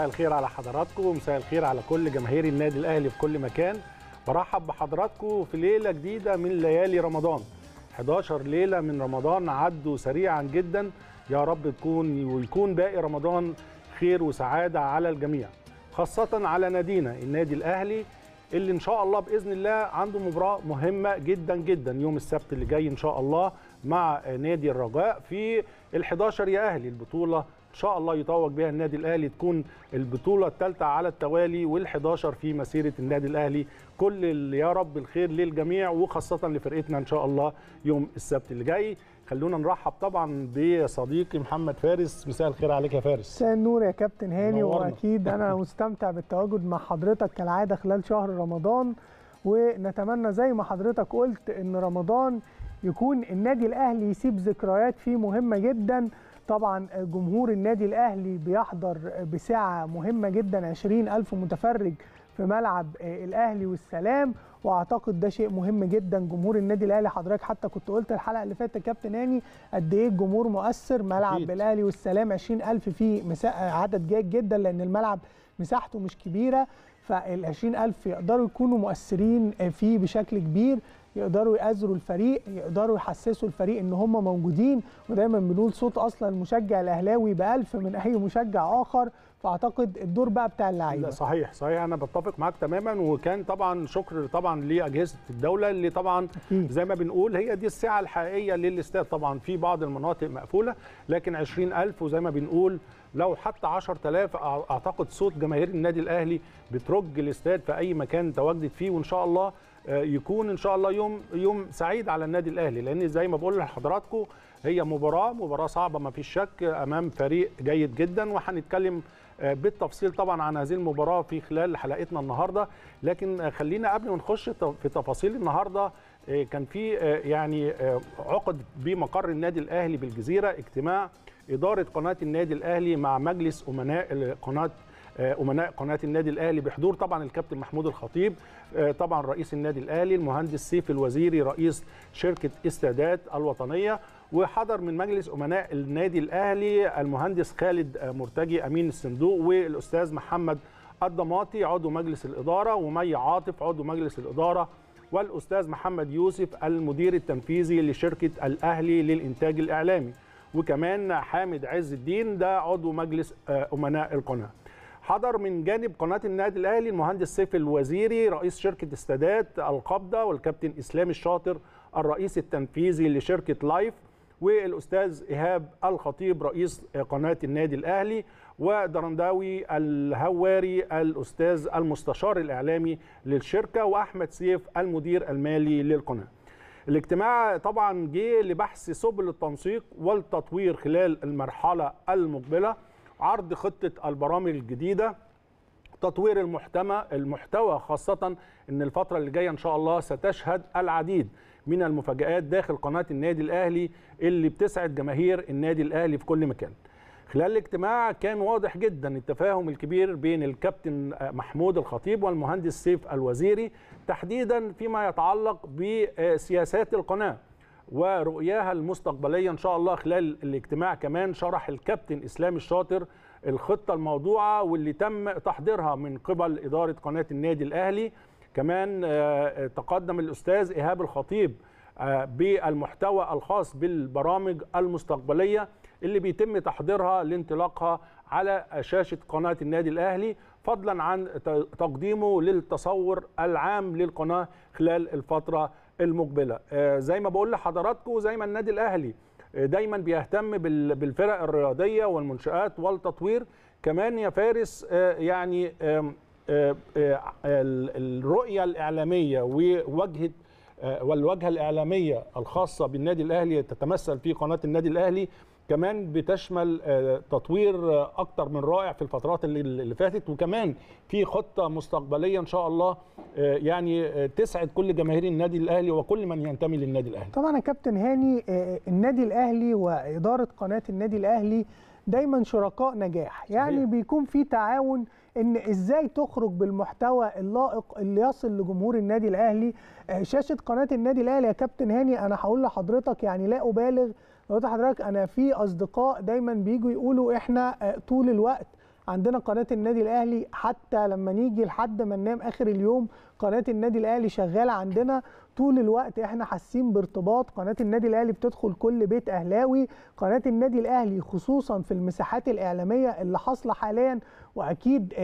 مساء الخير على حضراتكم ومساء الخير على كل جماهير النادي الاهلي في كل مكان برحب بحضراتكم في ليله جديده من ليالي رمضان 11 ليله من رمضان عدوا سريعا جدا يا رب تكون ويكون باقي رمضان خير وسعاده على الجميع خاصه على نادينا النادي الاهلي اللي ان شاء الله باذن الله عنده مباراه مهمه جدا جدا يوم السبت اللي جاي ان شاء الله مع نادي الرجاء في ال11 يا اهلي البطوله ان شاء الله يتوج بها النادي الاهلي تكون البطوله الثالثه على التوالي وال11 في مسيره النادي الاهلي كل يا رب الخير للجميع وخاصه لفرقتنا ان شاء الله يوم السبت اللي جاي خلونا نرحب طبعا بصديقي محمد فارس مساء الخير عليك يا فارس مساء النور يا كابتن هاني واكيد انا مستمتع بالتواجد مع حضرتك كالعاده خلال شهر رمضان ونتمنى زي ما حضرتك قلت ان رمضان يكون النادي الاهلي يسيب ذكريات فيه مهمه جدا طبعا جمهور النادي الاهلي بيحضر بسعه مهمه جدا 20000 متفرج في ملعب الاهلي والسلام واعتقد ده شيء مهم جدا جمهور النادي الاهلي حضرتك حتى كنت قلت الحلقه اللي فاتت كابتن هاني قد ايه الجمهور مؤثر ملعب أكيد. الاهلي والسلام 20000 فيه عدد جيد جدا لان الملعب مساحته مش كبيره فال 20000 يقدروا يكونوا مؤثرين فيه بشكل كبير يقدروا يأزروا الفريق يقدروا يحسسوا الفريق ان هم موجودين ودايما بنقول صوت اصلا المشجع الاهلاوي بألف من اي مشجع اخر فاعتقد الدور بقى بتاع اللعيبه صحيح صحيح انا بتفق معاك تماما وكان طبعا شكر طبعا لاجهزه الدوله اللي طبعا زي ما بنقول هي دي السعه الحقيقيه للاستاد طبعا في بعض المناطق مقفوله لكن 20000 وزي ما بنقول لو حتى 10000 اعتقد صوت جماهير النادي الاهلي بترج الاستاد في اي مكان تواجدت فيه وان شاء الله آه، يكون ان شاء الله يوم يوم سعيد على النادي الاهلي لان زي ما بقول لحضراتكم هي مباراه مباراه صعبه ما فيش شك امام فريق جيد جدا وهنتكلم آه، بالتفصيل طبعا عن هذه المباراه في خلال حلقتنا النهارده لكن آه، خلينا قبل ما نخش في تفاصيل النهارده كان في يعني عقد بمقر النادي الاهلي بالجزيره اجتماع اداره قناه النادي الاهلي مع مجلس امناء قناه آه، امناء قناه النادي الاهلي بحضور طبعا الكابتن محمود الخطيب آه، طبعا رئيس النادي الاهلي المهندس سيف الوزيري رئيس شركه استعداد الوطنيه وحضر من مجلس امناء النادي الاهلي المهندس خالد مرتجي امين الصندوق والاستاذ محمد الضماطي عضو مجلس الاداره ومي عاطف عضو مجلس الاداره والاستاذ محمد يوسف المدير التنفيذي لشركه الاهلي للانتاج الاعلامي وكمان حامد عز الدين ده عضو مجلس آه، امناء القناه حضر من جانب قناه النادي الاهلي المهندس سيف الوزيري رئيس شركه استادات القبضه والكابتن اسلام الشاطر الرئيس التنفيذي لشركه لايف والاستاذ ايهاب الخطيب رئيس قناه النادي الاهلي ودرنداوي الهواري الاستاذ المستشار الاعلامي للشركه واحمد سيف المدير المالي للقناه. الاجتماع طبعا جه لبحث سبل التنسيق والتطوير خلال المرحله المقبله عرض خطه البرامج الجديده تطوير المحتمى المحتوى خاصه ان الفتره اللي جايه ان شاء الله ستشهد العديد من المفاجآت داخل قناه النادي الاهلي اللي بتسعد جماهير النادي الاهلي في كل مكان. خلال الاجتماع كان واضح جدا التفاهم الكبير بين الكابتن محمود الخطيب والمهندس سيف الوزيري تحديدا فيما يتعلق بسياسات القناه. ورؤياها المستقبليه ان شاء الله خلال الاجتماع كمان شرح الكابتن اسلام الشاطر الخطه الموضوعه واللي تم تحضيرها من قبل اداره قناه النادي الاهلي كمان آه، آه، تقدم الاستاذ ايهاب الخطيب آه، بالمحتوى الخاص بالبرامج المستقبليه اللي بيتم تحضيرها لانطلاقها على شاشه قناه النادي الاهلي فضلا عن تقديمه للتصور العام للقناه خلال الفتره المقبله آه، زي ما بقول لحضراتكم زي ما النادي الاهلي آه، دايما بيهتم بالفرق الرياضيه والمنشات والتطوير كمان يا فارس آه، يعني الرؤيه الاعلاميه ووجهه والواجهه الاعلاميه الخاصه بالنادي الاهلي تتمثل في قناه النادي الاهلي كمان بتشمل آه، تطوير آه، اكتر من رائع في الفترات اللي فاتت وكمان في خطه مستقبليه ان شاء الله آه، يعني تسعد كل جماهير النادي الاهلي وكل من ينتمي للنادي الاهلي طبعا يا كابتن هاني النادي الاهلي واداره قناه النادي الاهلي دايما شركاء نجاح يعني بيكون في تعاون ان ازاي تخرج بالمحتوى اللائق اللي يصل لجمهور النادي الاهلي شاشه قناه النادي الاهلي يا كابتن هاني انا هقول لحضرتك يعني لا ابالغ لو حضرتك انا في اصدقاء دايما بيجوا يقولوا احنا آه، طول الوقت عندنا قناه النادي الاهلي حتى لما نيجي لحد ما ننام اخر اليوم قناه النادي الاهلي شغاله عندنا طول الوقت احنا حاسين بارتباط قناه النادي الاهلي بتدخل كل بيت اهلاوي قناه النادي الاهلي خصوصا في المساحات الاعلاميه اللي حاصله حاليا واكيد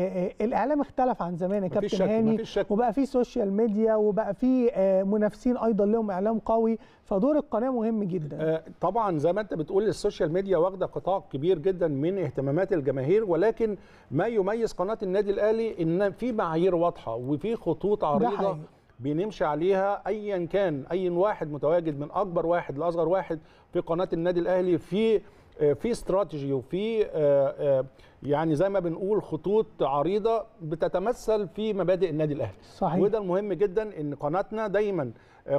الاعلام اختلف عن زمان يا كابتن هاني وبقى في سوشيال ميديا وبقى في منافسين ايضا لهم اعلام قوي فدور القناه مهم جدا طبعا زي ما انت بتقول السوشيال ميديا واخده قطاع كبير جدا من اهتمامات الجماهير ولكن ما يميز قناه النادي الاهلي ان في معايير واضحه وفي خطوط عريضه بنمشي عليها ايا كان اي واحد متواجد من اكبر واحد لاصغر واحد في قناه النادي الاهلي في آه، في استراتيجي وفي آه، آه، يعني زي ما بنقول خطوط عريضه بتتمثل في مبادئ النادي الاهلي صحيح وده المهم جدا ان قناتنا دايما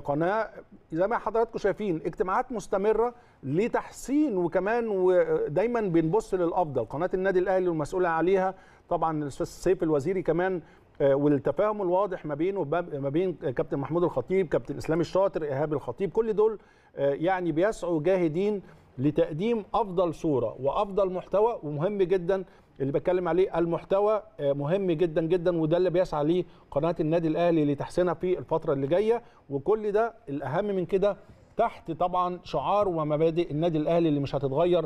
قناه زي ما حضراتكم شايفين اجتماعات مستمره لتحسين وكمان ودايما بنبص للافضل قناه النادي الاهلي والمسؤوله عليها طبعا الاستاذ سيف الوزيري كمان آه، والتفاهم الواضح ما بينه ما بين كابتن محمود الخطيب كابتن اسلام الشاطر ايهاب الخطيب كل دول آه، يعني بيسعوا جاهدين لتقديم افضل صوره وافضل محتوى ومهم جدا اللي بتكلم عليه المحتوى آه، مهم جدا جدا وده اللي بيسعى ليه قناه النادي الاهلي لتحسينها في الفتره اللي جايه وكل ده الاهم من كده تحت طبعا شعار ومبادئ النادي الاهلي اللي مش هتتغير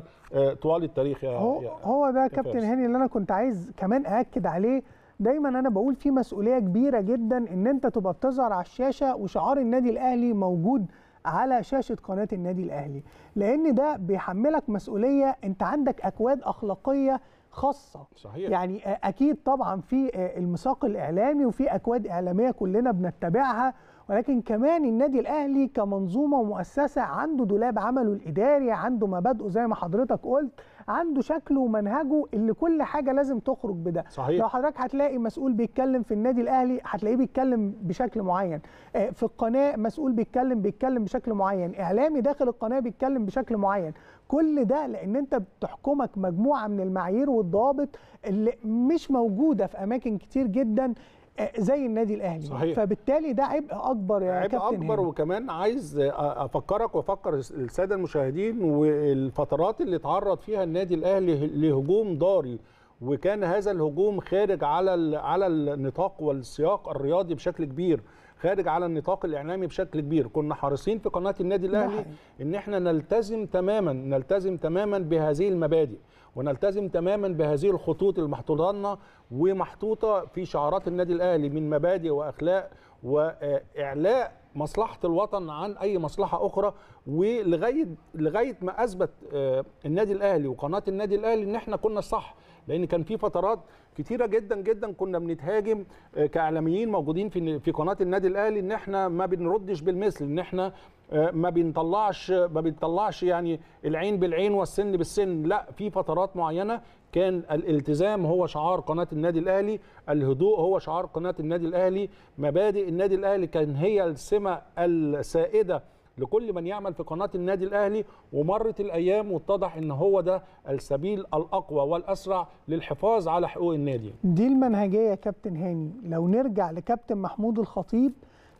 طوال التاريخ يا هو, يا هو ده كابتن هاني اللي انا كنت عايز كمان ااكد عليه دايما انا بقول في مسؤوليه كبيره جدا ان انت تبقى بتظهر على الشاشه وشعار النادي الاهلي موجود على شاشه قناه النادي الاهلي لان ده بيحملك مسؤوليه انت عندك اكواد اخلاقيه خاصه صحيح. يعني اكيد طبعا في المساق الاعلامي وفي اكواد اعلاميه كلنا بنتبعها ولكن كمان النادي الاهلي كمنظومه ومؤسسه عنده دولاب عمله الاداري عنده مبادئه زي ما حضرتك قلت عنده شكله ومنهجه اللي كل حاجه لازم تخرج بده صحيح. لو حضرتك هتلاقي مسؤول بيتكلم في النادي الاهلي هتلاقيه بيتكلم بشكل معين آه، في القناه مسؤول بيتكلم بيتكلم بشكل معين اعلامي داخل القناه بيتكلم بشكل معين كل ده لان انت بتحكمك مجموعه من المعايير والضوابط اللي مش موجوده في اماكن كتير جدا آه، زي النادي الاهلي صحيح. فبالتالي ده عبء اكبر يا عبء كابتن اكبر هنا. وكمان عايز افكرك وافكر الساده المشاهدين والفترات اللي اتعرض فيها النادي الاهلي لهجوم ضاري وكان هذا الهجوم خارج على على النطاق والسياق الرياضي بشكل كبير خارج على النطاق الاعلامي بشكل كبير كنا حريصين في قناه النادي الاهلي ان احنا نلتزم تماما نلتزم تماما بهذه المبادئ ونلتزم تماما بهذه الخطوط المحطوطه لنا ومحطوطه في شعارات النادي الاهلي من مبادئ واخلاق واعلاء مصلحه الوطن عن اي مصلحه اخرى ولغايه لغايه ما اثبت آه، النادي الاهلي وقناه النادي الاهلي ان احنا كنا صح لان كان في فترات كتيره جدا جدا كنا بنتهاجم آه، كاعلاميين موجودين في في قناه النادي الاهلي ان احنا ما بنردش بالمثل ان احنا آه، ما بنطلعش ما بنطلعش يعني العين بالعين والسن بالسن لا في فترات معينه كان الالتزام هو شعار قناه النادي الاهلي الهدوء هو شعار قناه النادي الاهلي مبادئ النادي الاهلي كان هي السمه السائده لكل من يعمل في قناه النادي الاهلي ومرت الايام واتضح ان هو ده السبيل الاقوى والاسرع للحفاظ على حقوق النادي دي المنهجيه يا كابتن هاني لو نرجع لكابتن محمود الخطيب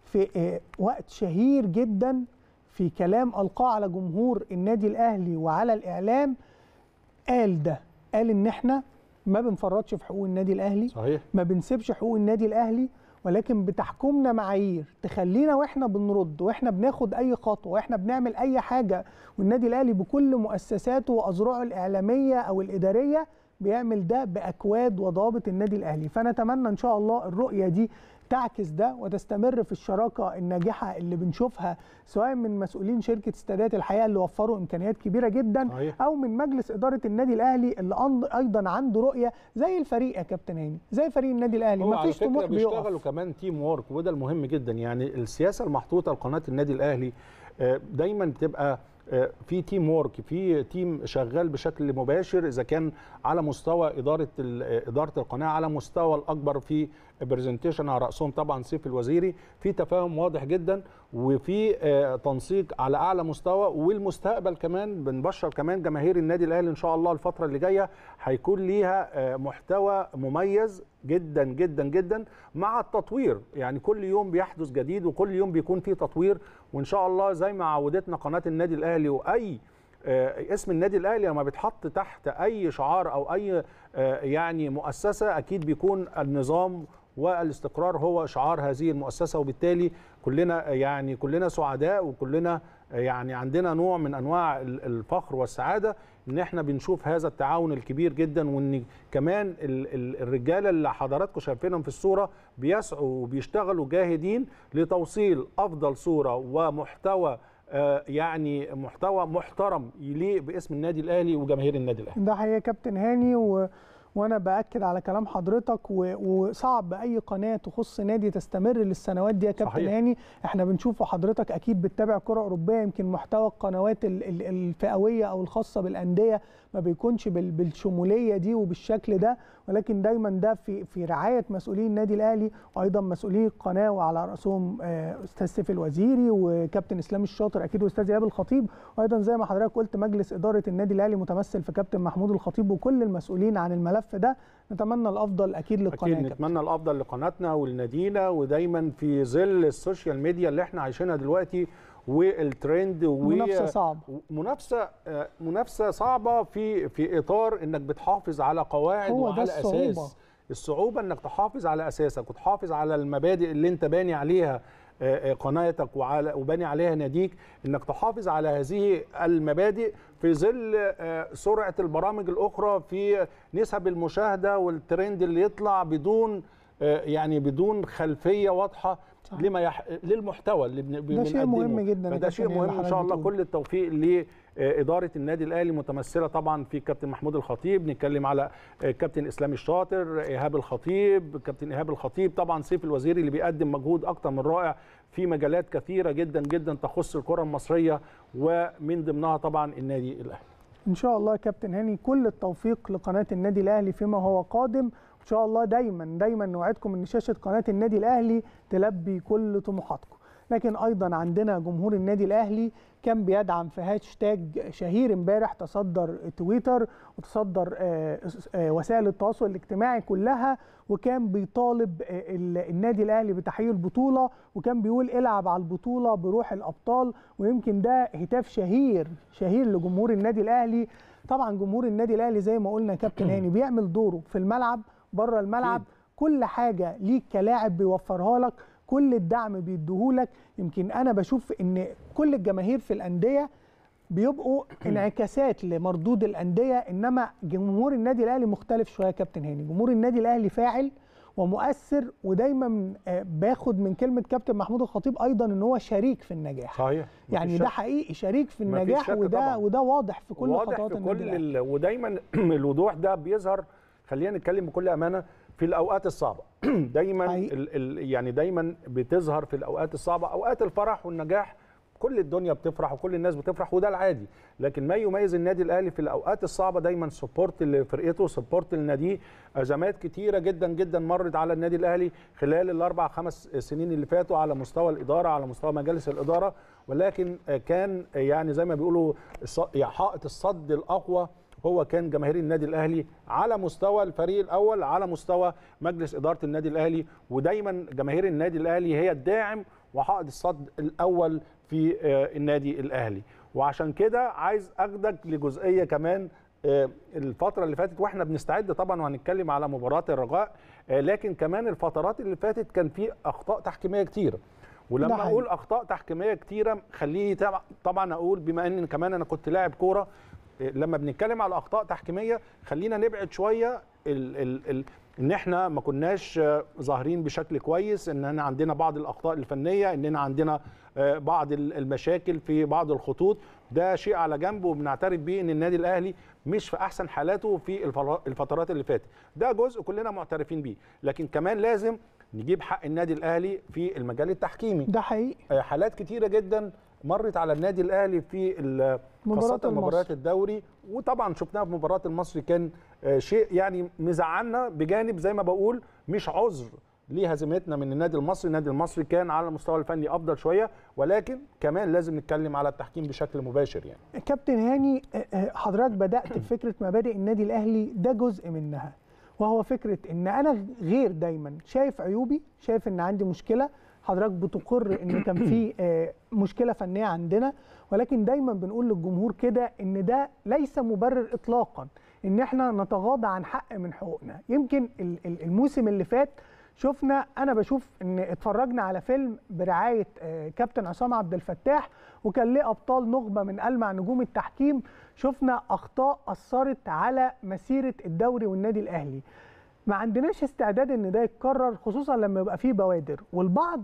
في آه، وقت شهير جدا في كلام القاه على جمهور النادي الاهلي وعلى الاعلام قال ده قال ان احنا ما بنفرطش في حقوق النادي الاهلي صحيح. ما بنسيبش حقوق النادي الاهلي ولكن بتحكمنا معايير تخلينا واحنا بنرد واحنا بناخد اي خطوه واحنا بنعمل اي حاجه والنادي الاهلي بكل مؤسساته واذرعه الاعلاميه او الاداريه بيعمل ده باكواد وضوابط النادي الاهلي فنتمنى ان شاء الله الرؤيه دي تعكس ده وتستمر في الشراكه الناجحه اللي بنشوفها سواء من مسؤولين شركه استادات الحقيقه اللي وفروا امكانيات كبيره جدا صحيح. او من مجلس اداره النادي الاهلي اللي ايضا عنده رؤيه زي الفريق يا كابتن هاني زي فريق النادي الاهلي مفيش طموح بيقف بيشتغلوا كمان تيم وورك وده المهم جدا يعني السياسه المحطوطه لقناه النادي الاهلي آه، دايما بتبقى آه، في تيم وورك في تيم شغال بشكل مباشر اذا كان على مستوى اداره آه، اداره القناه على مستوى الاكبر في برزنتيشن على راسهم طبعا سيف الوزيري في تفاهم واضح جدا وفي آه، تنسيق على اعلى مستوى والمستقبل كمان بنبشر كمان جماهير النادي الاهلي ان شاء الله الفتره اللي جايه هيكون ليها محتوى مميز جدا جدا جدا مع التطوير يعني كل يوم بيحدث جديد وكل يوم بيكون فيه تطوير وان شاء الله زي ما عودتنا قناه النادي الاهلي الاهلي واي آه، اسم النادي الاهلي لما بيتحط تحت اي شعار او اي آه، يعني مؤسسه اكيد بيكون النظام والاستقرار هو شعار هذه المؤسسه وبالتالي كلنا آه، يعني كلنا سعداء وكلنا يعني عندنا نوع من انواع الفخر والسعاده ان احنا بنشوف هذا التعاون الكبير جدا وان كمان الرجاله اللي حضراتكم شايفينهم في الصوره بيسعوا وبيشتغلوا جاهدين لتوصيل افضل صوره ومحتوى آه، يعني محتوى محترم يليق باسم النادي الاهلي وجماهير النادي الاهلي ده حقيقي كابتن هاني و... وانا باكد على كلام حضرتك و... وصعب اي قناه تخص نادي تستمر للسنوات دي يا كابتن صحيح. هاني احنا بنشوف وحضرتك اكيد بتتابع كره اوروبيه يمكن محتوى القنوات ال... الفئويه او الخاصه بالانديه ما بيكونش بالشموليه دي وبالشكل ده ولكن دايما ده في في رعايه مسؤولي النادي الاهلي وايضا مسؤولي القناه وعلى راسهم آه، استاذ سيف الوزيري وكابتن اسلام الشاطر اكيد واستاذ ايهاب الخطيب وايضا زي ما حضرتك قلت مجلس اداره النادي الاهلي متمثل في كابتن محمود الخطيب وكل المسؤولين عن الملف ده نتمنى الافضل اكيد للقناه اكيد نتمنى الافضل لقناتنا ولنادينا ودايما في ظل السوشيال ميديا اللي احنا عايشينها دلوقتي والترند منافسه صعبه منافسه آه، منافسه صعبه في في اطار انك بتحافظ على قواعد وعلى الصعوبة. اساس الصعوبه انك تحافظ على اساسك وتحافظ على المبادئ اللي انت باني عليها آه، آه، قناتك وعلى وباني عليها ناديك انك تحافظ على هذه المبادئ في ظل سرعه البرامج الاخرى في نسب المشاهده والترند اللي يطلع بدون يعني بدون خلفيه واضحه لما يح... للمحتوى اللي بن... ده شيء مهم جدا ده شيء يعني مهم ان شاء الله كل التوفيق لاداره آه، النادي الاهلي متمثله طبعا في كابتن محمود الخطيب نتكلم على آه، كابتن اسلام الشاطر ايهاب الخطيب كابتن ايهاب الخطيب طبعا سيف الوزيري اللي بيقدم مجهود اكتر من رائع في مجالات كثيره جدا جدا تخص الكره المصريه ومن ضمنها طبعا النادي الاهلي ان شاء الله يا كابتن هاني كل التوفيق لقناه النادي الاهلي فيما هو قادم ان شاء الله دايما دايما نوعدكم ان شاشه قناه النادي الاهلي تلبي كل طموحاتكم لكن ايضا عندنا جمهور النادي الاهلي كان بيدعم في هاشتاج شهير امبارح تصدر تويتر وتصدر آه، آه، وسائل التواصل الاجتماعي كلها وكان بيطالب آه، النادي الاهلي بتحقيق البطوله وكان بيقول العب على البطوله بروح الابطال ويمكن ده هتاف شهير شهير لجمهور النادي الاهلي طبعا جمهور النادي الاهلي زي ما قلنا كابتن هاني بيعمل دوره في الملعب بره الملعب كل حاجه ليك كلاعب بيوفرها لك كل الدعم بيديهولك يمكن انا بشوف ان كل الجماهير في الانديه بيبقوا انعكاسات لمردود الانديه انما جمهور النادي الاهلي مختلف شويه يا كابتن هاني جمهور النادي الاهلي فاعل ومؤثر ودايما آه، باخد من كلمه كابتن محمود الخطيب ايضا ان هو شريك في النجاح صحيح يعني ده حقيقي شريك في النجاح وده طبعا. وده واضح في كل واضح خطوات في كل ودايما الوضوح ده بيظهر خلينا نتكلم بكل امانه في الاوقات الصعبه دايما ال ال يعني دايما بتظهر في الاوقات الصعبه اوقات الفرح والنجاح كل الدنيا بتفرح وكل الناس بتفرح وده العادي لكن ما يميز النادي الاهلي في الاوقات الصعبه دايما سبورت لفرقته سبورت لناديه ازمات آه، كتيره جدا جدا مرت على النادي الاهلي خلال الاربع خمس سنين اللي فاتوا على مستوى الاداره على مستوى مجالس الاداره ولكن آه، كان آه، يعني زي ما بيقولوا يعني حائط الصد الاقوى هو كان جماهير النادي الاهلي على مستوى الفريق الاول على مستوى مجلس اداره النادي الاهلي ودايما جماهير النادي الاهلي هي الداعم وحائط الصد الاول في آه، النادي الاهلي وعشان كده عايز اخدك لجزئيه كمان آه، الفتره اللي فاتت واحنا بنستعد طبعا وهنتكلم على مباراه الرجاء آه، لكن كمان الفترات اللي فاتت كان في اخطاء تحكيميه كتيره ولما اقول اخطاء تحكيميه كتيره خليني طبعا اقول بما ان كمان انا كنت لاعب كوره لما بنتكلم على اخطاء تحكيميه خلينا نبعد شويه ال ال ال ان احنا ما كناش ظاهرين بشكل كويس ان احنا عندنا بعض الاخطاء الفنيه اننا عندنا آه، بعض المشاكل في بعض الخطوط ده شيء على جنب وبنعترف بيه ان النادي الاهلي مش في احسن حالاته في الفترات اللي فاتت ده جزء كلنا معترفين بيه لكن كمان لازم نجيب حق النادي الاهلي في المجال التحكيمي ده حقيقي آه، حالات كتيره جدا مرت على النادي الاهلي في خاصه مباريات الدوري وطبعا شفناها في مباراه المصري كان آه، شيء يعني مزعلنا بجانب زي ما بقول مش عذر لهزيمتنا من النادي المصري، النادي المصري كان على المستوى الفني افضل شويه ولكن كمان لازم نتكلم على التحكيم بشكل مباشر يعني. كابتن هاني آه، آه، حضرتك بدات بفكره مبادئ النادي الاهلي ده جزء منها وهو فكره ان انا غير دايما شايف عيوبي، شايف ان عندي مشكله حضرتك بتقر ان كان في آه، مشكله فنيه عندنا ولكن دايما بنقول للجمهور كده ان ده ليس مبرر اطلاقا ان احنا نتغاضى عن حق من حقوقنا يمكن الموسم اللي فات شفنا انا بشوف ان اتفرجنا على فيلم برعايه آه، كابتن عصام عبد الفتاح وكان ليه ابطال نخبه من المع نجوم التحكيم شفنا اخطاء اثرت على مسيره الدوري والنادي الاهلي ما عندناش استعداد ان ده يتكرر خصوصا لما يبقى فيه بوادر والبعض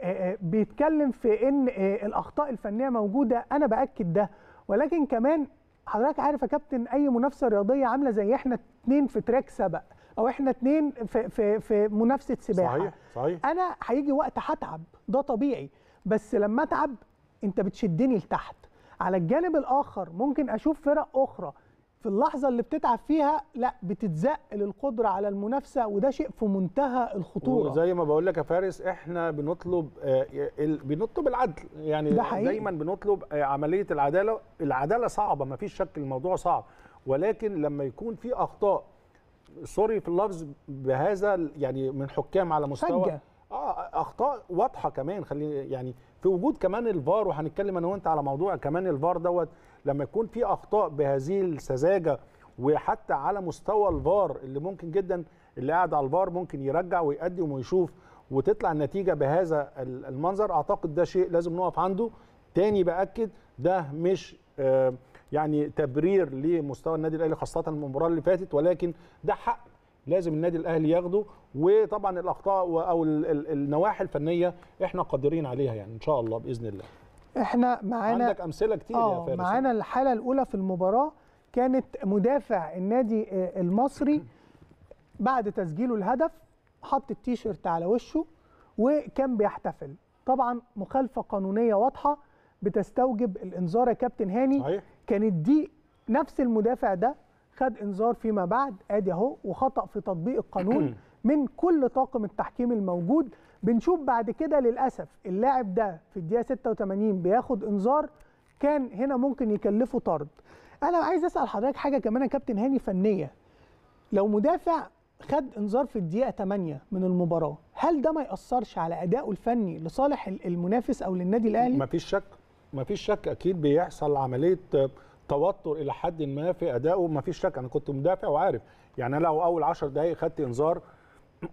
آه، آه، بيتكلم في ان آه، الاخطاء الفنيه موجوده انا باكد ده ولكن كمان حضرتك عارف يا كابتن اي منافسه رياضيه عامله زي احنا اتنين في تراك سبق او احنا اتنين في في في منافسه سباحه صحيح صحيح انا هيجي وقت هتعب ده طبيعي بس لما اتعب انت بتشدني لتحت على الجانب الاخر ممكن اشوف فرق اخرى في اللحظه اللي بتتعب فيها لا بتتزق للقدره على المنافسه وده شيء في منتهى الخطوره وزي ما بقول لك يا فارس احنا بنطلب آه، بنطلب العدل يعني ده حقيقي. دايما بنطلب آه، عمليه العداله العداله صعبه ما فيش شك الموضوع صعب ولكن لما يكون في اخطاء سوري في اللفظ بهذا يعني من حكام على مستوى فجة. اه اخطاء واضحه كمان خلي يعني في وجود كمان الفار وهنتكلم انا وانت على موضوع كمان الفار دوت لما يكون في اخطاء بهذه السذاجه وحتى على مستوى الفار اللي ممكن جدا اللي قاعد على الفار ممكن يرجع ويقدم ويشوف وتطلع النتيجه بهذا المنظر اعتقد ده شيء لازم نقف عنده تاني باكد ده مش آه، يعني تبرير لمستوى النادي الاهلي خاصه المباراه اللي فاتت ولكن ده حق لازم النادي الاهلي ياخده وطبعا الاخطاء او النواحي الفنيه احنا قادرين عليها يعني ان شاء الله باذن الله احنا معانا عندك امثله كتير يا آه، فارس معانا الحاله الاولى في المباراه كانت مدافع النادي آه، المصري بعد تسجيله الهدف حط التيشيرت على وشه وكان بيحتفل طبعا مخالفه قانونيه واضحه بتستوجب الانذار يا كابتن هاني صحيح. كانت دي نفس المدافع ده خد انذار فيما بعد ادي اهو وخطا في تطبيق القانون من كل طاقم التحكيم الموجود بنشوف بعد كده للاسف اللاعب ده في الدقيقه 86 بياخد انذار كان هنا ممكن يكلفه طرد انا عايز اسال حضرتك حاجه كمان يا كابتن هاني فنيه لو مدافع خد انذار في الدقيقه 8 من المباراه هل ده ما ياثرش على ادائه الفني لصالح المنافس او للنادي الاهلي مفيش شك مفيش شك اكيد بيحصل عمليه توتر الى حد ما في ادائه مفيش شك انا كنت مدافع وعارف يعني انا لو اول 10 دقائق خدت انذار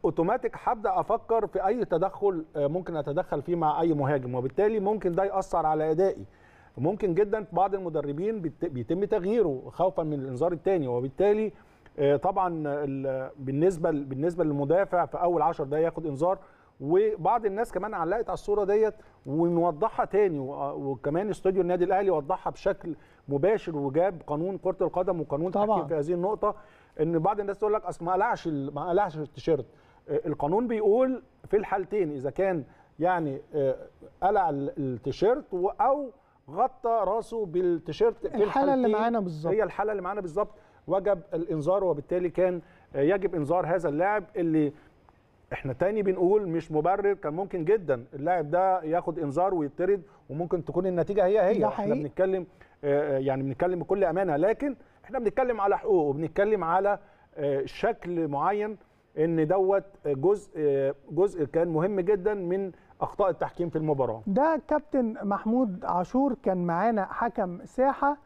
اوتوماتيك هبدا افكر في اي تدخل آه، ممكن اتدخل فيه مع اي مهاجم وبالتالي ممكن ده ياثر على ادائي ممكن جدا بعض المدربين بيتم تغييره خوفا من الانذار الثاني وبالتالي آه، طبعا بالنسبه بالنسبه للمدافع في اول 10 دقايق ياخد انذار وبعض الناس كمان علقت على الصوره ديت ونوضحها تاني وكمان استوديو النادي الاهلي وضحها بشكل مباشر وجاب قانون كره القدم وقانون طبعا في هذه النقطه ان بعض الناس تقول لك اصل ما قلعش ما قلعش التيشيرت آه، القانون بيقول في الحالتين اذا كان يعني آه، قلع التيشيرت او غطى راسه بالتيشيرت في الحاله اللي معانا بالظبط هي الحاله اللي معانا بالظبط وجب الانذار وبالتالي كان آه، يجب انذار هذا اللاعب اللي احنا تاني بنقول مش مبرر كان ممكن جدا اللاعب ده ياخد انذار ويطرد وممكن تكون النتيجه هي هي احنا بنتكلم يعني بنتكلم بكل امانه لكن احنا بنتكلم على حقوق وبنتكلم على آه، شكل معين ان دوت جزء آه، جزء كان مهم جدا من اخطاء التحكيم في المباراه ده كابتن محمود عاشور كان معانا حكم ساحه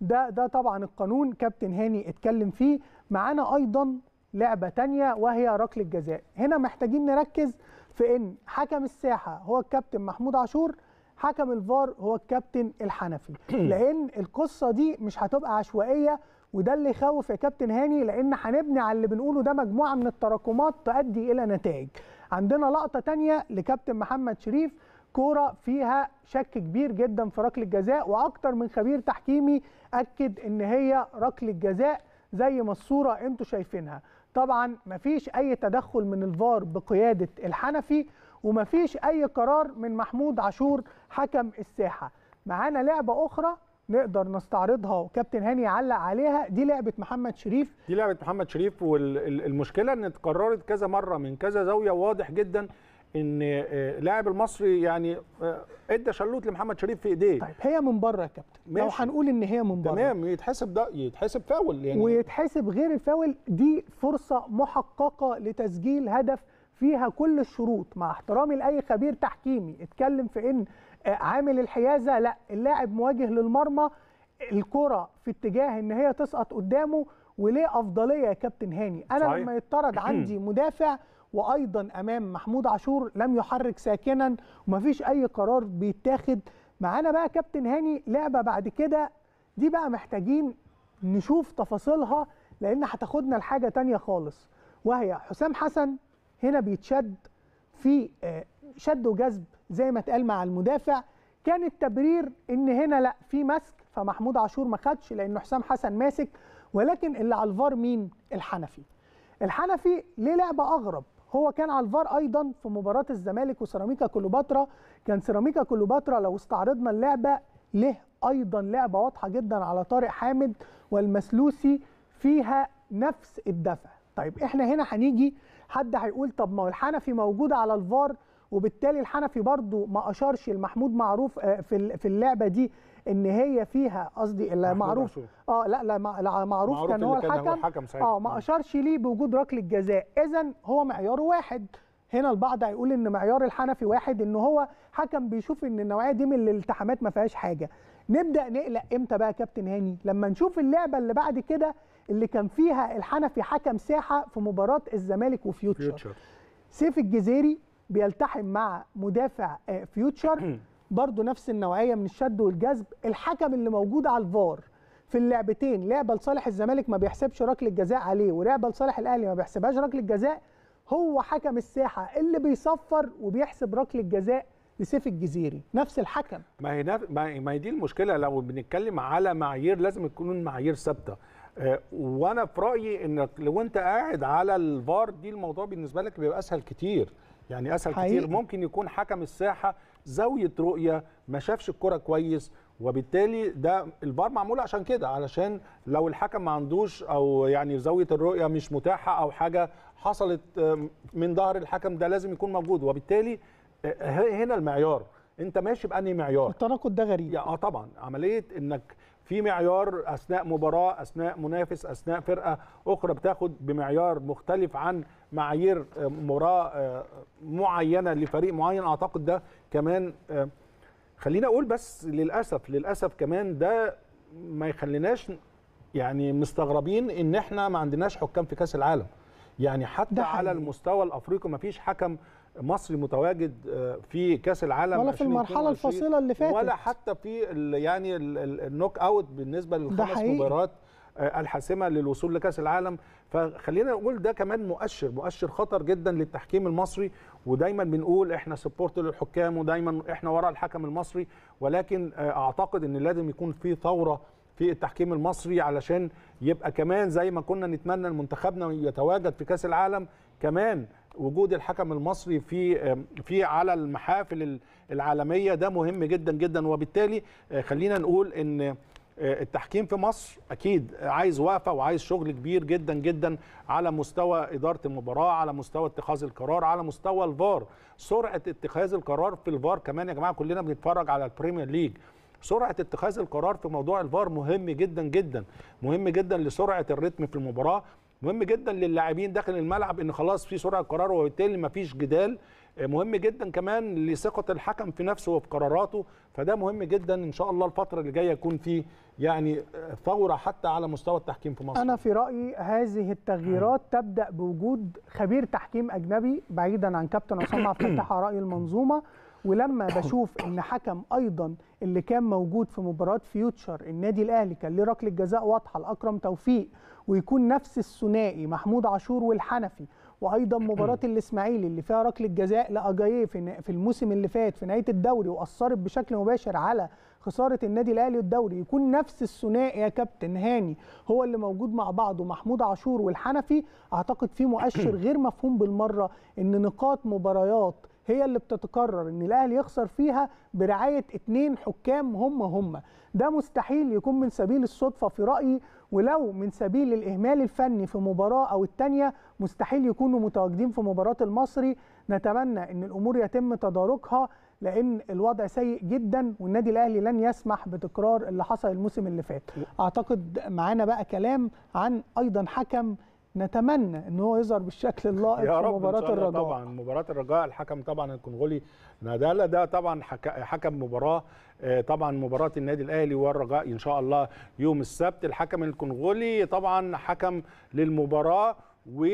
ده ده طبعا القانون كابتن هاني اتكلم فيه معانا ايضا لعبه تانية وهي ركله الجزاء هنا محتاجين نركز في ان حكم الساحه هو الكابتن محمود عاشور حكم الفار هو الكابتن الحنفي لان القصه دي مش هتبقى عشوائيه وده اللي يخوف يا كابتن هاني لان هنبني على اللي بنقوله ده مجموعه من التراكمات تؤدي الى نتائج عندنا لقطه تانية لكابتن محمد شريف كوره فيها شك كبير جدا في ركله جزاء واكتر من خبير تحكيمي اكد ان هي ركله جزاء زي ما الصوره انتوا شايفينها طبعا مفيش اي تدخل من الفار بقياده الحنفي ومفيش اي قرار من محمود عاشور حكم الساحه معانا لعبه اخرى نقدر نستعرضها وكابتن هاني يعلق عليها دي لعبه محمد شريف دي لعبه محمد شريف والمشكله ان اتكررت كذا مره من كذا زاويه واضح جدا ان آه، لاعب المصري يعني آه، ادى شلوت لمحمد شريف في ايديه طيب هي من بره يا كابتن ماشي. لو هنقول ان هي من بره تمام يتحسب ده يتحسب فاول يعني ويتحسب غير الفاول دي فرصه محققه لتسجيل هدف فيها كل الشروط مع احترامي لاي خبير تحكيمي اتكلم في ان آه، عامل الحيازه لا اللاعب مواجه للمرمى الكره في اتجاه ان هي تسقط قدامه وليه افضليه يا كابتن هاني انا صحيح. لما يطرد عندي مدافع وايضا امام محمود عاشور لم يحرك ساكنا ومفيش اي قرار بيتاخد معانا بقى كابتن هاني لعبه بعد كده دي بقى محتاجين نشوف تفاصيلها لان هتاخدنا لحاجه تانية خالص وهي حسام حسن هنا بيتشد في آه، شد وجذب زي ما اتقال مع المدافع كان التبرير ان هنا لا في مسك فمحمود عاشور ما خدش لانه حسام حسن ماسك ولكن اللي على الفار مين الحنفي الحنفي ليه لعبه اغرب هو كان على الفار ايضا في مباراه الزمالك وسيراميكا كليوباترا كان سيراميكا كليوباترا لو استعرضنا اللعبه له ايضا لعبه واضحه جدا على طارق حامد والمسلوسي فيها نفس الدفع طيب احنا هنا هنيجي حد هيقول طب ما الحنفي موجود على الفار وبالتالي الحنفي برضو ما اشارش لمحمود معروف آه، في في اللعبه دي ان هي فيها قصدي معروف اه لا لا معروف, معروف كان هو الحكم, الحكم اه ما اشارش ليه بوجود ركله جزاء اذا هو معياره واحد هنا البعض هيقول ان معيار الحنفي واحد ان هو حكم بيشوف ان النوعيه دي من الالتحامات ما فيهاش حاجه نبدا نقلق امتى بقى يا كابتن هاني لما نشوف اللعبه اللي بعد كده اللي كان فيها الحنفي حكم ساحه في مباراه الزمالك وفيوتشر فيوتشر. سيف الجزيري بيلتحم مع مدافع آه، فيوتشر برضه نفس النوعيه من الشد والجذب الحكم اللي موجود على الفار في اللعبتين لعبه لصالح الزمالك ما بيحسبش ركله جزاء عليه ولعبه لصالح الاهلي ما بيحسبهاش ركله جزاء هو حكم الساحه اللي بيصفر وبيحسب ركله جزاء لسيف الجزيري نفس الحكم ما هي ما هي دي المشكله لو بنتكلم على معايير لازم تكون معايير ثابته آه، وانا في رايي انك لو انت قاعد على الفار دي الموضوع بالنسبه لك بيبقى اسهل كتير يعني اسهل حقيقة. كتير ممكن يكون حكم الساحه زاويه رؤيه ما شافش الكره كويس وبالتالي ده الفار معمول عشان كده علشان لو الحكم ما عندوش او يعني زاويه الرؤيه مش متاحه او حاجه حصلت آه، من ظهر الحكم ده لازم يكون موجود وبالتالي آه، هنا المعيار انت ماشي بانهي معيار التناقض ده غريب اه طبعا عمليه انك في معيار اثناء مباراه اثناء منافس اثناء فرقه اخرى بتاخد بمعيار مختلف عن معايير آه، مباراه آه، معينه لفريق معين اعتقد ده كمان آه، خلينا اقول بس للاسف للاسف كمان ده ما يخليناش يعني مستغربين ان احنا ما عندناش حكام في كاس العالم يعني حتى على المستوى الافريقي ما فيش حكم مصري متواجد آه، في كاس العالم ولا في المرحله الفاصله اللي فاتت ولا حتى في يعني النوك اوت بالنسبه للخمس مباريات آه، الحاسمه للوصول لكاس العالم فخلينا نقول ده كمان مؤشر مؤشر خطر جدا للتحكيم المصري ودايما بنقول احنا سبورت للحكام ودايما احنا ورا الحكم المصري ولكن آه، اعتقد ان لازم يكون في ثوره في التحكيم المصري علشان يبقى كمان زي ما كنا نتمنى المنتخبنا يتواجد في كاس العالم كمان وجود الحكم المصري في في على المحافل العالميه ده مهم جدا جدا وبالتالي آه، خلينا نقول ان آه، التحكيم في مصر اكيد عايز وقفه وعايز شغل كبير جدا جدا على مستوى اداره المباراه على مستوى اتخاذ القرار على مستوى الفار سرعه اتخاذ القرار في الفار كمان يا جماعه كلنا بنتفرج على البريمير ليج سرعه اتخاذ القرار في موضوع الفار مهم جدا جدا مهم جدا لسرعه الريتم في المباراه مهم جدا للاعبين داخل الملعب ان خلاص في سرعه قرار وبالتالي ما فيش جدال آه، مهم جدا كمان لثقه الحكم في نفسه وفي قراراته فده مهم جدا ان شاء الله الفتره اللي جايه يكون في يعني آه، ثوره حتى على مستوى التحكيم في مصر انا في رايي هذه التغييرات تبدا بوجود خبير تحكيم اجنبي بعيدا عن كابتن عصام عبد الفتاح راي المنظومه ولما بشوف ان حكم ايضا اللي كان موجود في مباراه فيوتشر النادي الاهلي كان ليه ركله جزاء واضحه لاكرم توفيق ويكون نفس الثنائي محمود عاشور والحنفي وايضا مباراه الاسماعيلي اللي فيها ركله جزاء لاجاييه في الموسم اللي فات في نهايه الدوري واثرت بشكل مباشر على خساره النادي الاهلي الدوري يكون نفس الثنائي يا كابتن هاني هو اللي موجود مع بعضه محمود عاشور والحنفي اعتقد في مؤشر غير مفهوم بالمره ان نقاط مباريات هي اللي بتتكرر ان الاهلي يخسر فيها برعايه اتنين حكام هم هم ده مستحيل يكون من سبيل الصدفه في رايي ولو من سبيل الاهمال الفني في مباراه او الثانيه مستحيل يكونوا متواجدين في مباراه المصري نتمنى ان الامور يتم تداركها لان الوضع سيء جدا والنادي الاهلي لن يسمح بتكرار اللي حصل الموسم اللي فات اعتقد معانا بقى كلام عن ايضا حكم نتمنى ان هو يظهر بالشكل اللائق في مباراه الرجاء طبعا مباراه الرجاء الحكم طبعا الكونغولي نادالا ده طبعا حكم مباراه آه، طبعا مباراه النادي الاهلي والرجاء ان شاء الله يوم السبت الحكم الكونغولي طبعا حكم للمباراه و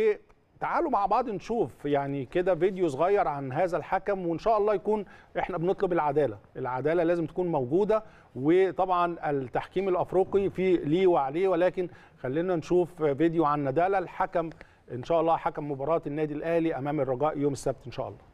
تعالوا مع بعض نشوف يعني كده فيديو صغير عن هذا الحكم وان شاء الله يكون احنا بنطلب العداله، العداله لازم تكون موجوده وطبعا التحكيم الافريقي في ليه وعليه ولكن خلينا نشوف فيديو عن ندالة الحكم ان شاء الله حكم مباراه النادي الاهلي امام الرجاء يوم السبت ان شاء الله.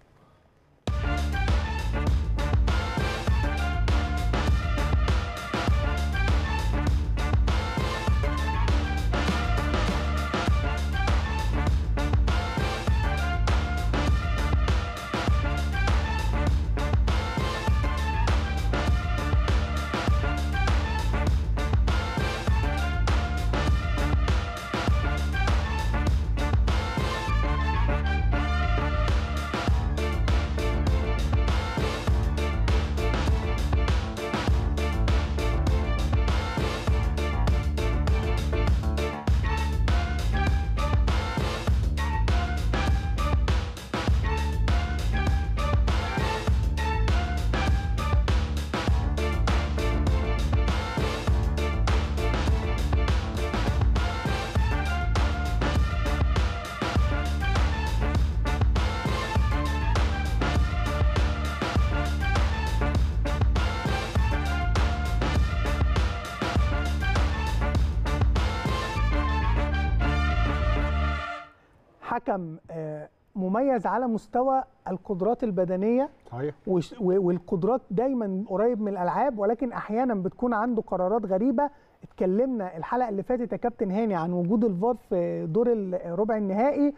مميز على مستوى القدرات البدنيه صحيح والقدرات دايما قريب من الالعاب ولكن احيانا بتكون عنده قرارات غريبه اتكلمنا الحلقه اللي فاتت يا كابتن هاني عن وجود الفار في دور الربع النهائي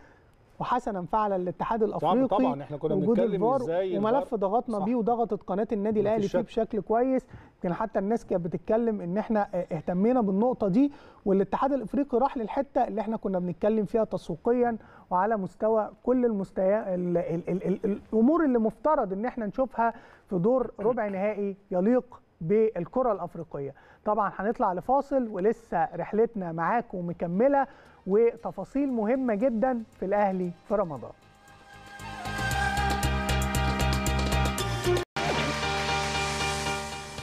وحسنا فعل الاتحاد الافريقي طبعا احنا كنا بنتكلم ازاي وملف ضغطنا بيه وضغطت قناه النادي الاهلي فيه بشكل كويس كان حتى الناس كانت بتتكلم ان احنا اهتمينا بالنقطه دي والاتحاد الافريقي راح للحته اللي احنا كنا بنتكلم فيها تسويقيا وعلى مستوى كل المستويات الامور اللي مفترض ان احنا نشوفها في دور ربع نهائي يليق بالكره الافريقيه طبعا هنطلع لفاصل ولسه رحلتنا معاكم مكمله وتفاصيل مهمه جدا في الاهلي في رمضان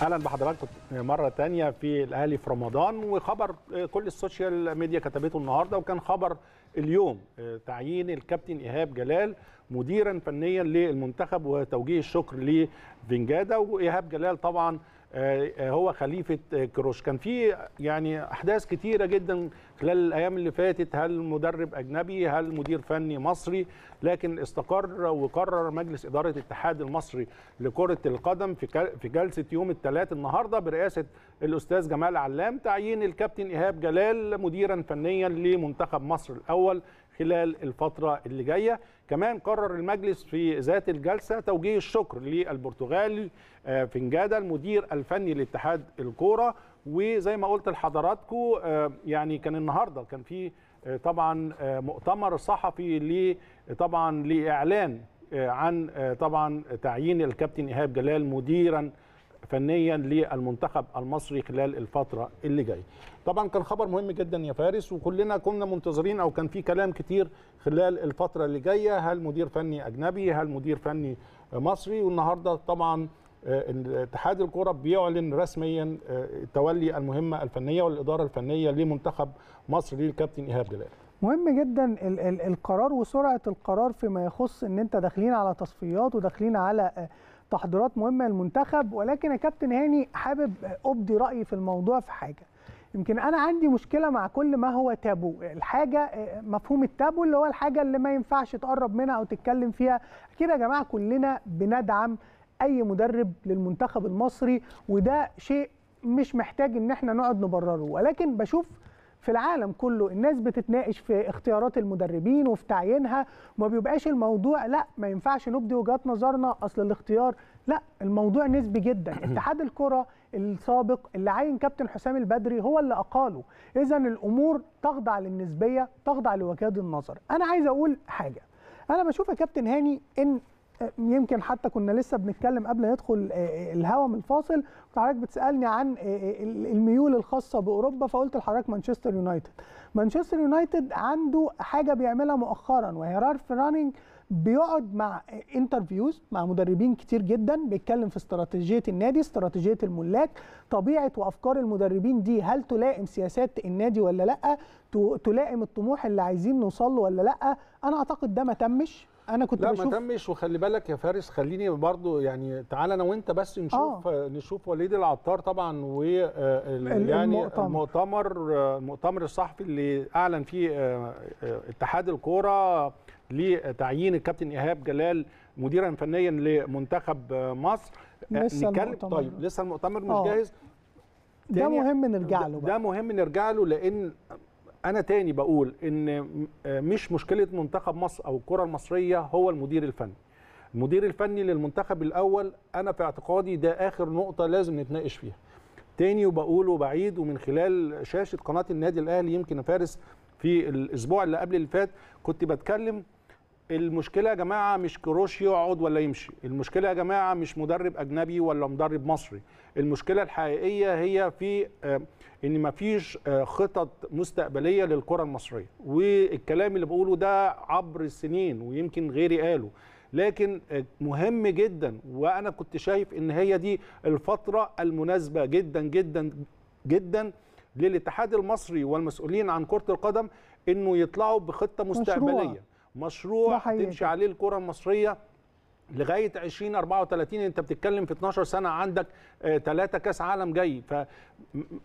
اهلا بحضراتكم مره ثانيه في الاهلي في رمضان وخبر كل السوشيال ميديا كتبته النهارده وكان خبر اليوم آه، تعيين الكابتن ايهاب جلال مديرا فنيا للمنتخب وتوجيه الشكر لفنجادا وايهاب جلال طبعا آه، هو خليفه كروش كان في يعني احداث كتيره جدا خلال الايام اللي فاتت هل مدرب اجنبي هل مدير فني مصري لكن استقر وقرر مجلس اداره الاتحاد المصري لكره القدم في جلسه يوم الثلاث النهارده برئاسه الاستاذ جمال علام تعيين الكابتن ايهاب جلال مديرا فنيا لمنتخب مصر الاول خلال الفترة اللي جاية كمان قرر المجلس في ذات الجلسة توجيه الشكر للبرتغالي آه، فنجادة المدير الفني لاتحاد الكورة وزي ما قلت لحضراتكم آه، يعني كان النهاردة كان في آه، طبعا مؤتمر صحفي طبعا لإعلان عن طبعا تعيين الكابتن إيهاب جلال مديرا فنيا للمنتخب المصري خلال الفتره اللي جايه. طبعا كان خبر مهم جدا يا فارس وكلنا كنا منتظرين او كان في كلام كتير خلال الفتره اللي جايه هل مدير فني اجنبي هل مدير فني مصري والنهارده طبعا آه، اتحاد الكره بيعلن رسميا آه، تولي المهمه الفنيه والاداره الفنيه لمنتخب مصر للكابتن ايهاب جلال. مهم جدا ال ال القرار وسرعه القرار فيما يخص ان انت داخلين على تصفيات وداخلين على آه، تحضيرات مهمه للمنتخب ولكن يا كابتن هاني حابب ابدي رايي في الموضوع في حاجه يمكن انا عندي مشكله مع كل ما هو تابو الحاجه آه، مفهوم التابو اللي هو الحاجه اللي ما ينفعش تقرب منها او تتكلم فيها كده يا جماعه كلنا بندعم اي مدرب للمنتخب المصري وده شيء مش محتاج ان احنا نقعد نبرره ولكن بشوف في العالم كله الناس بتتناقش في اختيارات المدربين وفي تعيينها وما بيبقاش الموضوع لا ما ينفعش نبدي وجهات نظرنا اصل الاختيار لا الموضوع نسبي جدا اتحاد الكره السابق اللي عين كابتن حسام البدري هو اللي اقاله اذا الامور تخضع للنسبيه تخضع لوجهات النظر انا عايز اقول حاجه انا بشوف يا كابتن هاني ان يمكن حتى كنا لسه بنتكلم قبل يدخل آه، آه، الهوا من الفاصل حضرتك بتسالني عن آه، الميول الخاصه باوروبا فقلت لحضرتك مانشستر يونايتد مانشستر يونايتد عنده حاجه بيعملها مؤخرا وهي رارف رانينج بيقعد مع انترفيوز مع مدربين كتير جدا بيتكلم في استراتيجيه النادي استراتيجيه الملاك طبيعه وافكار المدربين دي هل تلائم سياسات النادي ولا لا تلائم الطموح اللي عايزين نوصل له ولا لا انا اعتقد ده ما تمش انا كنت لا بشوف ما تمش وخلي بالك يا فارس خليني برضو يعني تعالى انا وانت بس نشوف آه. نشوف وليد العطار طبعا و آه، يعني المؤتمر آه، المؤتمر الصحفي اللي اعلن فيه آه، اتحاد الكوره لتعيين الكابتن ايهاب جلال مديرا فنيا لمنتخب مصر لسه المؤتمر طيب لسه المؤتمر مش آه. جاهز ده مهم نرجع له بقى. ده مهم نرجع له لان انا تاني بقول ان آه، مش مشكله منتخب مصر او الكره المصريه هو المدير الفني المدير الفني للمنتخب الاول انا في اعتقادي ده اخر نقطه لازم نتناقش فيها تاني وبقول وبعيد ومن خلال شاشه قناه النادي الاهلي يمكن فارس في الاسبوع اللي قبل اللي فات كنت بتكلم المشكله يا جماعه مش كروش يقعد ولا يمشي المشكله يا جماعه مش مدرب اجنبي ولا مدرب مصري المشكله الحقيقيه هي في آه، ان مفيش آه، خطط مستقبليه للكره المصريه والكلام اللي بقوله ده عبر السنين ويمكن غيري قاله لكن آه، مهم جدا وانا كنت شايف ان هي دي الفتره المناسبه جدا جدا جدا للاتحاد المصري والمسؤولين عن كره القدم انه يطلعوا بخطه مستقبليه مشروع. مشروع تمشي عليه الكره المصريه لغايه 2034 انت بتتكلم في 12 سنه عندك ثلاثه آه، كاس عالم جاي ف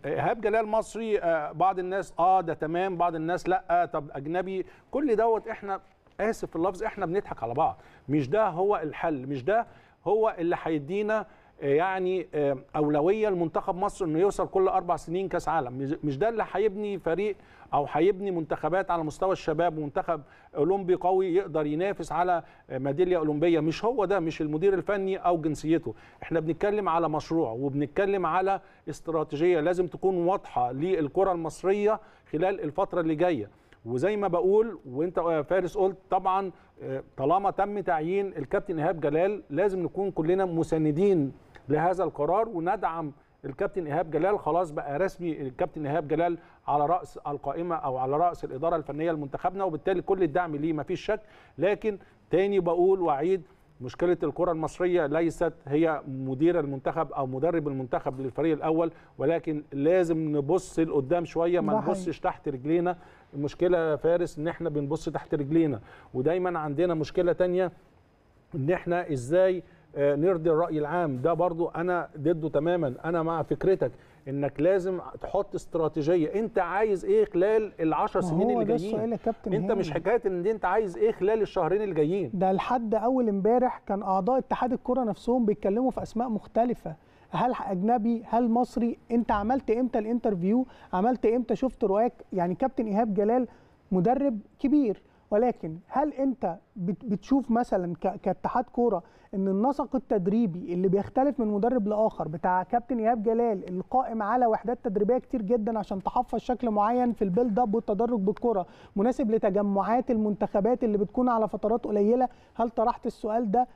ايهاب آه، جلال مصري آه، بعض الناس اه ده تمام بعض الناس لا طب اجنبي كل دوت احنا اسف في اللفظ احنا بنضحك على بعض مش ده هو الحل مش ده هو اللي هيدينا يعني اولويه لمنتخب مصر انه يوصل كل اربع سنين كاس عالم مش ده اللي هيبني فريق او هيبني منتخبات على مستوى الشباب ومنتخب اولمبي قوي يقدر ينافس على ميداليه اولمبيه مش هو ده مش المدير الفني او جنسيته احنا بنتكلم على مشروع وبنتكلم على استراتيجيه لازم تكون واضحه للكره المصريه خلال الفتره اللي جايه وزي ما بقول وانت فارس قلت طبعا آه، طالما تم تعيين الكابتن ايهاب جلال لازم نكون كلنا مساندين لهذا القرار وندعم الكابتن ايهاب جلال خلاص بقى رسمي الكابتن ايهاب جلال على راس القائمه او على راس الاداره الفنيه لمنتخبنا وبالتالي كل الدعم ليه مفيش شك لكن تاني بقول واعيد مشكله الكره المصريه ليست هي مدير المنتخب او مدرب المنتخب للفريق الاول ولكن لازم نبص لقدام شويه ما نبصش تحت رجلينا المشكله يا فارس ان احنا بنبص تحت رجلينا ودايما عندنا مشكله تانية ان احنا ازاي آه، نرضي الراي العام ده برضو انا ضده تماما انا مع فكرتك انك لازم تحط استراتيجيه انت عايز ايه خلال ال10 سنين اللي جايين انت مش حكايه ان انت عايز ايه خلال الشهرين الجايين ده لحد اول امبارح كان اعضاء اتحاد الكره نفسهم بيتكلموا في اسماء مختلفه هل اجنبي هل مصري انت عملت امتى الانترفيو عملت امتى شفت رؤاك يعني كابتن ايهاب جلال مدرب كبير ولكن هل انت بتشوف مثلا كاتحاد كوره ان النسق التدريبي اللي بيختلف من مدرب لاخر بتاع كابتن ايهاب جلال القائم على وحدات تدريبيه كتير جدا عشان تحفظ شكل معين في البيلد اب والتدرج بالكره مناسب لتجمعات المنتخبات اللي بتكون على فترات قليله هل طرحت السؤال ده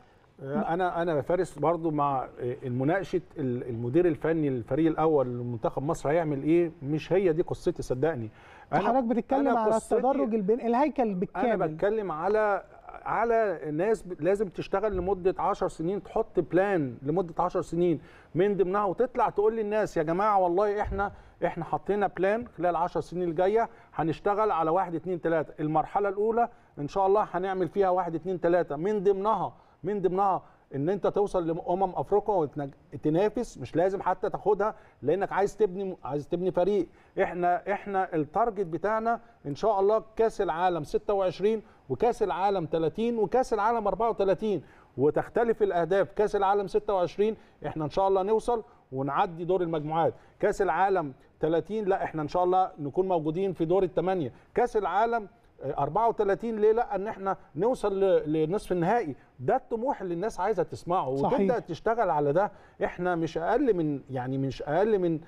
آه، انا انا بفارس برضو مع مناقشه المدير الفني للفريق الاول لمنتخب مصر هيعمل ايه مش هي دي قصتي صدقني حضرتك بتتكلم على التدرج البن... الهيكل بالكامل انا بتكلم على على ناس لازم تشتغل لمده 10 سنين تحط بلان لمده 10 سنين من ضمنها وتطلع تقول للناس يا جماعه والله احنا احنا حطينا بلان خلال 10 سنين الجايه هنشتغل على 1 2 3 المرحله الاولى ان شاء الله هنعمل فيها 1 2 3 من ضمنها من ضمنها ان انت توصل لامم افريقيا وتنافس مش لازم حتى تاخدها لانك عايز تبني عايز تبني فريق احنا احنا التارجت بتاعنا ان شاء الله كاس العالم 26 وكاس العالم 30 وكاس العالم 34 وتختلف الاهداف كاس العالم 26 احنا ان شاء الله نوصل ونعدي دور المجموعات كاس العالم 30 لا احنا ان شاء الله نكون موجودين في دور الثمانيه كاس العالم 34 ليه لا ان احنا نوصل لنصف النهائي ده الطموح اللي الناس عايزه تسمعه صحيح. وتبدا تشتغل على ده احنا مش اقل من يعني مش اقل من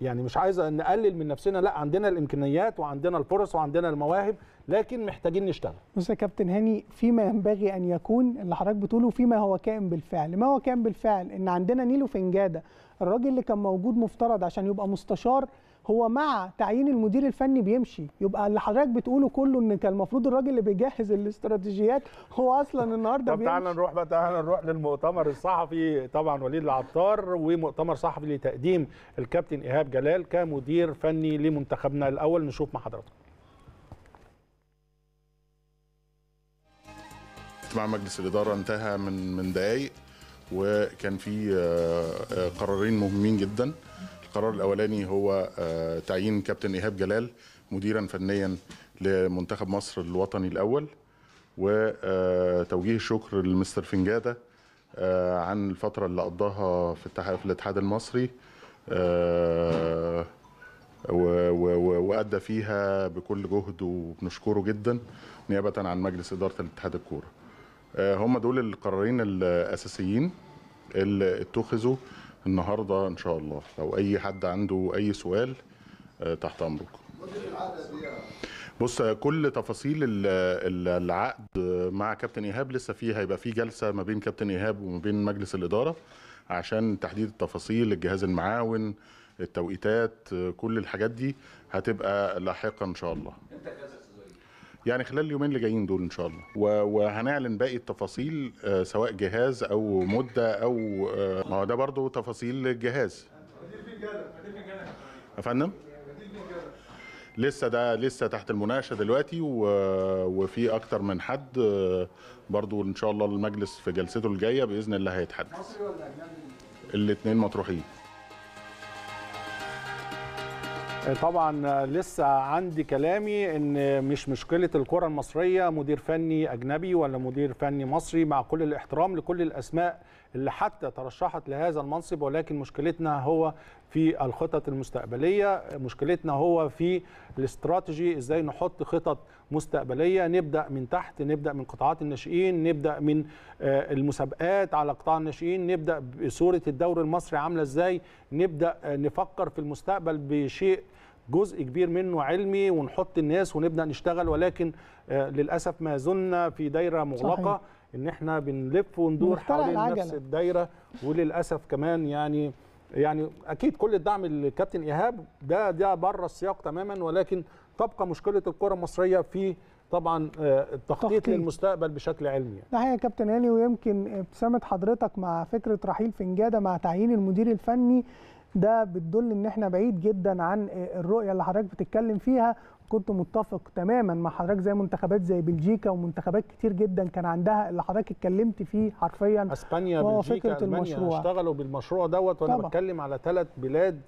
يعني مش عايزه نقلل من نفسنا لا عندنا الامكانيات وعندنا الفرص وعندنا المواهب لكن محتاجين نشتغل بص يا كابتن هاني فيما ينبغي ان يكون اللي حضرتك بتقوله فيما هو كائن بالفعل ما هو كائن بالفعل ان عندنا نيلو فنجاده الراجل اللي كان موجود مفترض عشان يبقى مستشار هو مع تعيين المدير الفني بيمشي يبقى اللي حضرتك بتقوله كله ان كان المفروض الراجل اللي بيجهز الاستراتيجيات هو اصلا النهارده طب تعالى نروح بقى تعالى نروح للمؤتمر الصحفي طبعا وليد العطار ومؤتمر صحفي لتقديم الكابتن ايهاب جلال كمدير فني لمنتخبنا الاول نشوف مع حضراتكم اجتماع مجلس الاداره انتهى من من دقائق وكان في آه، آه، قرارين مهمين جدا القرار الاولاني هو آه، تعيين كابتن ايهاب جلال مديرا فنيا لمنتخب مصر الوطني الاول وتوجيه آه، الشكر لمستر فنجاده آه، عن الفتره اللي قضاها في في الاتحاد المصري وادى فيها بكل جهد وبنشكره جدا نيابه عن مجلس اداره الاتحاد الكوره هم دول القرارين الاساسيين اللي اتخذوا النهارده ان شاء الله لو اي حد عنده اي سؤال آه، تحت امرك بص كل تفاصيل العقد مع كابتن ايهاب لسه فيه هيبقى فيه جلسه ما بين كابتن ايهاب وما بين مجلس الاداره عشان تحديد التفاصيل الجهاز المعاون التوقيتات آه، كل الحاجات دي هتبقى لاحقا ان شاء الله يعني خلال اليومين اللي جايين دول ان شاء الله وهنعلن باقي التفاصيل آه، سواء جهاز او مده او آه، ما هو ده برضه تفاصيل الجهاز يا فندم لسه ده لسه تحت المناقشه دلوقتي وفي اكتر من حد آه، برضو ان شاء الله المجلس في جلسته الجايه باذن الله هيتحدث الاثنين مطروحين طبعا لسه عندي كلامي ان مش مشكله الكره المصريه مدير فني اجنبي ولا مدير فني مصري مع كل الاحترام لكل الاسماء اللي حتى ترشحت لهذا المنصب ولكن مشكلتنا هو في الخطط المستقبليه مشكلتنا هو في الاستراتيجي ازاي نحط خطط مستقبليه نبدا من تحت نبدا من قطاعات الناشئين نبدا من آه، المسابقات على قطاع الناشئين نبدا بصوره الدوري المصري عامله ازاي نبدا آه، نفكر في المستقبل بشيء جزء كبير منه علمي ونحط الناس ونبدا نشتغل ولكن آه، للاسف ما زلنا في دايره مغلقه صحيح. ان احنا بنلف وندور حوالين نفس الدايره وللاسف كمان يعني يعني اكيد كل الدعم للكابتن ايهاب ده ده بره السياق تماما ولكن تبقى مشكله الكره المصريه في طبعا آه، التخطيط للمستقبل بشكل علمي ده يعني. يا كابتن هاني ويمكن ابتسامه حضرتك مع فكره رحيل فنجاده مع تعيين المدير الفني ده بتدل ان احنا بعيد جدا عن آه، الرؤيه اللي حضرتك بتتكلم فيها كنت متفق تماما مع حضرتك زي منتخبات زي بلجيكا ومنتخبات كتير جدا كان عندها اللي حضرتك اتكلمت فيه حرفيا اسبانيا بلجيكا فكرة المشروع. اشتغلوا بالمشروع دوت وانا طبعا. بتكلم على ثلاث بلاد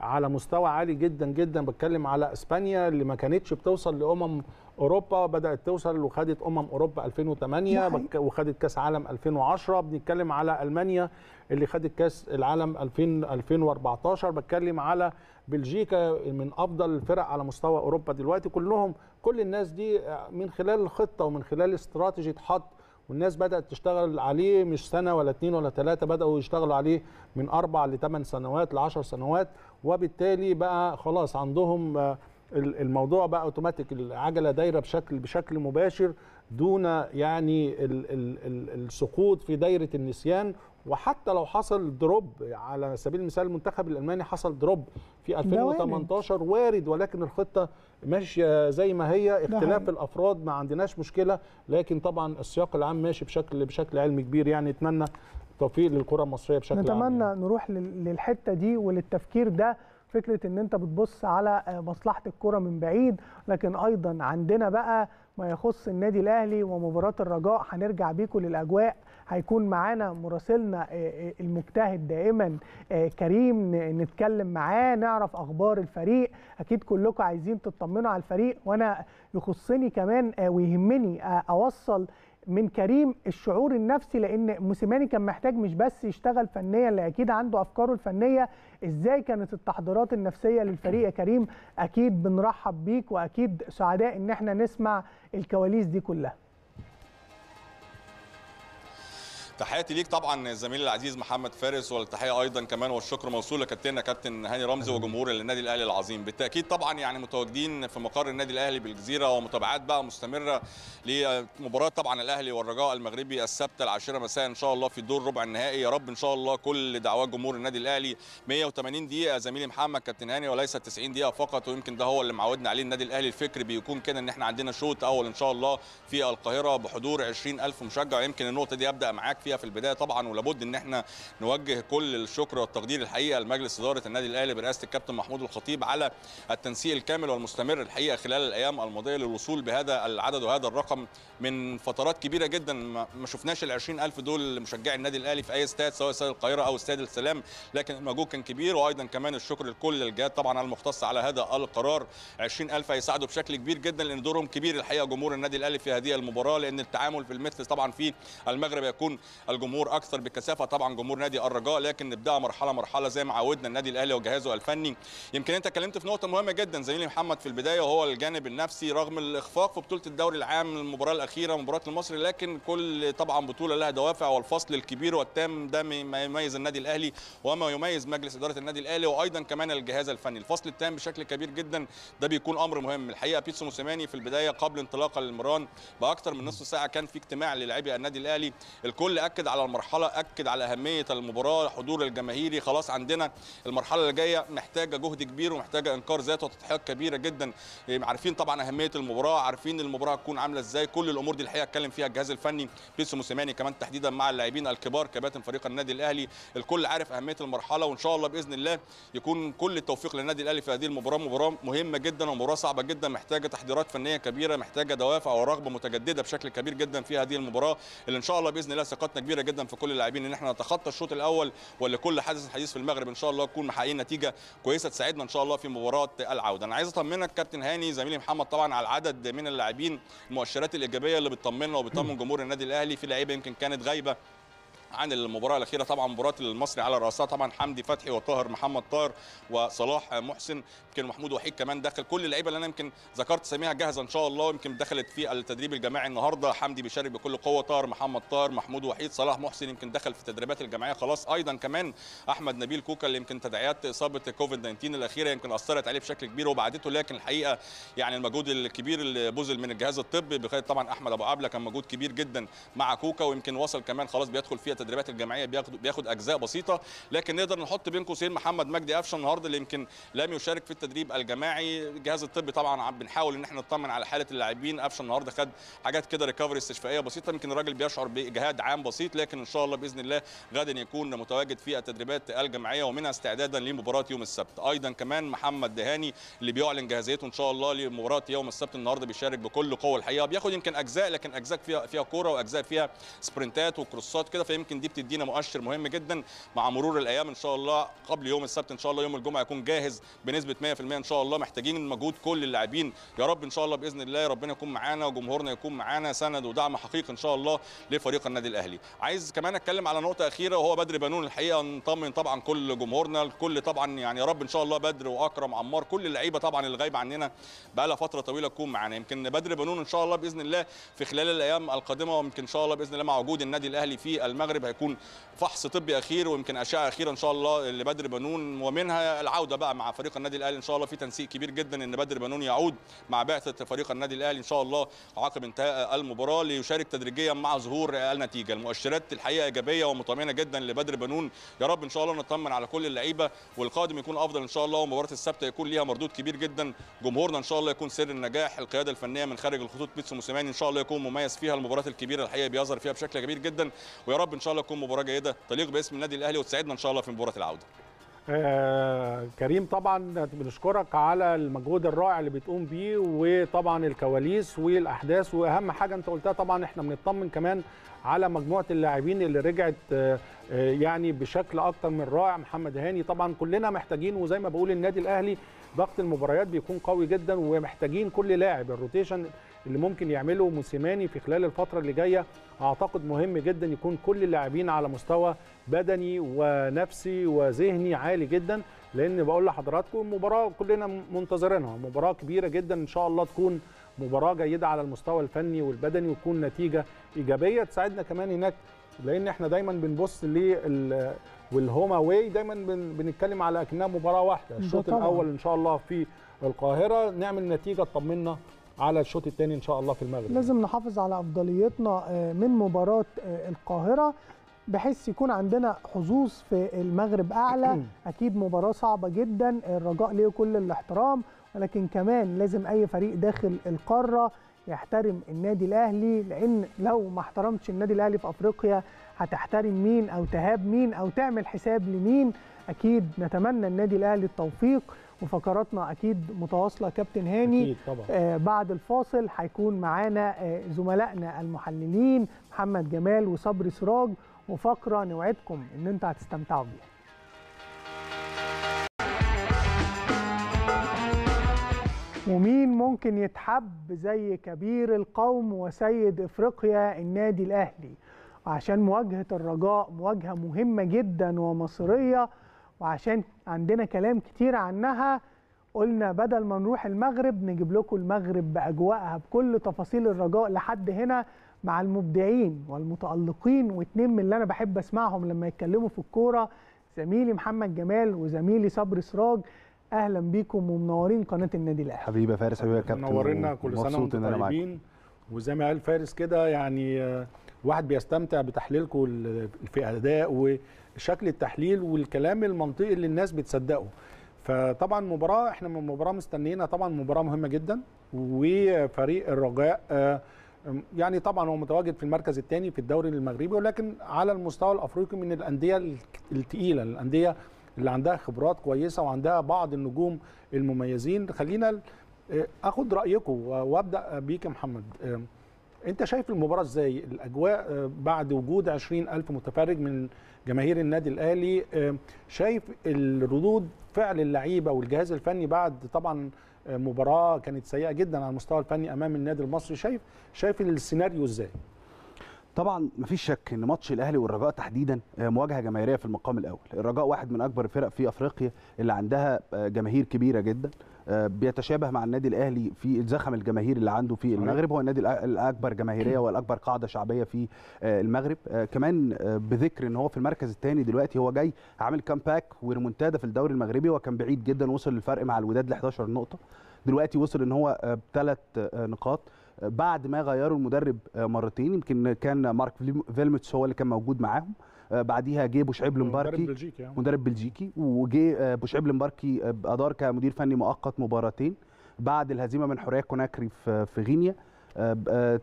على مستوى عالي جدا جدا بتكلم على اسبانيا اللي ما كانتش بتوصل لامم اوروبا بدات توصل وخدت امم اوروبا 2008 وخدت كاس عالم 2010 بنتكلم على المانيا اللي خدت كاس العالم 2000 2014 بتكلم على بلجيكا من افضل الفرق على مستوى اوروبا دلوقتي كلهم كل الناس دي آه، من خلال الخطه ومن خلال استراتيجي اتحط والناس بدات تشتغل عليه مش سنه ولا اتنين ولا ثلاثه بداوا يشتغلوا عليه من اربع لثمان سنوات لعشر سنوات وبالتالي بقى خلاص عندهم آه، الموضوع بقى اوتوماتيك العجله دايره بشكل بشكل مباشر دون يعني السقوط في دايره النسيان وحتى لو حصل دروب على سبيل المثال المنتخب الالماني حصل دروب في 2018 وارد ولكن الخطه ماشيه زي ما هي اختلاف الافراد ما عندناش مشكله لكن طبعا السياق العام ماشي بشكل بشكل علمي كبير يعني اتمنى التوفيق للكره المصريه بشكل نتمنى عام نتمنى يعني نروح للحته دي وللتفكير ده فكره ان انت بتبص على آه، مصلحه الكره من بعيد لكن ايضا عندنا بقى ما يخص النادي الاهلي ومباراه الرجاء هنرجع بيكم للاجواء هيكون معانا مراسلنا آه، آه، المجتهد دائما كريم نتكلم معاه نعرف اخبار الفريق اكيد كلكم عايزين تطمنوا على الفريق وانا يخصني كمان ويهمني اوصل من كريم الشعور النفسي لان موسيماني كان محتاج مش بس يشتغل فنيا لا اكيد عنده افكاره الفنيه ازاي كانت التحضيرات النفسيه للفريق يا كريم اكيد بنرحب بيك واكيد سعداء ان احنا نسمع الكواليس دي كلها تحياتي ليك طبعا الزميل العزيز محمد فارس والتحيه ايضا كمان والشكر موصول لكابتننا كابتن هاني رمزي وجمهور النادي الاهلي العظيم بالتاكيد طبعا يعني متواجدين في مقر النادي الاهلي بالجزيره ومتابعات بقى مستمره لمباراه طبعا الاهلي والرجاء المغربي السبت العاشره مساء ان شاء الله في دور ربع النهائي يا رب ان شاء الله كل دعوات جمهور النادي الاهلي 180 دقيقه زميلي محمد كابتن هاني وليس 90 دقيقه فقط ويمكن ده هو اللي معودنا عليه النادي الاهلي الفكر بيكون كده ان احنا عندنا شوط اول ان شاء الله في القاهره بحضور 20000 مشجع يمكن النقطه دي ابدا معاك فيها في البدايه طبعا ولابد ان احنا نوجه كل الشكر والتقدير الحقيقه لمجلس اداره النادي الاهلي برئاسه الكابتن محمود الخطيب على التنسيق الكامل والمستمر الحقيقه خلال الايام الماضيه للوصول بهذا العدد وهذا الرقم من فترات كبيره جدا ما شفناش ال 20000 دول لمشجعي النادي الاهلي في اي استاد سواء استاد القاهره او استاد السلام لكن المجهود كان كبير وايضا كمان الشكر لكل الجهات طبعا المختصه على هذا القرار 20000 هيساعدوا بشكل كبير جدا لان دورهم كبير الحقيقه جمهور النادي الاهلي في هذه المباراه لان التعامل بالمثل طبعا في المغرب يكون الجمهور اكثر بكثافه طبعا جمهور نادي الرجاء لكن نبداها مرحله مرحله زي ما عودنا النادي الاهلي وجهازه الفني يمكن انت اتكلمت في نقطه مهمه جدا زميلي محمد في البدايه وهو الجانب النفسي رغم الاخفاق في بطوله الدوري العام المباراه الاخيره مباراه المصري لكن كل طبعا بطوله لها دوافع والفصل الكبير والتام ده ما يميز النادي الاهلي وما يميز مجلس اداره النادي الاهلي وايضا كمان الجهاز الفني الفصل التام بشكل كبير جدا ده بيكون امر مهم الحقيقه بيتسو موسيماني في البدايه قبل انطلاقه للمران باكثر من نصف ساعه كان في اجتماع للاعبي النادي الاهلي الكل اكد على المرحله اكد على اهميه المباراه حضور الجماهيري خلاص عندنا المرحله اللي جايه محتاجه جهد كبير ومحتاجه انكار ذات وتضحيات كبيره جدا إيه، عارفين طبعا اهميه المباراه عارفين المباراه هتكون عامله ازاي كل الامور دي الحقيقه اتكلم فيها الجهاز الفني بيسو موسيماني كمان تحديدا مع اللاعبين الكبار كباتن فريق النادي الاهلي الكل عارف اهميه المرحله وان شاء الله باذن الله يكون كل التوفيق للنادي الاهلي في هذه المباراه مباراه مهمه جدا ومباراه صعبه جدا محتاجه تحضيرات فنيه كبيره محتاجه دوافع ورغبه متجدده بشكل كبير جدا في هذه المباراه اللي ان شاء الله باذن الله ثقتنا مساعدتنا كبيره جدا في كل اللاعبين ان احنا نتخطى الشوط الاول واللي كل حادث حديث في المغرب ان شاء الله نكون محققين نتيجه كويسه تساعدنا ان شاء الله في مباراه العوده انا عايز اطمنك كابتن هاني زميلي محمد طبعا على العدد من اللاعبين المؤشرات الايجابيه اللي بتطمنا وبتطمن جمهور النادي الاهلي في لعيبه يمكن كانت غايبه عن المباراه الاخيره طبعا مباراه المصري على راسها طبعا حمدي فتحي وطاهر محمد طاهر وصلاح محسن يمكن محمود وحيد كمان دخل كل اللعيبه اللي انا يمكن ذكرت اساميها جاهزه ان شاء الله يمكن دخلت في التدريب الجماعي النهارده حمدي بيشارك بكل قوه طاهر محمد طاهر محمود وحيد صلاح محسن يمكن دخل في التدريبات الجماعيه خلاص ايضا كمان احمد نبيل كوكا اللي يمكن تداعيات اصابه كوفيد 19 الاخيره يمكن اثرت عليه بشكل كبير وبعدته لكن الحقيقه يعني المجهود الكبير اللي بذل من الجهاز الطبي بقياده طبعا احمد ابو عبله كان مجهود كبير جدا مع كوكا ويمكن وصل كمان خلاص بيدخل في التدريبات الجماعيه بياخد بياخد اجزاء بسيطه لكن نقدر نحط بين قوسين محمد مجدي قفشه النهارده اللي يمكن لم يشارك في التدريب الجماعي الجهاز الطبي طبعا بنحاول ان احنا نطمن على حاله اللاعبين قفشه النهارده خد حاجات كده ريكفري استشفائيه بسيطه يمكن الراجل بيشعر باجهاد عام بسيط لكن ان شاء الله باذن الله غدا يكون متواجد في التدريبات الجماعيه ومنها استعدادا لمباراه يوم السبت ايضا كمان محمد دهاني اللي بيعلن جاهزيته ان شاء الله لمباراه يوم السبت النهارده بيشارك بكل قوه الحقيقه بياخد يمكن اجزاء لكن اجزاء فيها فيها كوره واجزاء فيها سبرنتات وكروسات كده فيمكن يمكن دي بتدينا مؤشر مهم جدا مع مرور الايام ان شاء الله قبل يوم السبت ان شاء الله يوم الجمعه يكون جاهز بنسبه 100% ان شاء الله محتاجين مجهود كل اللاعبين يا رب ان شاء الله باذن الله ربنا يكون معانا وجمهورنا يكون معانا سند ودعم حقيقي ان شاء الله لفريق النادي الاهلي عايز كمان اتكلم على نقطه اخيره وهو بدر بنون الحقيقه نطمن طبعا كل جمهورنا الكل طبعا يعني يا رب ان شاء الله بدر واكرم عمار كل اللعيبه طبعا اللي غايب عننا بقى لها فتره طويله تكون معانا يمكن بدر بنون ان شاء الله باذن الله في خلال الايام القادمه ويمكن ان شاء الله باذن الله مع وجود النادي الاهلي في المغرب المغرب هيكون فحص طبي اخير ويمكن اشعه اخيره ان شاء الله لبدر بنون ومنها العوده بقى مع فريق النادي الاهلي ان شاء الله في تنسيق كبير جدا ان بدر بنون يعود مع بعثه فريق النادي الاهلي ان شاء الله عقب انتهاء المباراه ليشارك تدريجيا مع ظهور النتيجه المؤشرات الحقيقه ايجابيه ومطمئنه جدا لبدر بنون يا رب ان شاء الله نطمن على كل اللعيبه والقادم يكون افضل ان شاء الله ومباراه السبت يكون ليها مردود كبير جدا جمهورنا ان شاء الله يكون سر النجاح القياده الفنيه من خارج الخطوط بيتسو موسيماني ان شاء الله يكون مميز فيها المباراه الكبيره الحقيقه بيظهر فيها بشكل كبير جدا ويا رب ان شاء شاء الله تكون مباراه جيده تليق باسم النادي الاهلي وتساعدنا ان شاء الله في مباراه العوده آه كريم طبعا بنشكرك على المجهود الرائع اللي بتقوم بيه وطبعا الكواليس والاحداث واهم حاجه انت قلتها طبعا احنا بنطمن كمان على مجموعه اللاعبين اللي رجعت آه, آه، يعني بشكل اكتر من رائع محمد هاني طبعا كلنا محتاجين وزي ما بقول النادي الاهلي ضغط المباريات بيكون قوي جدا ومحتاجين كل لاعب الروتيشن اللي ممكن يعمله موسيماني في خلال الفتره اللي جايه اعتقد مهم جدا يكون كل اللاعبين على مستوى بدني ونفسي وذهني عالي جدا لان بقول لحضراتكم مباراه كلنا منتظرينها مباراه كبيره جدا ان شاء الله تكون مباراه جيده على المستوى الفني والبدني وتكون نتيجه ايجابيه تساعدنا كمان هناك لان احنا دايما بنبص لل والهوم اواي دايما بنتكلم على اكنها مباراه واحده الشوط الاول ان شاء الله في القاهره نعمل نتيجه تطمنا على الشوط الثاني ان شاء الله في المغرب لازم نحافظ على افضليتنا آه، من مباراه آه، القاهره بحيث يكون عندنا حظوظ في المغرب اعلى اكيد مباراه صعبه جدا الرجاء ليه كل الاحترام ولكن كمان لازم اي فريق داخل القاره يحترم النادي الاهلي لان لو ما احترمتش النادي الاهلي في افريقيا هتحترم مين او تهاب مين او تعمل حساب لمين اكيد نتمنى النادي الاهلي التوفيق وفقراتنا اكيد متواصله كابتن هاني أكيد طبعا. آه بعد الفاصل هيكون معانا آه زملائنا المحللين محمد جمال وصبري سراج وفقره نوعدكم ان انتوا هتستمتعوا بيها ومين ممكن يتحب زي كبير القوم وسيد افريقيا النادي الاهلي عشان مواجهه الرجاء مواجهه مهمه جدا ومصيريه وعشان عندنا كلام كتير عنها قلنا بدل ما نروح المغرب نجيب لكم المغرب باجواءها بكل تفاصيل الرجاء لحد هنا مع المبدعين والمتالقين واتنين من اللي انا بحب اسمعهم لما يتكلموا في الكوره زميلي محمد جمال وزميلي صبري سراج اهلا بيكم ومنورين قناه النادي الاهلي حبيبي فارس حبيبي يا كابتن منورنا كل سنه وانتم طيبين وزي ما قال فارس كده يعني آه، واحد بيستمتع بتحليلكم في اداء و شكل التحليل والكلام المنطقي اللي الناس بتصدقه فطبعا مباراه احنا من مباراه مستنيينها طبعا مباراه مهمه جدا وفريق الرجاء آه، يعني طبعا هو متواجد في المركز الثاني في الدوري المغربي ولكن على المستوى الافريقي من الانديه الثقيله الانديه اللي عندها خبرات كويسه وعندها بعض النجوم المميزين خلينا آه، اخد رايكم وابدا بيك يا محمد آه، انت شايف المباراه ازاي الاجواء بعد وجود 20000 متفرج من جماهير النادي الاهلي شايف الردود فعل اللعيبه والجهاز الفني بعد طبعا مباراه كانت سيئه جدا على المستوى الفني امام النادي المصري شايف شايف السيناريو ازاي طبعا مفيش شك ان ماتش الاهلي والرجاء تحديدا آه، مواجهه جماهيريه في المقام الاول الرجاء واحد من اكبر الفرق في افريقيا اللي عندها آه، جماهير كبيره جدا بيتشابه مع النادي الاهلي في الزخم الجماهيري اللي عنده في المغرب هو النادي الاكبر جماهيريه والاكبر قاعده شعبيه في آه، المغرب آه، كمان آه، بذكر ان هو في المركز الثاني دلوقتي هو جاي عامل كامباك وريمونتادا في الدوري المغربي وكان بعيد جدا وصل للفرق مع الوداد ل 11 نقطه دلوقتي وصل ان هو بثلاث نقاط بعد ما غيروا المدرب مرتين يمكن كان مارك فيلمتس هو اللي كان موجود معاهم آه، بعديها جه بوشعيب المباركي مدرب بلجيكي آه. مدرب بلجيكي وجه آه، بوشعيب المباركي ادار كمدير فني مؤقت مباراتين بعد الهزيمه من حريه كوناكري في غينيا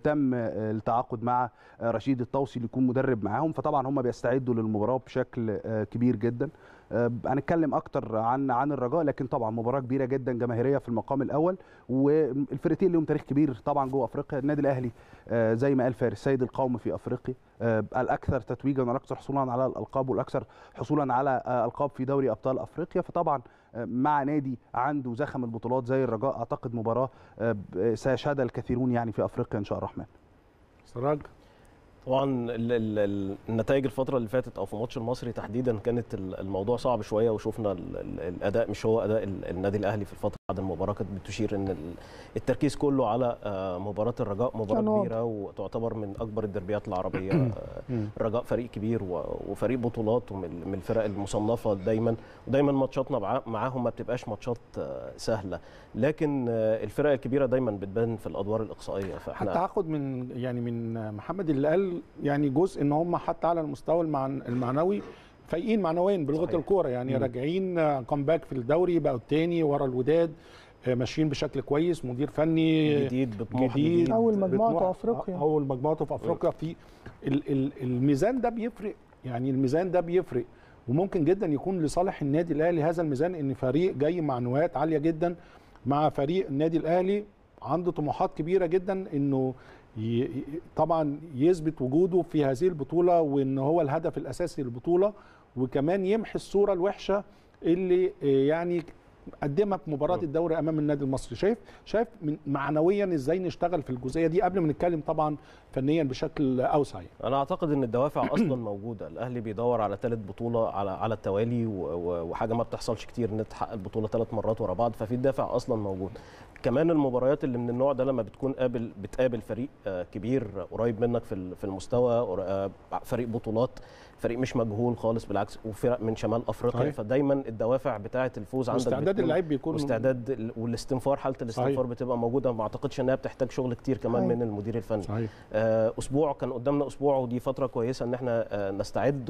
تم التعاقد مع رشيد الطوسي اللي يكون مدرب معاهم فطبعا هم بيستعدوا للمباراه بشكل كبير جدا آه، هنتكلم اكتر عن عن الرجاء لكن طبعا مباراه كبيره جدا جماهيريه في المقام الاول والفرقتين لهم تاريخ كبير طبعا جوه افريقيا النادي الاهلي آه، زي ما قال فارس سيد القوم في افريقيا آه، الاكثر تتويجا والاكثر حصولا على الالقاب والاكثر حصولا على القاب في دوري ابطال افريقيا فطبعا مع نادي عنده زخم البطولات زي الرجاء اعتقد مباراه سيشهدها الكثيرون يعني في افريقيا ان شاء الله الرحمن سراج طبعا النتائج الفتره اللي فاتت او في ماتش المصري تحديدا كانت الموضوع صعب شويه وشفنا الاداء مش هو اداء النادي الاهلي في الفتره بعد المباراه كانت بتشير ان التركيز كله على آه، مباراه الرجاء مباراه كبيره وتعتبر من اكبر الدربيات العربيه الرجاء آه، فريق كبير وفريق بطولات ومن الفرق المصنفه دايما ودايما ماتشاتنا معاهم ما بتبقاش ماتشات آه، سهله لكن الفرق الكبيره دايما بتبان في الادوار الاقصائيه فاحنا حتى هاخد من يعني من محمد اللي قال يعني جزء ان هم حتى على المستوى المعنوي فايقين معنويا بلغه الكوره يعني مم. راجعين كومباك آه، في الدوري بقوا الثاني ورا الوداد آه، ماشيين بشكل كويس مدير فني جديد بطموح جديد, جديد اول مجموعه في افريقيا آه، اول مجموعه في افريقيا في الميزان ده بيفرق يعني الميزان ده بيفرق وممكن جدا يكون لصالح النادي الاهلي هذا الميزان ان فريق جاي معنويات عاليه جدا مع فريق النادي الاهلي عنده طموحات كبيره جدا انه طبعا يثبت وجوده في هذه البطوله وان هو الهدف الاساسي للبطوله وكمان يمحي الصوره الوحشه اللي آه، يعني قدمها في مباراه الدوري امام النادي المصري شايف شايف من معنويا ازاي نشتغل في الجزئيه دي قبل ما نتكلم طبعا فنيا بشكل اوسع يعني. انا اعتقد ان الدوافع اصلا موجوده الاهلي بيدور على ثالث بطوله على على التوالي وحاجه ما بتحصلش كتير ان تحقق البطوله ثلاث مرات ورا بعض ففي الدافع اصلا موجود كمان المباريات اللي من النوع ده لما بتكون قابل بتقابل فريق آه، كبير قريب منك في المستوى آه، فريق بطولات فريق مش مجهول خالص بالعكس وفرق من شمال افريقيا صحيح. فدايما الدوافع بتاعه الفوز عندك استعداد اللعيب بيكون استعداد والاستنفار حاله الاستنفار صحيح. بتبقى موجوده ما اعتقدش انها بتحتاج شغل كتير كمان صحيح. من المدير الفني صحيح. آه، اسبوع كان قدامنا اسبوع ودي فتره كويسه ان احنا آه، نستعد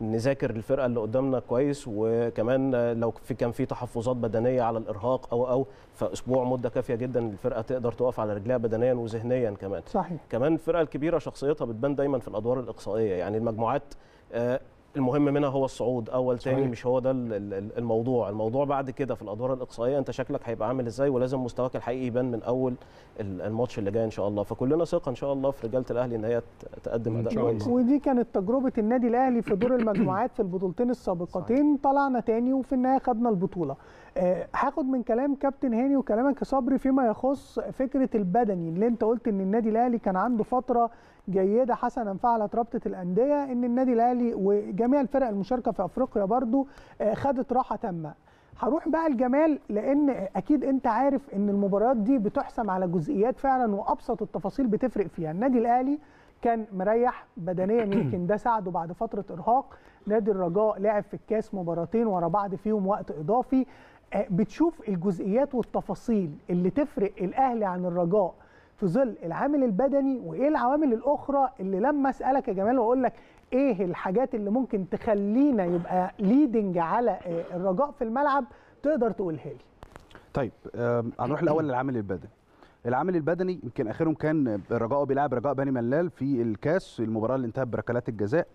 ونذاكر الفرقه اللي قدامنا كويس وكمان آه، لو في كان في تحفظات بدنيه على الارهاق او او فاسبوع مده كافيه جدا الفرقه تقدر تقف على رجلها بدنيا وذهنيا كمان صحيح. كمان الفرقه الكبيره شخصيتها بتبان دايما في الادوار الاقصائيه يعني المجموعات آه، المهم منها هو الصعود اول صحيح. تاني مش هو ده الموضوع الموضوع بعد كده في الادوار الاقصائيه انت شكلك هيبقى عامل ازاي ولازم مستواك الحقيقي يبان من اول الماتش اللي جاي ان شاء الله فكلنا ثقه ان شاء الله في رجاله الاهلي ان هي تقدم اداء كويس ودي كانت تجربه النادي الاهلي في دور المجموعات في البطولتين السابقتين طلعنا تاني وفي النهايه خدنا البطوله آه، هاخد من كلام كابتن هاني وكلامك يا صبري فيما يخص فكره البدني اللي انت قلت ان النادي الاهلي كان عنده فتره جيده حسنا فعلت رابطه الانديه ان النادي الاهلي وجميع الفرق المشاركه في افريقيا برضو آه، خدت راحه تامه هروح بقى الجمال لان اكيد انت عارف ان المباريات دي بتحسم على جزئيات فعلا وابسط التفاصيل بتفرق فيها النادي الاهلي كان مريح بدنيا يمكن ده ساعده بعد فتره ارهاق نادي الرجاء لعب في الكاس مباراتين ورا بعض فيهم وقت اضافي آه، بتشوف الجزئيات والتفاصيل اللي تفرق الاهلي عن الرجاء في ظل العامل البدني وايه العوامل الاخرى اللي لما اسالك يا جمال واقول لك ايه الحاجات اللي ممكن تخلينا يبقى ليدنج على آه، الرجاء في الملعب تقدر تقولها لي طيب هنروح الاول للعامل البدني العامل البدني يمكن اخرهم كان الرجاء بيلعب رجاء بني ملال في الكاس المباراه اللي انتهت بركلات الجزاء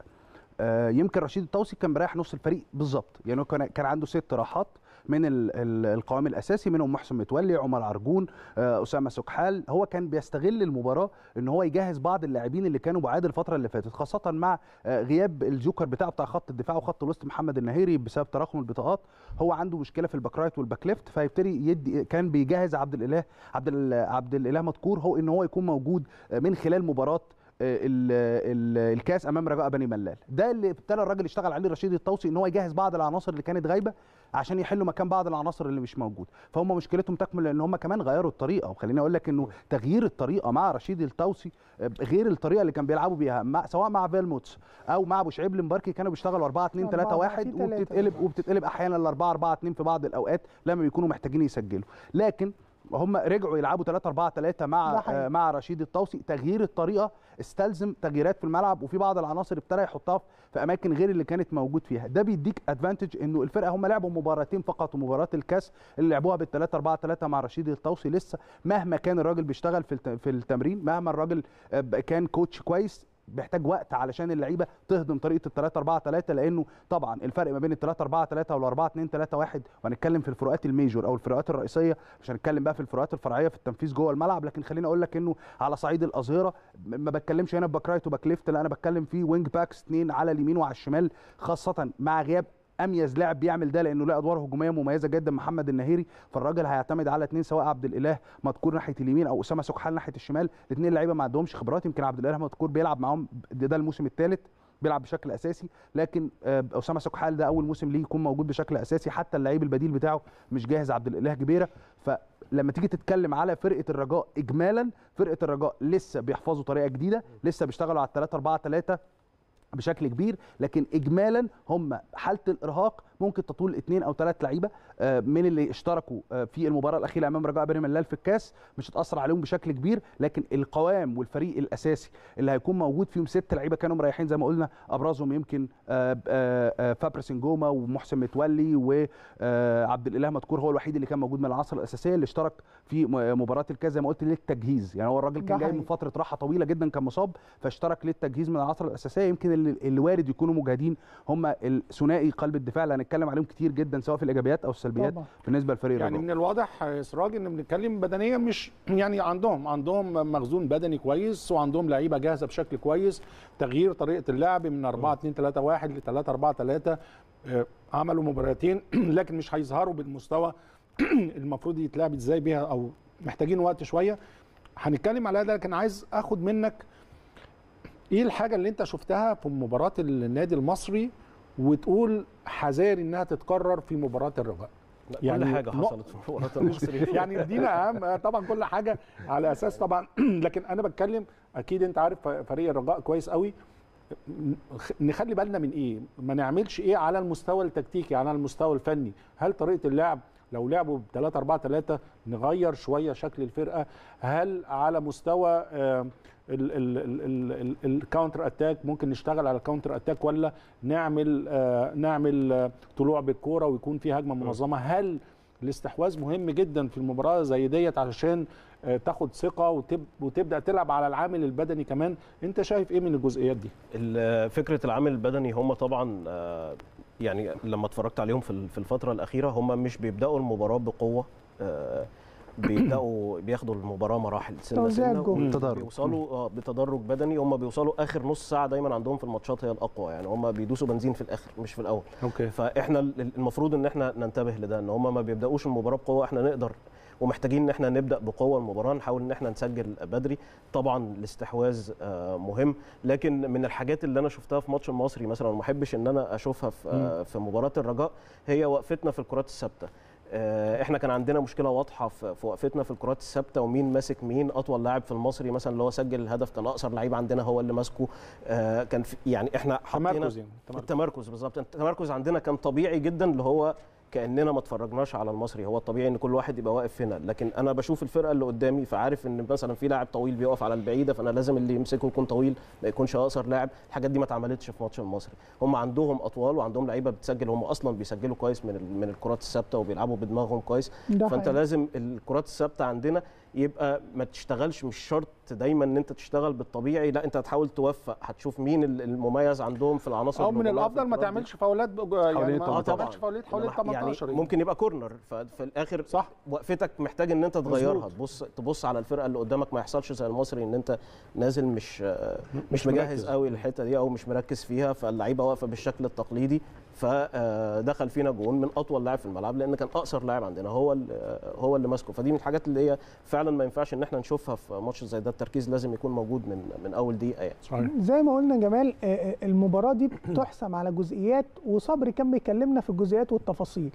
آه، يمكن رشيد التوصي كان مريح نص الفريق بالظبط يعني كان عنده ست راحات من القوام الاساسي منهم محسن متولي عمر عرجون آه، اسامه سكحال هو كان بيستغل المباراه ان هو يجهز بعض اللاعبين اللي كانوا بعاد الفتره اللي فاتت خاصه مع آه، غياب الجوكر بتاعه بتاع خط الدفاع وخط الوسط محمد النهيري بسبب تراكم البطاقات هو عنده مشكله في الباك رايت والباك ليفت فيبتدي يدي كان بيجهز عبد الاله عبد عبد الاله مذكور هو ان هو يكون موجود آه، من خلال مباراه الكاس امام رجاء بني ملال ده اللي ابتدى الراجل يشتغل عليه رشيد الطوسي ان هو يجهز بعض العناصر اللي كانت غايبه عشان يحلوا مكان بعض العناصر اللي مش موجوده فهم مشكلتهم تكمن لان هم كمان غيروا الطريقه وخليني اقول لك انه تغيير الطريقه مع رشيد التوسي آه، غير الطريقه اللي كان بيلعبوا بيها مع سواء مع فيلموتس او مع ابو شعيب لمباركي كانوا بيشتغلوا 4 2 3 1 وبتتقلب وبتتقلب احيانا ل 4 4 2 في بعض الاوقات لما بيكونوا محتاجين يسجلوا لكن هم رجعوا يلعبوا 3 4 3 مع مع رشيد الطوسي تغيير الطريقه استلزم تغييرات في الملعب وفي بعض العناصر ابتدى يحطها في اماكن غير اللي كانت موجود فيها ده بيديك ادفانتج انه الفرقه هم لعبوا مباراتين فقط ومباراه الكاس اللي لعبوها بال 3 4 3 مع رشيد الطوسي لسه مهما كان الراجل بيشتغل في في التمرين مهما الراجل آه، كان كوتش كويس بيحتاج وقت علشان اللعيبه تهضم طريقه ال 3 4 3 لانه طبعا الفرق ما بين ال 3 4 3 وال 4 2 3 1 وهنتكلم في الفروقات الميجور او الفروقات الرئيسيه مش هنتكلم بقى في الفروقات الفرعيه في التنفيذ جوه الملعب لكن خليني اقول لك انه على صعيد الاظهره ما بتكلمش هنا باك رايت وباك ليفت لا انا بتكلم في وينج باكس اثنين على اليمين وعلى الشمال خاصه مع غياب اميز لاعب بيعمل ده لانه له ادوار هجوميه مميزه جدا محمد النهيري فالراجل هيعتمد على اثنين سواء عبد الاله مذكور ناحيه اليمين او اسامه سكحال ناحيه الشمال الاثنين لعيبه ما عندهمش خبرات يمكن عبد الاله مذكور بيلعب معاهم ده, ده الموسم الثالث بيلعب بشكل اساسي لكن آه، اسامه سكحال ده اول موسم ليه يكون موجود بشكل اساسي حتى اللعيب البديل بتاعه مش جاهز عبد الاله جبيره فلما تيجي تتكلم على فرقه الرجاء اجمالا فرقه الرجاء لسه بيحفظوا طريقه جديده لسه بيشتغلوا على 3 4 3 بشكل كبير لكن اجمالا هم حاله الارهاق ممكن تطول اثنين او ثلاث لعيبه آه، من اللي اشتركوا آه، في المباراه الاخيره امام رجاء بني ملال في الكاس مش هتاثر عليهم بشكل كبير لكن القوام والفريق الاساسي اللي هيكون موجود فيهم ست لعيبه كانوا مريحين زي ما قلنا ابرزهم يمكن آه، فابرس نجوما ومحسن متولي وعبد الاله مذكور هو الوحيد اللي كان موجود من العناصر الاساسيه اللي اشترك في مباراه الكاس زي ما قلت للتجهيز يعني هو الراجل كان جاي من فتره راحه طويله جدا كان مصاب فاشترك للتجهيز من العناصر الاساسيه يمكن اللي وارد يكونوا مجاهدين هم الثنائي قلب الدفاع اللي هنتكلم عليهم كتير جدا سواء في الايجابيات او السلبيات طبعا. بالنسبه لفريق يعني الرابع. من الواضح يا سراج ان بنتكلم بدنيا مش يعني عندهم عندهم مخزون بدني كويس وعندهم لعيبه جاهزه بشكل كويس تغيير طريقه اللعب من 4 2 3 1 ل 3 4 3 عملوا مباراتين لكن مش هيظهروا بالمستوى المفروض يتلعب ازاي بيها او محتاجين وقت شويه هنتكلم على ده لكن عايز اخد منك ايه الحاجه اللي انت شفتها في مباراه النادي المصري وتقول حذاري انها تتكرر في مباراه الرجاء يعني كل حاجه حصلت في مباراه المصري يعني ادينا اهم طبعا كل حاجه على اساس طبعا لكن انا بتكلم اكيد انت عارف فريق الرجاء كويس قوي نخلي بالنا من ايه ما نعملش ايه على المستوى التكتيكي على المستوى الفني هل طريقه اللعب لو لعبوا ب 3 4 3 نغير شويه شكل الفرقه هل على مستوى آه الكاونتر اتاك ممكن نشتغل على الكاونتر اتاك ولا نعمل آه نعمل آه، طلوع بالكوره ويكون في هجمه منظمه هل الاستحواذ مهم جدا في المباراه زي ديت علشان آه، تاخد ثقه وتب وتبدا تلعب على العامل البدني كمان انت شايف ايه من الجزئيات دي فكره العامل البدني هم طبعا آه، يعني لما اتفرجت عليهم في الفتره الاخيره هم مش بيبداوا المباراه بقوه بيبداوا بياخدوا المباراه مراحل سنه سنه بيوصلوا آه، بتدرج بدني هم بيوصلوا اخر نص ساعه دايما عندهم في الماتشات هي الاقوى يعني هم بيدوسوا بنزين في الاخر مش في الاول أوكي. فاحنا المفروض ان احنا ننتبه لده ان هم ما بيبداوش المباراه بقوه احنا نقدر ومحتاجين ان احنا نبدا بقوه المباراه نحاول ان احنا نسجل بدري طبعا الاستحواذ آه، مهم لكن من الحاجات اللي انا شفتها في ماتش المصري مثلا ما احبش ان انا اشوفها في آه، في مباراه الرجاء هي وقفتنا في الكرات الثابته آه، احنا كان عندنا مشكله واضحه في وقفتنا في الكرات الثابته ومين ماسك مين اطول لاعب في المصري مثلا اللي هو سجل الهدف كان اقصر لعيب عندنا هو اللي ماسكه آه، كان يعني احنا حطينا التمركز يعني التمركز بالظبط التمركز عندنا كان طبيعي جدا اللي هو كاننا ما اتفرجناش على المصري هو الطبيعي ان كل واحد يبقى واقف هنا لكن انا بشوف الفرقه اللي قدامي فعارف ان مثلا في لاعب طويل بيقف على البعيده فانا لازم اللي يمسكه يكون طويل ما يكونش اقصر لاعب الحاجات دي ما اتعملتش في ماتش المصري هم عندهم اطوال وعندهم لعيبه بتسجل هم اصلا بيسجلوا كويس من من الكرات الثابته وبيلعبوا بدماغهم كويس فانت لازم الكرات الثابته عندنا يبقى ما تشتغلش مش شرط دايما ان انت تشتغل بالطبيعي لا انت هتحاول توفق هتشوف مين المميز عندهم في العناصر او من الافضل ما تعملش فاولات يعني ما تعملش فاولات حوالي 18 يعني, يعني ممكن يبقى كورنر ففي الاخر صح وقفتك محتاج ان انت تغيرها تبص تبص على الفرقه اللي قدامك ما يحصلش زي المصري ان انت نازل مش مش, مش مجهز قوي الحته دي او مش مركز فيها فاللعيبه واقفه بالشكل التقليدي فدخل فينا جون من اطول لاعب في الملعب لان كان اقصر لاعب عندنا هو هو اللي ماسكه فدي من الحاجات اللي هي فعلا ما ينفعش ان احنا نشوفها في ماتش زي ده التركيز لازم يكون موجود من من اول دقيقه يعني زي ما قلنا جمال آه، آه، المباراه دي بتحسم على جزئيات وصبري كان بيكلمنا في الجزئيات والتفاصيل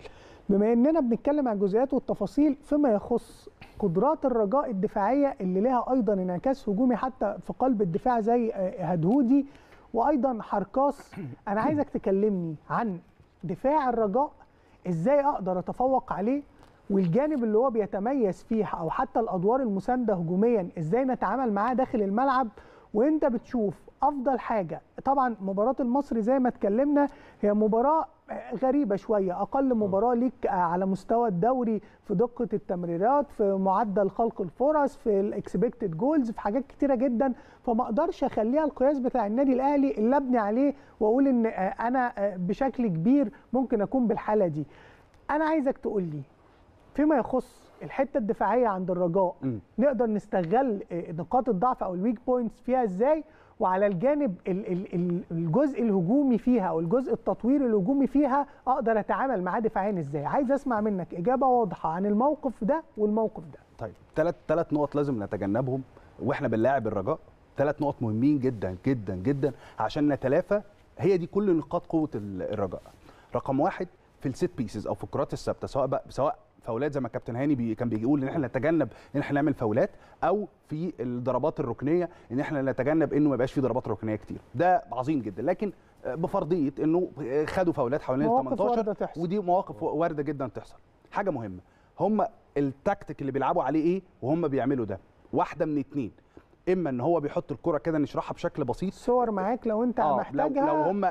بما اننا بنتكلم عن الجزئيات والتفاصيل فيما يخص قدرات الرجاء الدفاعيه اللي لها ايضا انعكاس هجومي حتى في قلب الدفاع زي آه، هدهودي وايضا حركاس انا عايزك تكلمني عن دفاع الرجاء ازاي اقدر اتفوق عليه والجانب اللي هو بيتميز فيه او حتى الادوار المسانده هجوميا ازاي نتعامل معاه داخل الملعب وانت بتشوف افضل حاجه طبعا مباراه المصري زي ما اتكلمنا هي مباراه غريبه شويه اقل مباراه ليك آه، على مستوى الدوري في دقه التمريرات في معدل خلق الفرص في الاكسبكتد جولز في حاجات كتيره جدا فما اقدرش اخليها القياس بتاع النادي الاهلي اللي ابني عليه واقول ان آه، انا آه، بشكل كبير ممكن اكون بالحاله دي انا عايزك تقول لي فيما يخص الحته الدفاعيه عند الرجاء نقدر نستغل نقاط الضعف او الويك بوينتس فيها ازاي وعلى الجانب الجزء الهجومي فيها او الجزء التطوير الهجومي فيها اقدر اتعامل معاه دفاعيا ازاي عايز اسمع منك اجابه واضحه عن الموقف ده والموقف ده طيب ثلاث ثلاث نقط لازم نتجنبهم واحنا بنلاعب الرجاء ثلاث نقط مهمين جدا جدا جدا عشان نتلافى هي دي كل نقاط قوه الرجاء رقم واحد في الست بيسز او في الكرات الثابته سواء بقى سواء فاولات زي ما كابتن هاني بي كان بيقول ان احنا نتجنب ان احنا نعمل فاولات او في الضربات الركنيه ان احنا نتجنب انه ما يبقاش في ضربات ركنيه كتير ده عظيم جدا لكن آه، بفرضيه انه آه، خدوا فاولات حوالين ال 18 ودي مواقف وارده جدا تحصل حاجه مهمه هم التكتيك اللي بيلعبوا عليه ايه وهم بيعملوا ده واحده من اتنين اما ان هو بيحط الكره كده نشرحها بشكل بسيط صور معاك لو انت آه محتاجها لو, لو هم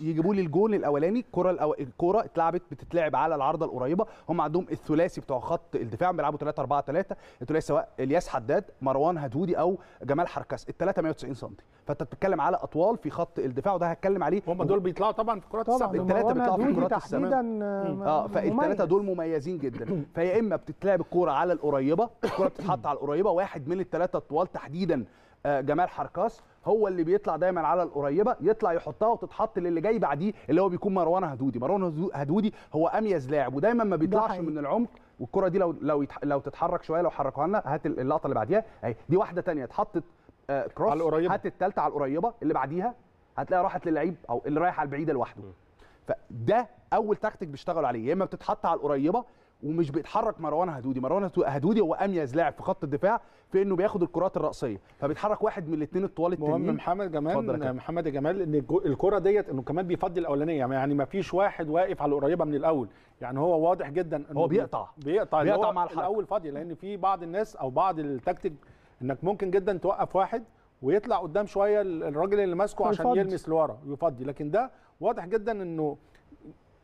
يجيبوا لي الجول الاولاني الكره الأو... الكره اتلعبت بتتلعب على العارضه القريبه هم عندهم الثلاثي بتوع خط الدفاع بيلعبوا 3 4 3 الثلاثي سواء الياس حداد مروان هدودي او جمال حركاس الثلاثه 190 سم فانت بتتكلم على اطوال في خط الدفاع وده هتكلم عليه هم دول بيطلعوا طبعا في كرات السبت الثلاثه بيطلعوا في كرات السبت اه, آه، فالثلاثه دول مميزين جدا فيا اما بتتلعب الكوره على القريبه الكوره بتتحط على القريبه واحد من الثلاثه اطوال تحديدا آه، جمال حركاس هو اللي بيطلع دايما على القريبه يطلع يحطها وتتحط للي جاي بعديه اللي هو بيكون مروان هدودي مروان هدودي هو اميز لاعب ودايما ما بيطلعش من العمق والكره دي لو لو لو تتحرك شويه لو حركوها لنا هات اللقطه اللي بعديها اهي دي واحده ثانيه اتحطت كروس آه، على القريبة. هات الثالثه على القريبه اللي بعديها هتلاقي راحت للعيب او اللي رايح على البعيده لوحده فده اول تكتيك بيشتغلوا عليه يا اما بتتحط على القريبه ومش بيتحرك مروان هدودي مروان هدودي هو اميز لاعب في خط الدفاع في انه بياخد الكرات الراسيه فبيتحرك واحد من الاثنين الطوال التانيين مهم محمد جمال محمد يا جمال ان الكره ديت انه كمان بيفضي الاولانيه يعني ما فيش واحد واقف على القريبه من الاول يعني هو واضح جدا انه هو بيقطع بيقطع, بيقطع مع الحركة. الاول فاضيه لان في بعض الناس او بعض التكتيك انك ممكن جدا توقف واحد ويطلع قدام شويه الراجل اللي ماسكه عشان يلمس لورا ويفضي لكن ده واضح جدا انه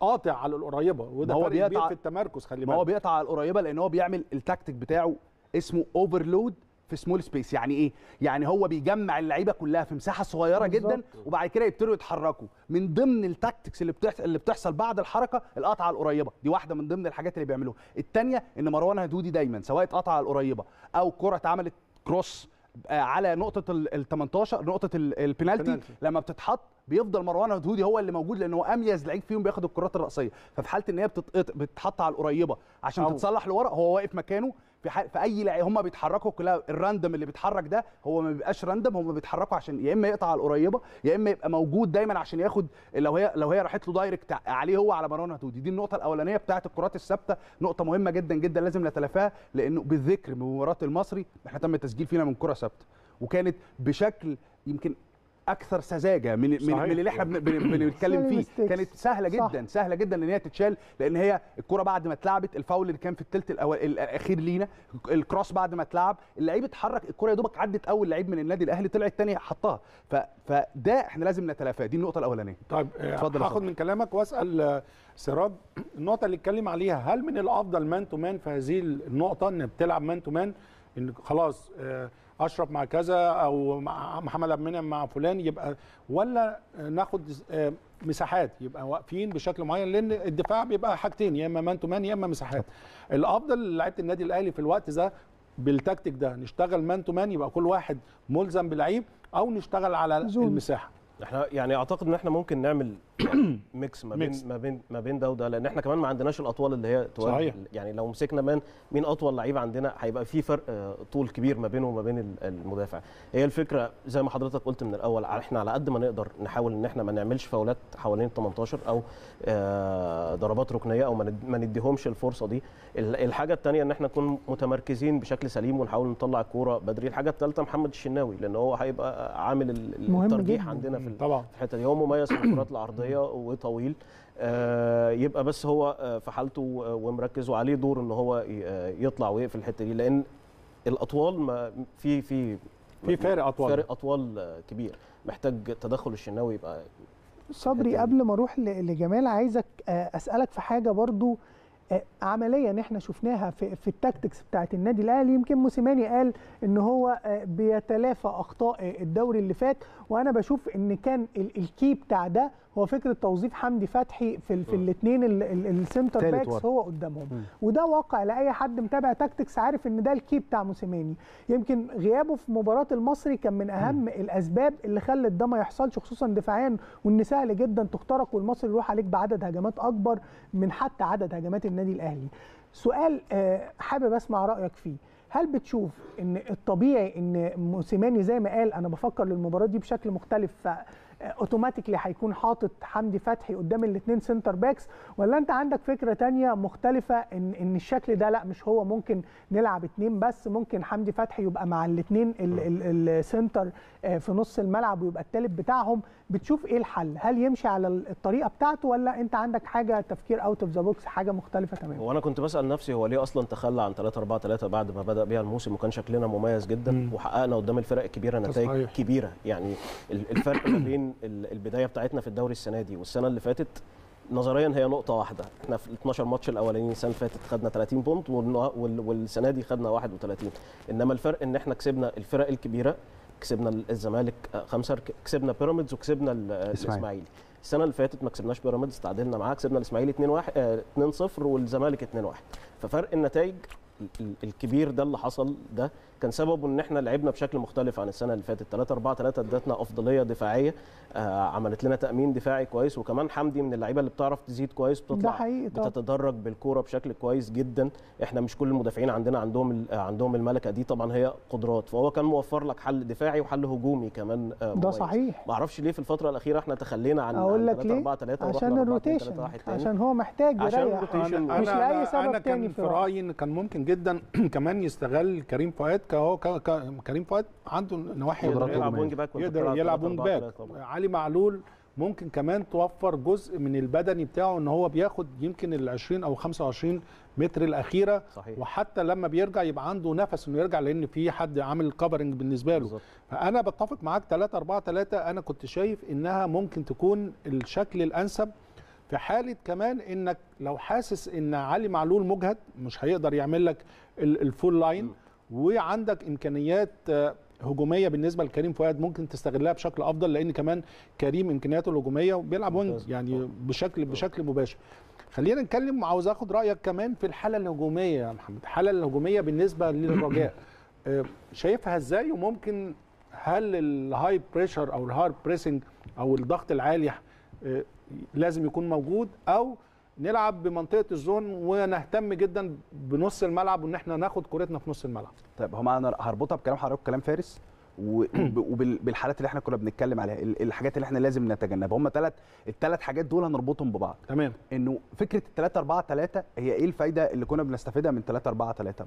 قاطع على القريبه وده هو بيقطع في التمركز خلي بالك ما هو بيقطع على القريبه لان هو بيعمل التاكتيك بتاعه اسمه اوفرلود في سمول سبيس يعني ايه يعني هو بيجمع اللعيبه كلها في مساحه صغيره جدا وبعد كده يبتدوا يتحركوا من ضمن التاكتكس اللي بتحصل اللي بتحصل بعد الحركه القطعه القريبه دي واحده من ضمن الحاجات اللي بيعملوها الثانيه ان مروان هدودي دايما سواء اتقطع على القريبه او كره اتعملت كروس على نقطه ال 18 نقطه البنالتي لما بتتحط بيفضل مروان هدهودي هو اللي موجود لانه اميز لعيب فيهم بياخد الكرات الراسيه ففي حاله ان هي بتتحط على القريبه عشان أوه. تتصلح لورا هو واقف مكانه في, ح... في اي لعيب هم بيتحركوا كلها الراندم اللي بيتحرك ده هو ما بيبقاش راندم هم بيتحركوا عشان يا اما يقطع على القريبه يا اما يبقى موجود دايما عشان ياخد لو هي لو هي راحت له دايركت عليه هو على مروان هتودي دي النقطه الاولانيه بتاعه الكرات الثابته نقطه مهمه جدا جدا لازم نتلافاها لانه بالذكر بمباراه المصري احنا تم التسجيل فينا من كره ثابته وكانت بشكل يمكن اكثر سذاجه من من اللي احنا بنتكلم فيه كانت سهله جدا صح. سهله جدا ان هي تتشال لان هي الكره بعد ما اتلعبت الفاول اللي كان في الثلث الاول الاخير لينا الكروس بعد ما اتلعب اللعيب اتحرك الكره يا دوبك عدت اول لعيب من النادي الاهلي طلعت الثاني حطها فده احنا لازم نتلافاه دي النقطه الاولانيه طيب آه، اتفضل هاخد من كلامك واسال آه، سراج النقطه اللي اتكلم عليها هل من الافضل مان تو مان في هذه النقطه ان بتلعب مان تو مان ان خلاص آه اشرف مع كذا او مع محمد عبد المنعم مع فلان يبقى ولا ناخد آه، مساحات يبقى واقفين بشكل معين لان الدفاع بيبقى حاجتين يا اما مان تو مان يا اما مساحات الافضل لعيبه النادي الاهلي في الوقت ده بالتكتيك ده نشتغل مان تو مان يبقى كل واحد ملزم بلعيب او نشتغل على زون. المساحه احنا يعني اعتقد ان احنا ممكن نعمل ميكس ما بين ما بين ما بين ده وده لان احنا كمان ما عندناش الاطوال اللي هي صحيح. يعني لو مسكنا من مين اطول لعيب عندنا هيبقى في فرق آه، طول كبير ما بينه وما بين المدافع هي الفكره زي ما حضرتك قلت من الاول احنا على قد ما نقدر نحاول ان احنا ما نعملش فاولات حوالين ال 18 او آه، ضربات ركنيه او ما نديهمش الفرصه دي الحاجه الثانيه ان احنا نكون متمركزين بشكل سليم ونحاول نطلع الكوره بدري الحاجه الثالثه محمد الشناوي لان هو هيبقى عامل الترجيح عندنا في الحته دي هو مميز في الكرات العرضيه القضيه وطويل آه، يبقى بس هو آه، في حالته ومركز وعليه دور ان هو آه، يطلع ويقفل الحته دي لان الاطوال ما في في في فارق اطوال فارق اطوال كبير محتاج تدخل الشناوي يبقى صبري قبل ما اروح لجمال عايزك اسالك في حاجه برضو عمليا احنا شفناها في, في التاكتكس بتاعت النادي الاهلي يمكن موسيماني قال ان هو بيتلافى اخطاء الدوري اللي فات وانا بشوف ان كان الكي بتاع ده هو فكره توظيف حمدي فتحي في, في آه. الاثنين السنتر باكس هو قدامهم م. وده واقع لاي حد متابع تاكتكس عارف ان ده الكي بتاع موسيماني يمكن غيابه في مباراه المصري كان من اهم م. الاسباب اللي خلت ده ما يحصلش خصوصا دفاعيا وان سهل جدا تخترق والمصري يروح عليك بعدد هجمات اكبر من حتى عدد هجمات النادي الاهلي سؤال آه، حابب اسمع رايك فيه هل بتشوف ان الطبيعي ان موسيماني زي ما قال انا بفكر للمباراه دي بشكل مختلف اوتوماتيكلي هيكون حاطط حمدي فتحي قدام الاثنين سنتر باكس ولا انت عندك فكره تانية مختلفه ان ان الشكل ده لا مش هو ممكن نلعب اثنين بس ممكن حمدي فتحي يبقى مع الاثنين السنتر آه، في نص الملعب ويبقى التالت بتاعهم بتشوف ايه الحل هل يمشي على الطريقه بتاعته ولا انت عندك حاجه تفكير اوت اوف ذا بوكس حاجه مختلفه تماما هو انا كنت بسال نفسي هو ليه اصلا تخلى عن 3 4 3 بعد ما بدا بيها الموسم وكان شكلنا مميز جدا مم. وحققنا قدام الفرق الكبيره نتائج صحيح. كبيره يعني الفرق ما بين البدايه بتاعتنا في الدوري السنه دي والسنه اللي فاتت نظريا هي نقطة واحدة، احنا في ال 12 ماتش الأولانيين السنة اللي فاتت خدنا 30 بونت والسنة دي خدنا 31، إنما الفرق إن احنا كسبنا الفرق الكبيرة كسبنا الزمالك آه، خمسه كسبنا بيراميدز وكسبنا آه، الاسماعيلي السنه اللي فاتت ما كسبناش بيراميدز تعادلنا معاه كسبنا الاسماعيلي 2 1 2 0 والزمالك 2 1 ففرق النتائج الكبير ده اللي حصل ده كان سببه ان احنا لعبنا بشكل مختلف عن السنه اللي فاتت 3 4 3 ادتنا افضليه دفاعيه آه عملت لنا تامين دفاعي كويس وكمان حمدي من اللعيبه اللي بتعرف تزيد كويس بتطلع بتتدرج بالكوره بشكل كويس جدا احنا مش كل المدافعين عندنا عندهم عندهم الملكه دي طبعا هي قدرات فهو كان موفر لك حل دفاعي وحل هجومي كمان آه ده صحيح ما اعرفش ليه في الفتره الاخيره احنا تخلينا عن 3 4 3 عشان الروتيشن عشان هو محتاج يريح مش لاي سبب أنا كان في رايي كان ممكن جدا كمان يستغل كريم فؤاد كهو كريم فؤاد عنده نواحي يقدر يلعب وينج باك يقدر يلعب وينج باك علي معلول ممكن كمان توفر جزء من البدني بتاعه ان هو بياخد يمكن ال 20 او 25 متر الاخيره صحيح. وحتى لما بيرجع يبقى عنده نفس انه يرجع لان في حد عامل كفرنج بالنسبه له بالزبط. فانا بتفق معاك 3 4 3 انا كنت شايف انها ممكن تكون الشكل الانسب في حاله كمان انك لو حاسس ان علي معلول مجهد مش هيقدر يعمل لك الفول لاين وعندك امكانيات آه، هجوميه بالنسبه لكريم فؤاد ممكن تستغلها بشكل افضل لان كمان كريم امكانياته الهجوميه وبيلعب وينج يعني آه. بشكل آه. بشكل مباشر خلينا نتكلم وعاوز اخد رايك كمان في الحاله الهجوميه يا محمد الحاله الهجوميه بالنسبه للرجاء شايفها ازاي وممكن هل الهاي بريشر او الهارد بريسنج او الضغط العالي لازم يكون موجود او نلعب بمنطقه الزون ونهتم جدا بنص الملعب وان احنا ناخد كورتنا في نص الملعب. طيب هو انا هربطها بكلام حضرتك كلام فارس وبالحالات اللي احنا كنا بنتكلم عليها الحاجات اللي احنا لازم نتجنبها هم ثلاث الثلاث حاجات دول هنربطهم ببعض تمام انه فكره ال 3 4 3 هي ايه الفايده اللي كنا بنستفيدها من 3 4 3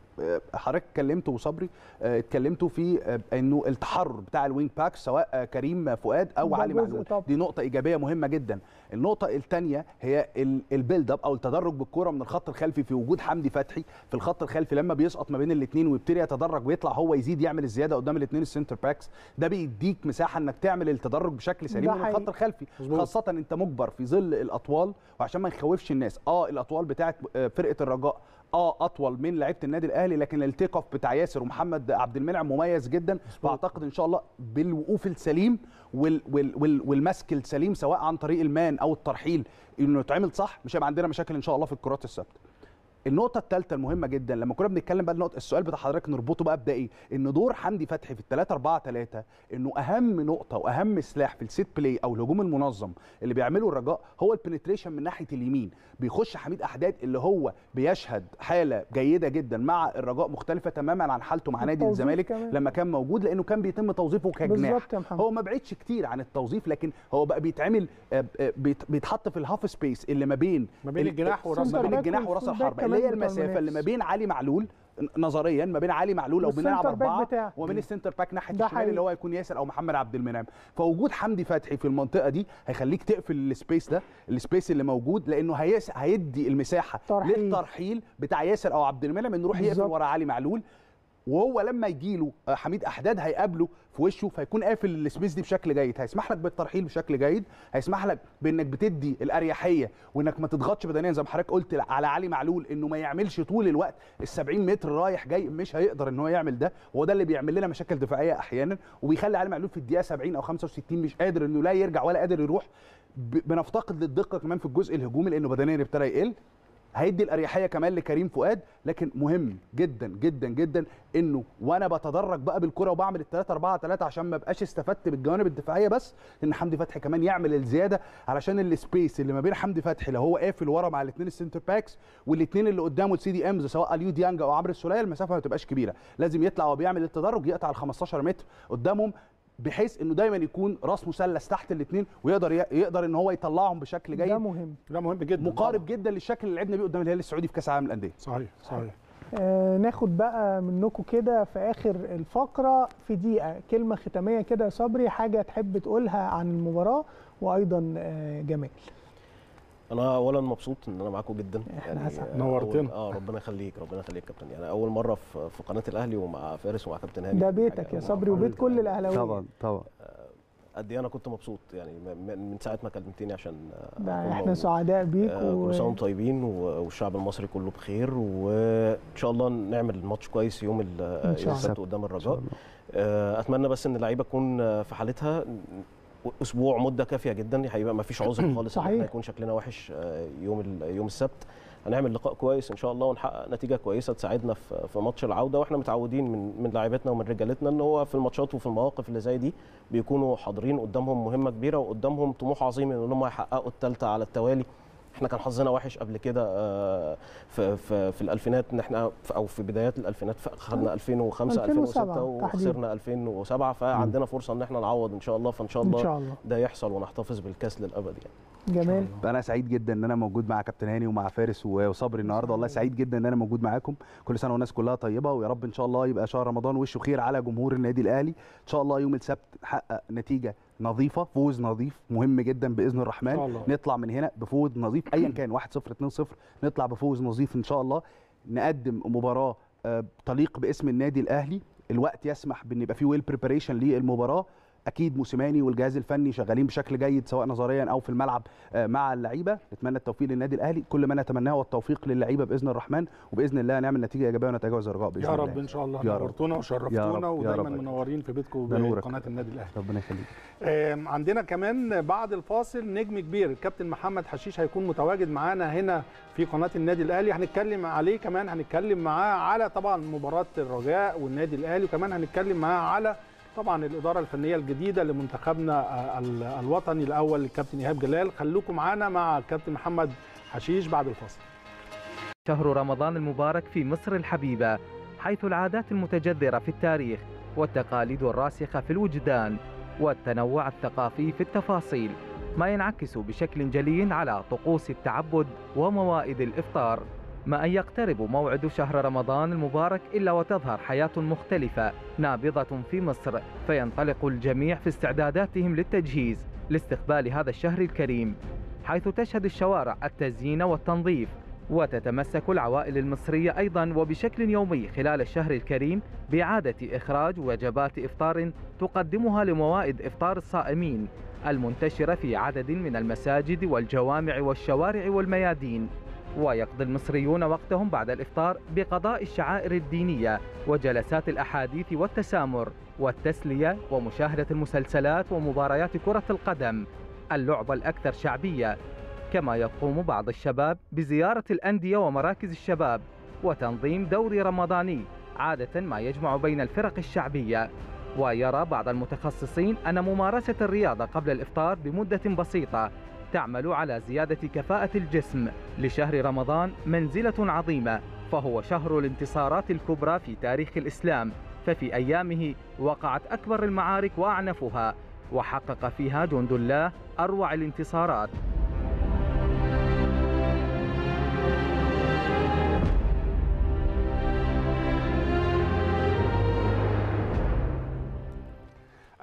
حضرتك اتكلمت وصبري آه، اتكلمتوا في آه، انه التحرر بتاع الوينج باك سواء كريم فؤاد او علي معلول دي نقطه ايجابيه مهمه جدا النقطه الثانيه هي البيلد اب او التدرج بالكوره من الخط الخلفي في وجود حمدي فتحي في الخط الخلفي لما بيسقط ما بين الاثنين ويبتدي يتدرج ويطلع هو يزيد يعمل الزياده قدام الاثنين السنتر باكس ده بيديك مساحه انك تعمل التدرج بشكل سليم من الخط الخلفي مزبوط. خاصه انت مجبر في ظل الاطوال وعشان ما نخوفش الناس اه الاطوال بتاعه آه، فرقه الرجاء اه اطول من لعيبه النادي الاهلي لكن التيك اوف بتاع ياسر ومحمد عبد المنعم مميز جدا واعتقد ان شاء الله بالوقوف السليم والمسك السليم سواء عن طريق المان او الترحيل انه يتعمل صح مش هيبقى عندنا مشاكل ان شاء الله في الكرات الثابته النقطه الثالثه المهمه جدا لما كنا بنتكلم بقى النقطه السؤال بتاع حضرتك نربطه بقى بده ايه ان دور حمدي فتحي في الثلاثة 3 4 3 انه اهم نقطه واهم سلاح في السيت بلاي او الهجوم المنظم اللي بيعمله الرجاء هو البنتريشن من ناحيه اليمين بيخش حميد احداد اللي هو بيشهد حاله جيده جدا مع الرجاء مختلفه تماما عن حالته مع نادي الزمالك لما كان موجود لانه كان بيتم توظيفه كجناح هو ما بعدش كتير عن التوظيف لكن هو بقى بيتعمل آه، آه، بيتحط في الهاف سبيس اللي ما بين ما بين الجناح وراس الجناح وراس الحربه هي المسافه اللي ما بين علي معلول نظريا ما بين علي معلول او بنلعب اربعه بين السنتر باك ناحيه الشمال اللي هو هيكون ياسر او محمد عبد المنعم فوجود حمدي فتحي في المنطقه دي هيخليك تقفل السبيس ده السبيس اللي موجود لانه هيس هيدي المساحه ترحيل. للترحيل بتاع ياسر او عبد المنعم انه يروح يقفل ورا علي معلول وهو لما يجي له آه، حميد احداد هيقابله في وشه فيكون قافل السبيس دي بشكل جيد هيسمح لك بالترحيل بشكل جيد هيسمح لك بانك بتدي الاريحيه وانك ما تضغطش بدنيا زي ما حضرتك قلت على علي معلول انه ما يعملش طول الوقت ال 70 متر رايح جاي مش هيقدر ان هو يعمل ده وهو ده اللي بيعمل لنا مشاكل دفاعيه احيانا وبيخلي علي معلول في الدقيقه 70 او 65 مش قادر انه لا يرجع ولا قادر يروح بنفتقد للدقه كمان في الجزء الهجومي لانه بدنيا ابتدى يقل هيدي الاريحيه كمان لكريم فؤاد لكن مهم جدا جدا جدا انه وانا بتدرج بقى بالكره وبعمل ال 3 4 3 عشان ما ابقاش استفدت بالجوانب الدفاعيه بس ان حمدي فتحي كمان يعمل الزياده علشان السبيس اللي ما بين حمدي فتحي لو هو قافل ورا مع الاثنين السنتر باكس والاثنين اللي قدامه سي دي امز سواء اليو ديانج او عمرو السوليه المسافه ما تبقاش كبيره لازم يطلع وبيعمل التدرج يقطع ال 15 متر قدامهم بحيث انه دايما يكون راس مثلث تحت الاثنين ويقدر يقدر ان هو يطلعهم بشكل جيد ده مهم ده مهم جدا مقارب جدا للشكل اللي لعبنا بيه قدام الهلال السعودي في كاس العالم للانديه صحيح صحيح آه ناخد بقى منكم كده في اخر الفقره في دقيقه كلمه ختاميه كده يا صبري حاجه تحب تقولها عن المباراه وايضا آه جمال انا اولا مبسوط ان انا معاكم جدا احنا يعني آه، نورتنا اه ربنا يخليك ربنا يخليك يا كابتن يعني اول مره في قناه الاهلي ومع فارس ومع كابتن هاني ده بيتك يا صبري وبيت كل الاهلاويين طبعا طبعا آه، قد ايه انا كنت مبسوط يعني من ساعه ما كلمتني عشان آه، احنا سعداء بيك كل سنه وانتم طيبين والشعب المصري كله بخير وان شاء الله نعمل ماتش كويس يوم السبت قدام الرجاء اتمنى بس ان اللعيبه تكون في حالتها اسبوع مده كافيه جدا هيبقى ما فيش عذر خالص صحيح. احنا يكون شكلنا وحش آه، يوم يوم السبت هنعمل لقاء كويس ان شاء الله ونحقق نتيجه كويسه تساعدنا في ماتش العوده واحنا متعودين من من لاعيبتنا ومن رجالتنا ان هو في الماتشات وفي المواقف اللي زي دي بيكونوا حاضرين قدامهم مهمه كبيره وقدامهم طموح عظيم ان هم يحققوا الثالثه على التوالي احنا كان حظنا وحش قبل كده آه، في في, في الالفينات ان احنا او في بدايات الالفينات خدنا 2005 2006 وخسرنا 2007 فعندنا فرصه ان احنا نعوض ان شاء الله فان شاء الله, إن شاء الله. ده يحصل ونحتفظ بالكاس للابد يعني جميل انا سعيد جدا ان انا موجود مع كابتن هاني ومع فارس وصبري النهارده والله سعيد جدا ان انا موجود معاكم كل سنه والناس كلها طيبه ويا رب ان شاء الله يبقى شهر رمضان وشه خير على جمهور النادي الاهلي ان شاء الله يوم السبت نحقق نتيجه نظيفه فوز نظيف مهم جدا باذن الرحمن الله. نطلع من هنا بفوز نظيف ايا كان 1 0 2 0 نطلع بفوز نظيف ان شاء الله نقدم مباراه آه، تليق باسم النادي الاهلي الوقت يسمح بان يبقى في ويل بريباريشن للمباراه اكيد موسيماني والجهاز الفني شغالين بشكل جيد سواء نظريا او في الملعب آه، مع اللعيبه نتمنى التوفيق للنادي الاهلي كل ما نتمناه هو التوفيق للعيبه باذن الرحمن وباذن الله نعمل نتيجه ايجابيه ونتجاوز الرجاء باذن الله يا رب ان شاء الله نورتونا وشرفتونا ودايما منورين في بيتكم قناه النادي الاهلي ربنا يخليك عندنا كمان بعد الفاصل نجم كبير الكابتن محمد حشيش هيكون متواجد معانا هنا في قناه النادي الاهلي هنتكلم عليه كمان هنتكلم معاه على طبعا مباراه الرجاء والنادي الاهلي وكمان هنتكلم معاه على طبعا الاداره الفنيه الجديده لمنتخبنا الوطني الاول الكابتن ايهاب جلال خلوكم معانا مع الكابتن محمد حشيش بعد الفاصل شهر رمضان المبارك في مصر الحبيبه حيث العادات المتجذره في التاريخ والتقاليد الراسخه في الوجدان والتنوع الثقافي في التفاصيل ما ينعكس بشكل جلي على طقوس التعبد وموائد الافطار ما أن يقترب موعد شهر رمضان المبارك إلا وتظهر حياة مختلفة نابضة في مصر فينطلق الجميع في استعداداتهم للتجهيز لاستقبال هذا الشهر الكريم حيث تشهد الشوارع التزيين والتنظيف وتتمسك العوائل المصرية أيضا وبشكل يومي خلال الشهر الكريم بإعادة إخراج وجبات إفطار تقدمها لموائد إفطار الصائمين المنتشرة في عدد من المساجد والجوامع والشوارع والميادين ويقضي المصريون وقتهم بعد الإفطار بقضاء الشعائر الدينية وجلسات الأحاديث والتسامر والتسلية ومشاهدة المسلسلات ومباريات كرة القدم اللعبة الأكثر شعبية كما يقوم بعض الشباب بزيارة الأندية ومراكز الشباب وتنظيم دوري رمضاني عادة ما يجمع بين الفرق الشعبية ويرى بعض المتخصصين أن ممارسة الرياضة قبل الإفطار بمدة بسيطة تعمل على زيادة كفاءة الجسم لشهر رمضان منزلة عظيمة فهو شهر الانتصارات الكبرى في تاريخ الإسلام ففي أيامه وقعت أكبر المعارك وأعنفها وحقق فيها جند الله أروع الانتصارات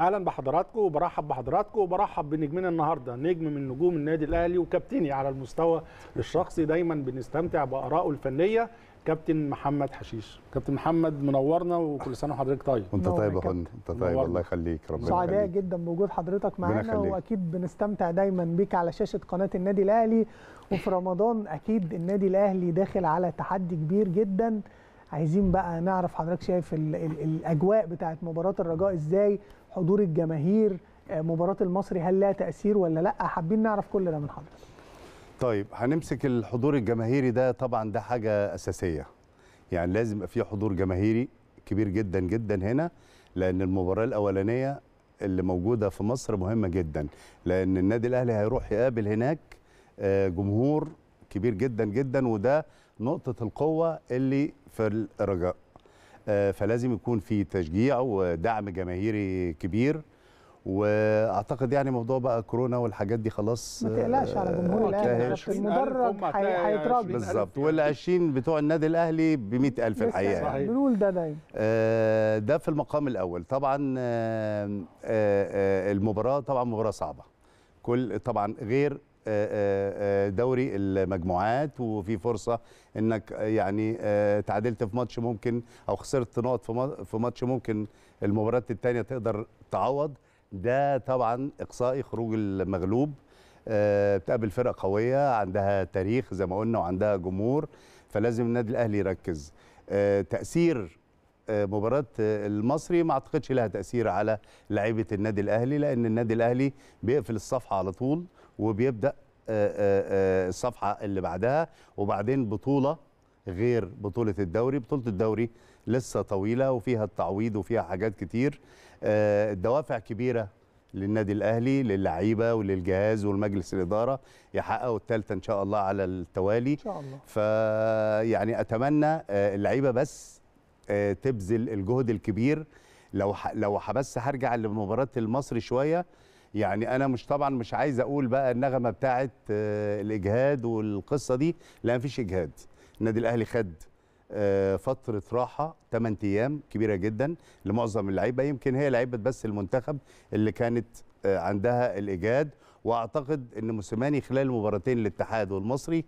اهلا بحضراتكم وبرحب بحضراتكم وبرحب بنجمنا النهارده نجم من نجوم النادي الاهلي وكابتني على المستوى الشخصي دايما بنستمتع بارائه الفنيه كابتن محمد حشيش كابتن محمد منورنا وكل سنه وحضرتك طيب وانت طيب يا فندم انت طيب الله يخليك ربنا يخليك سعداء جدا بوجود حضرتك معانا واكيد بنستمتع دايما بيك على شاشه قناه النادي الاهلي وفي رمضان اكيد النادي الاهلي داخل على تحدي كبير جدا عايزين بقى نعرف حضرتك شايف الاجواء بتاعت مباراه الرجاء ازاي حضور الجماهير آه، مباراه المصري هل لها تاثير ولا لا حابين نعرف كل ده من حضرتك طيب هنمسك الحضور الجماهيري ده طبعا ده حاجه اساسيه يعني لازم يبقى في حضور جماهيري كبير جدا جدا هنا لان المباراه الاولانيه اللي موجوده في مصر مهمه جدا لان النادي الاهلي هيروح يقابل هناك آه، جمهور كبير جدا جدا وده نقطه القوه اللي في الرجاء آه، فلازم يكون في تشجيع ودعم جماهيري كبير واعتقد يعني موضوع بقى كورونا والحاجات دي خلاص ما تقلقش على آه، جمهور الاهلي المدرج يعني هيتراضي بالظبط يعني. وال 20 بتوع النادي الاهلي ب 100000 الحقيقه يعني. بنقول ده دايما آه، ده في المقام الاول طبعا المباراه طبعا مباراه صعبه كل طبعا غير دوري المجموعات وفي فرصه انك آه، يعني آه، تعادلت في ماتش ممكن او خسرت نقط في ماتش ممكن المباريات الثانيه تقدر تعوض ده طبعا اقصائي خروج المغلوب آه، بتقابل فرقه قويه عندها تاريخ زي ما قلنا وعندها جمهور فلازم النادي الاهلي يركز تاثير مباراة المصري ما اعتقدش لها تأثير على لعيبة النادي الأهلي لأن النادي الأهلي بيقفل الصفحة على طول وبيبدأ آه، آه، آه، الصفحه اللي بعدها وبعدين بطوله غير بطوله الدوري بطوله الدوري لسه طويله وفيها التعويض وفيها حاجات كتير دوافع كبيره للنادي الاهلي للعيبه وللجهاز والمجلس الاداره يحققوا الثالثه ان شاء الله على التوالي ان شاء الله فيعني اتمنى اللعيبه بس تبذل الجهد الكبير لو لو بس هرجع لمباراه المصري شويه يعني انا مش طبعا مش عايز اقول بقى النغمه بتاعه آه، الاجهاد والقصه دي لا مفيش اجهاد النادي الاهلي خد آه، فترة راحة 8 أيام كبيرة جدا لمعظم اللعيبة يمكن هي لعيبة بس المنتخب اللي كانت آه، عندها الإجهاد وأعتقد أن موسيماني خلال مباراتين الاتحاد والمصري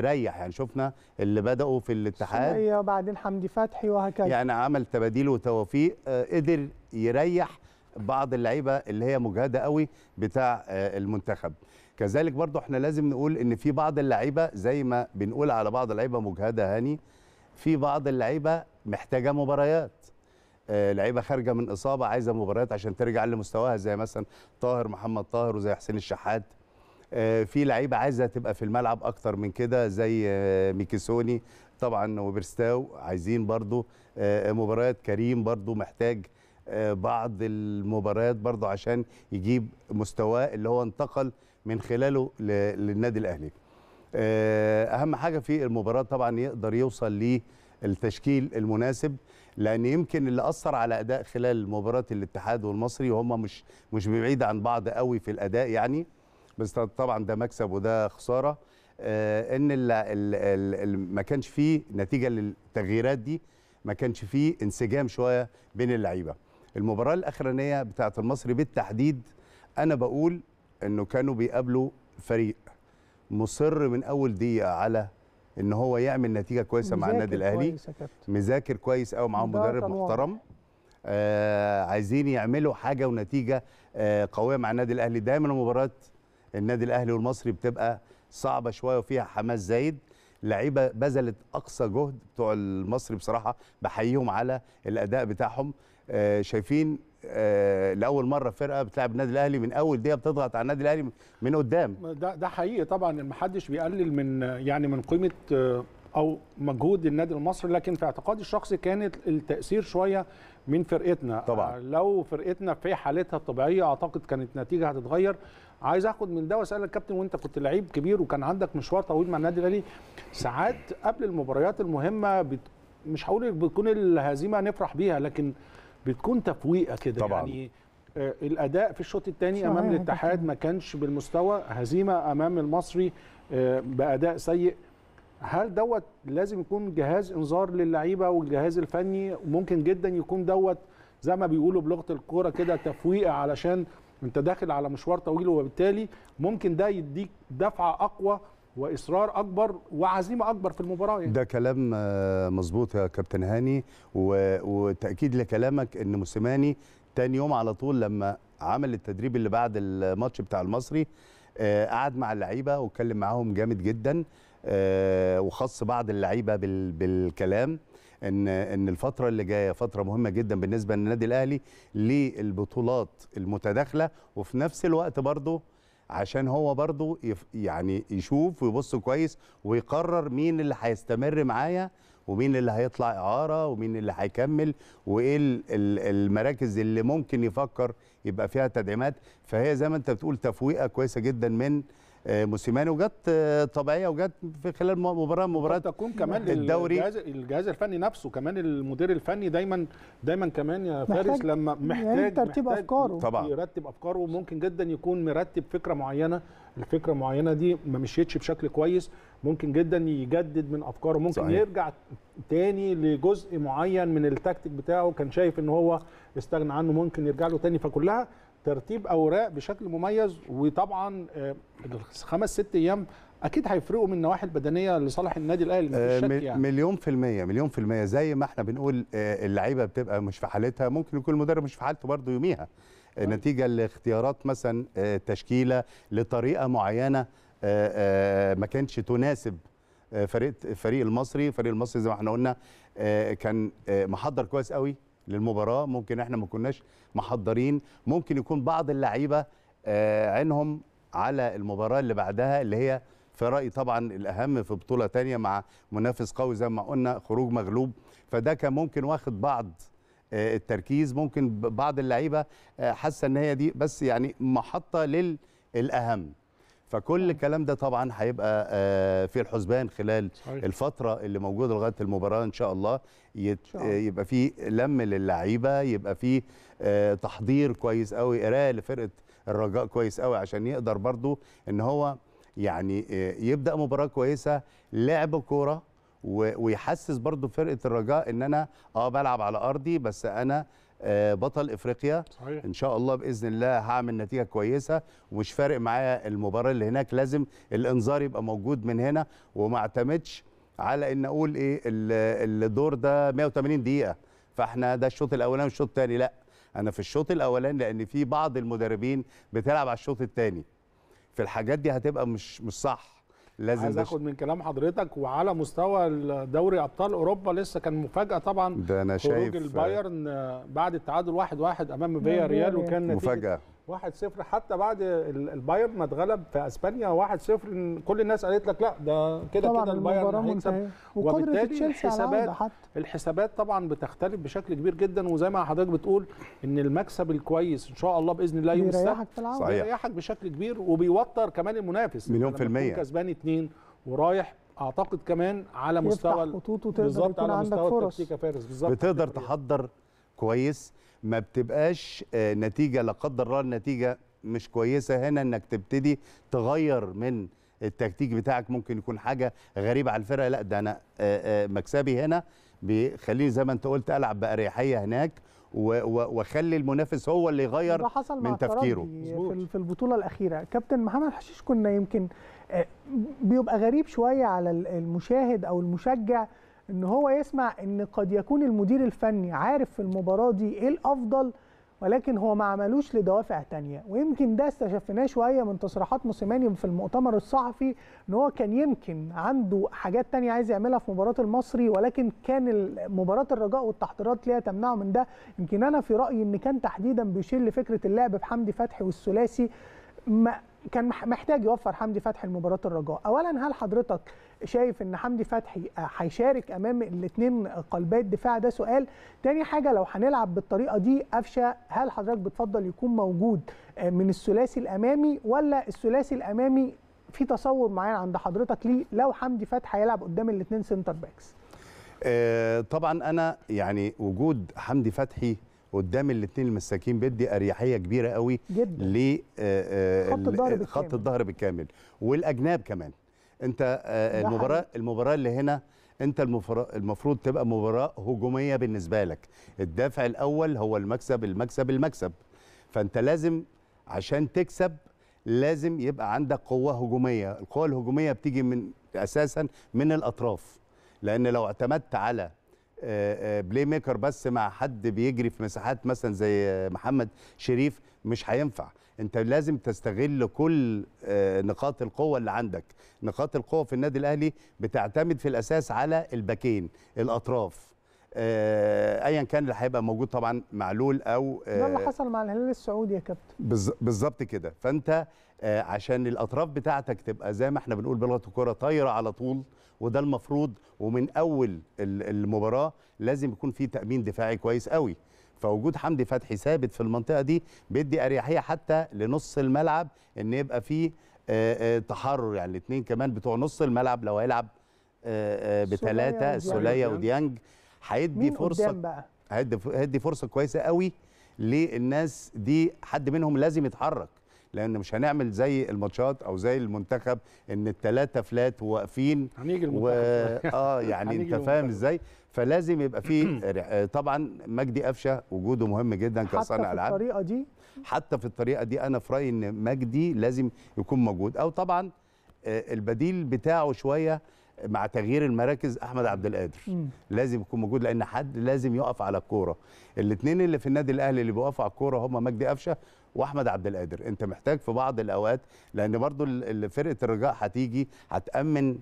ريح يعني شفنا اللي بدأوا في الاتحاد وبعدين حمدي فتحي وهكذا يعني عمل تباديل وتوافيق قدر يريح بعض اللعيبه اللي هي مجهده قوي بتاع آه، المنتخب كذلك برضو احنا لازم نقول ان في بعض اللعيبه زي ما بنقول على بعض اللعيبه مجهده هاني في بعض اللعيبه محتاجه مباريات آه، لعيبه خارجه من اصابه عايزه مباريات عشان ترجع لمستواها زي مثلا طاهر محمد طاهر وزي حسين الشحات آه، في لعيبه عايزه تبقى في الملعب اكتر من كده زي ميكيسوني طبعا وبرستاو عايزين برضو مباريات كريم برضو محتاج آه، بعض المباريات برضه عشان يجيب مستواه اللي هو انتقل من خلاله للنادي الاهلي آه، اهم حاجه في المباراه طبعا يقدر يوصل للتشكيل المناسب لان يمكن اللي اثر على اداء خلال مباراه الاتحاد والمصري وهم مش مش بعيد عن بعض قوي في الاداء يعني بس طبعا ده مكسب وده خساره آه، ان ما كانش فيه نتيجه للتغييرات دي ما كانش فيه انسجام شويه بين اللعيبه المباراه الاخرانيه بتاعه المصري بالتحديد انا بقول انه كانوا بيقابلوا فريق مصر من اول دقيقه على ان هو يعمل نتيجه كويسه مع النادي الاهلي مذاكر كويس قوي معاهم مدرب محترم آه عايزين يعملوا حاجه ونتيجه آه قويه مع النادي الاهلي دايما مباراه النادي الاهلي والمصري بتبقى صعبه شويه وفيها حماس زايد لعيبه بذلت اقصى جهد بتوع المصري بصراحه بحييهم على الاداء بتاعهم آه، شايفين آه، لاول مره فرقه بتلعب النادي الاهلي من اول دقيقه بتضغط على النادي الاهلي من قدام ده ده حقيقي طبعا ما حدش بيقلل من يعني من قيمه آه، او مجهود النادي المصري لكن في اعتقادي الشخصي كانت التاثير شويه من فرقتنا طبعا لو فرقتنا في حالتها الطبيعيه اعتقد كانت النتيجه هتتغير عايز اخد من ده واسالك كابتن وانت كنت لعيب كبير وكان عندك مشوار طويل مع النادي الاهلي ساعات قبل المباريات المهمه بت... مش هقول بتكون الهزيمه نفرح بيها لكن بتكون تفويقه كده يعني آه، الاداء في الشوط الثاني امام الاتحاد ما كانش بالمستوى هزيمه امام المصري آه، باداء سيء هل دوت لازم يكون جهاز انذار للعيبه والجهاز الفني ممكن جدا يكون دوت زي ما بيقولوا بلغه الكوره كده تفويقه علشان انت داخل على مشوار طويل وبالتالي ممكن ده يديك دفعه اقوى واصرار اكبر وعزيمه اكبر في المباراه يعني. ده كلام آه، مظبوط يا كابتن هاني وتاكيد لكلامك ان موسيماني تاني يوم على طول لما عمل التدريب اللي بعد الماتش بتاع المصري آه، قعد مع اللعيبه واتكلم معاهم جامد جدا آه، وخص بعض اللعيبه بالكلام ان ان الفتره اللي جايه فتره مهمه جدا بالنسبه للنادي الاهلي للبطولات المتداخله وفي نفس الوقت برضه عشان هو برضو يعني يشوف ويبص كويس ويقرر مين اللي هيستمر معايا ومين اللي هيطلع اعاره ومين اللي هيكمل وايه المراكز اللي ممكن يفكر يبقى فيها تدعيمات فهي زي ما انت بتقول تفويقه كويسه جدا من آه، موسيماني وجت آه، طبيعيه وجت في خلال مباراه مباراه تكون كمان الدوري الجهاز, الجهاز الفني نفسه كمان المدير الفني دايما دايما كمان يا فارس لما محتاج يعني ترتيب محتاج افكاره طبعا يرتب افكاره ممكن جدا يكون مرتب فكره معينه الفكره معينه دي ما مشيتش بشكل كويس ممكن جدا يجدد من افكاره ممكن صحيح. يرجع تاني لجزء معين من التكتيك بتاعه كان شايف ان هو استغنى عنه ممكن يرجع له تاني فكلها ترتيب اوراق بشكل مميز وطبعا الخمس آه، ست ايام اكيد هيفرقوا من النواحي البدنيه لصالح النادي الاهلي آه، يعني. مليون في الميه مليون في الميه زي ما احنا بنقول آه، اللعيبه بتبقى مش في حالتها ممكن يكون المدرب مش في حالته برضه يوميها طيب. نتيجه لاختيارات مثلا تشكيله لطريقه معينه ما كانتش تناسب فريق الفريق المصري الفريق المصري زي ما احنا قلنا كان محضر كويس قوي للمباراه ممكن احنا ما كناش محضرين ممكن يكون بعض اللعيبه آه، عينهم على المباراه اللي بعدها اللي هي في رايي طبعا الاهم في بطوله تانية مع منافس قوي زي ما قلنا خروج مغلوب فده كان ممكن واخد بعض آه، التركيز ممكن بعض اللعيبه آه، حاسه ان هي دي بس يعني محطه للاهم فكل الكلام ده طبعا هيبقى آه، في الحسبان خلال صحيح. الفتره اللي موجوده لغايه المباراه ان شاء الله يت... يبقى في لم للعيبه يبقى في آه، تحضير كويس قوي قرايه لفرقه الرجاء كويس قوي عشان يقدر برضو ان هو يعني آه، يبدا مباراه كويسه لعب كوره ويحسس برضو فرقه الرجاء ان انا اه بلعب على ارضي بس انا آه، بطل افريقيا صحيح. ان شاء الله باذن الله هعمل نتيجه كويسه ومش فارق معايا المباراه اللي هناك لازم الانذار يبقى موجود من هنا وما اعتمدش على ان اقول ايه الدور ده 180 دقيقه فاحنا ده الشوط الاولاني والشوط الثاني لا انا في الشوط الاولاني لان في بعض المدربين بتلعب على الشوط الثاني في الحاجات دي هتبقى مش مش صح لازم عايز اخد من كلام حضرتك وعلى مستوى دوري ابطال اوروبا لسه كان مفاجاه طبعا ده انا شايف البايرن بعد التعادل 1-1 امام فيا ريال وكان مفاجاه 1-0 حتى بعد البايرن ما اتغلب في اسبانيا 1-0 كل الناس قالت لك لا ده كده كده البايرن هيكسب وبالتالي الحسابات الحسابات طبعا بتختلف بشكل كبير جدا وزي ما حضرتك بتقول ان المكسب الكويس ان شاء الله باذن الله يوم السبت بيريحك بشكل كبير وبيوتر كمان المنافس مليون في المية كسبان اثنين ورايح اعتقد كمان على مستوى بالظبط على مستوى التكتيكه فارس بالظبط بتقدر تحضر كويس ما بتبقاش آه، نتيجه لا قدر الله النتيجه مش كويسه هنا انك تبتدي تغير من التكتيك بتاعك ممكن يكون حاجه غريبه على الفرقه لا ده انا آه، آه، مكسبي هنا بيخليني زي ما انت قلت العب باريحيه هناك واخلي المنافس هو اللي يغير حصل من تفكيره في البطوله الاخيره كابتن محمد حشيش كنا يمكن بيبقى غريب شويه على المشاهد او المشجع ان هو يسمع ان قد يكون المدير الفني عارف في المباراه دي ايه الافضل ولكن هو ما عملوش لدوافع تانية ويمكن ده استشفناه شويه من تصريحات موسيماني في المؤتمر الصحفي ان هو كان يمكن عنده حاجات تانية عايز يعملها في مباراه المصري ولكن كان مباراه الرجاء والتحضيرات ليها تمنعه من ده يمكن انا في رايي ان كان تحديدا بيشير لفكره اللعب بحمدي فتحي والثلاثي ما كان محتاج يوفر حمدي فتحي لمباراه الرجاء اولا هل حضرتك شايف ان حمدي فتحي هيشارك امام الاثنين قلبي الدفاع ده سؤال تاني حاجه لو هنلعب بالطريقه دي قفشه هل حضرتك بتفضل يكون موجود من الثلاثي الامامي ولا الثلاثي الامامي في تصور معين عند حضرتك ليه لو حمدي فتحي هيلعب قدام الاثنين سنتر باكس طبعا انا يعني وجود حمدي فتحي قدام الاثنين المساكين بيدي اريحيه كبيره قوي ل آه، آه، خط الظهر بالكامل والاجناب كمان انت آه، المباراه المباراه اللي هنا انت المفروض تبقى مباراه هجوميه بالنسبه لك الدافع الاول هو المكسب المكسب المكسب فانت لازم عشان تكسب لازم يبقى عندك قوه هجوميه القوه الهجوميه بتيجي من اساسا من الاطراف لان لو اعتمدت على بلاي ميكر بس مع حد بيجري في مساحات مثلا زي محمد شريف مش هينفع انت لازم تستغل كل آه، نقاط القوه اللي عندك نقاط القوه في النادي الاهلي بتعتمد في الاساس على الباكين الاطراف آه، ايا كان اللي هيبقى موجود طبعا معلول او ده اللي آه، حصل مع الهلال السعودي يا كابتن بالظبط كده فانت عشان الاطراف بتاعتك تبقى زي ما احنا بنقول بلغه الكوره طايره على طول وده المفروض ومن اول المباراه لازم يكون في تامين دفاعي كويس قوي فوجود حمدي فتحي ثابت في المنطقه دي بيدي اريحيه حتى لنص الملعب ان يبقى فيه تحرر يعني الاثنين كمان بتوع نص الملعب لو هيلعب بثلاثه السوليه وديانج هيدي فرصه هيدي فرصه كويسه قوي للناس دي حد منهم لازم يتحرك لان مش هنعمل زي الماتشات او زي المنتخب ان الثلاثه فلات وواقفين هنيجي و... اه يعني انت فاهم ازاي فلازم يبقى في آه، طبعا مجدي قفشه وجوده مهم جدا كصانع العاب حتى في الطريقه دي حتى في الطريقه دي انا في رايي ان مجدي لازم يكون موجود او طبعا آه، البديل بتاعه شويه مع تغيير المراكز احمد عبد القادر لازم يكون موجود لان حد لازم يقف على الكوره الاثنين اللي في النادي الاهلي اللي بيقفوا على الكوره هم مجدي قفشه واحمد عبد القادر انت محتاج في بعض الاوقات لان برضو فرقه الرجاء هتيجي هتامن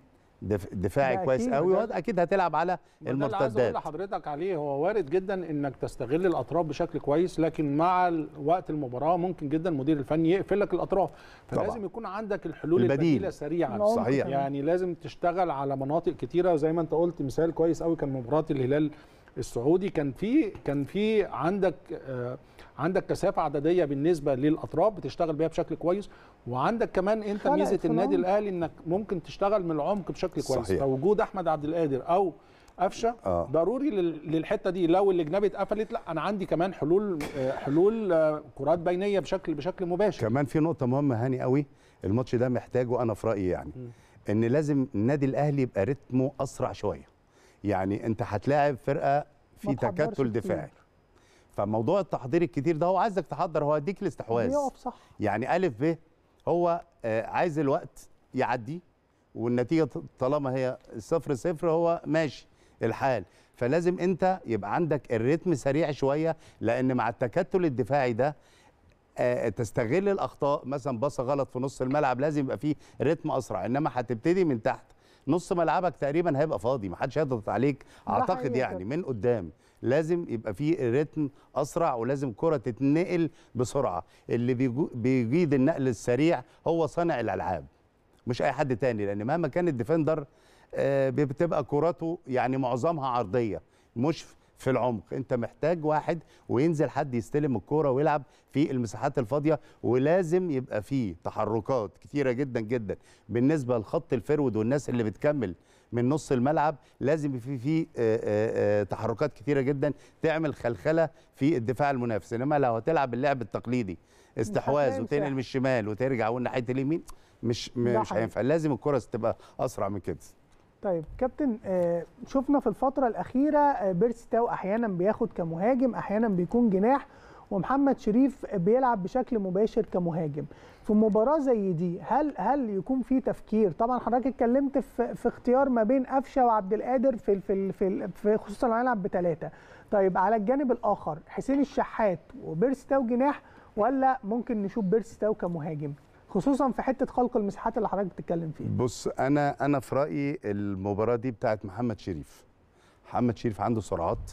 دفاعي كويس قوي واكيد هتلعب على المرتدات اللي حضرتك لحضرتك عليه هو وارد جدا انك تستغل الاطراف بشكل كويس لكن مع وقت المباراه ممكن جدا المدير الفني يقفل لك الاطراف فلازم طبعا. يكون عندك الحلول البديل. البديله سريعا صحيح يعني لازم تشتغل على مناطق كتيره زي ما انت قلت مثال كويس قوي كان مباراه الهلال السعودي كان في كان في عندك آه عندك كثافه عدديه بالنسبه للاطراف بتشتغل بيها بشكل كويس وعندك كمان انت ميزه النادي الاهلي انك ممكن تشتغل من العمق بشكل كويس صحيح. فوجود احمد عبد القادر او قفشه آه. ضروري للحته دي لو الاجنبي اتقفلت لا انا عندي كمان حلول آه، حلول آه، كرات بينيه بشكل بشكل مباشر كمان في نقطه مهمه هاني قوي الماتش ده محتاجه انا في رايي يعني م. ان لازم النادي الاهلي يبقى رتمه اسرع شويه يعني انت هتلاعب فرقه في تكتل دفاعي فموضوع التحضير الكتير ده هو عايزك تحضر هو هيديك الاستحواذ بيقف صح يعني ا ب هو آه، عايز الوقت يعدي والنتيجه طالما هي صفر صفر هو ماشي الحال فلازم انت يبقى عندك الريتم سريع شويه لان مع التكتل الدفاعي ده آه، تستغل الاخطاء مثلا باصه غلط في نص الملعب لازم يبقى فيه ريتم اسرع انما هتبتدي من تحت نص ملعبك تقريبا هيبقى فاضي محدش هيضغط عليك اعتقد يعني من قدام لازم يبقى في رتم اسرع ولازم كره تتنقل بسرعه اللي بيجيد النقل السريع هو صانع الالعاب مش اي حد تاني لان مهما كان الديفندر آه، بتبقى كراته يعني معظمها عرضيه مش في العمق انت محتاج واحد وينزل حد يستلم الكوره ويلعب في المساحات الفاضيه ولازم يبقى فيه تحركات كتيره جدا جدا بالنسبه لخط الفرود والناس اللي بتكمل من نص الملعب لازم في في آه، آه، آه، تحركات كتيره جدا تعمل خلخله في الدفاع المنافس انما لو هتلعب اللعب التقليدي استحواذ وتنقل من الشمال وترجع والناحيه اليمين مش مش هينفع لازم الكره تبقى اسرع من كده طيب كابتن شفنا في الفتره الاخيره بيرسي تاو احيانا بياخد كمهاجم احيانا بيكون جناح ومحمد شريف بيلعب بشكل مباشر كمهاجم في مباراه زي دي هل هل يكون في تفكير طبعا حضرتك اتكلمت في, في اختيار ما بين قفشه وعبد القادر في في في, في خصوصا لو هيلعب بثلاثه طيب على الجانب الاخر حسين الشحات وبيرسي تاو جناح ولا ممكن نشوف بيرسي تاو كمهاجم خصوصا في حته خلق المساحات اللي حضرتك بتتكلم فيها بص انا انا في رايي المباراه دي بتاعت محمد شريف محمد شريف عنده سرعات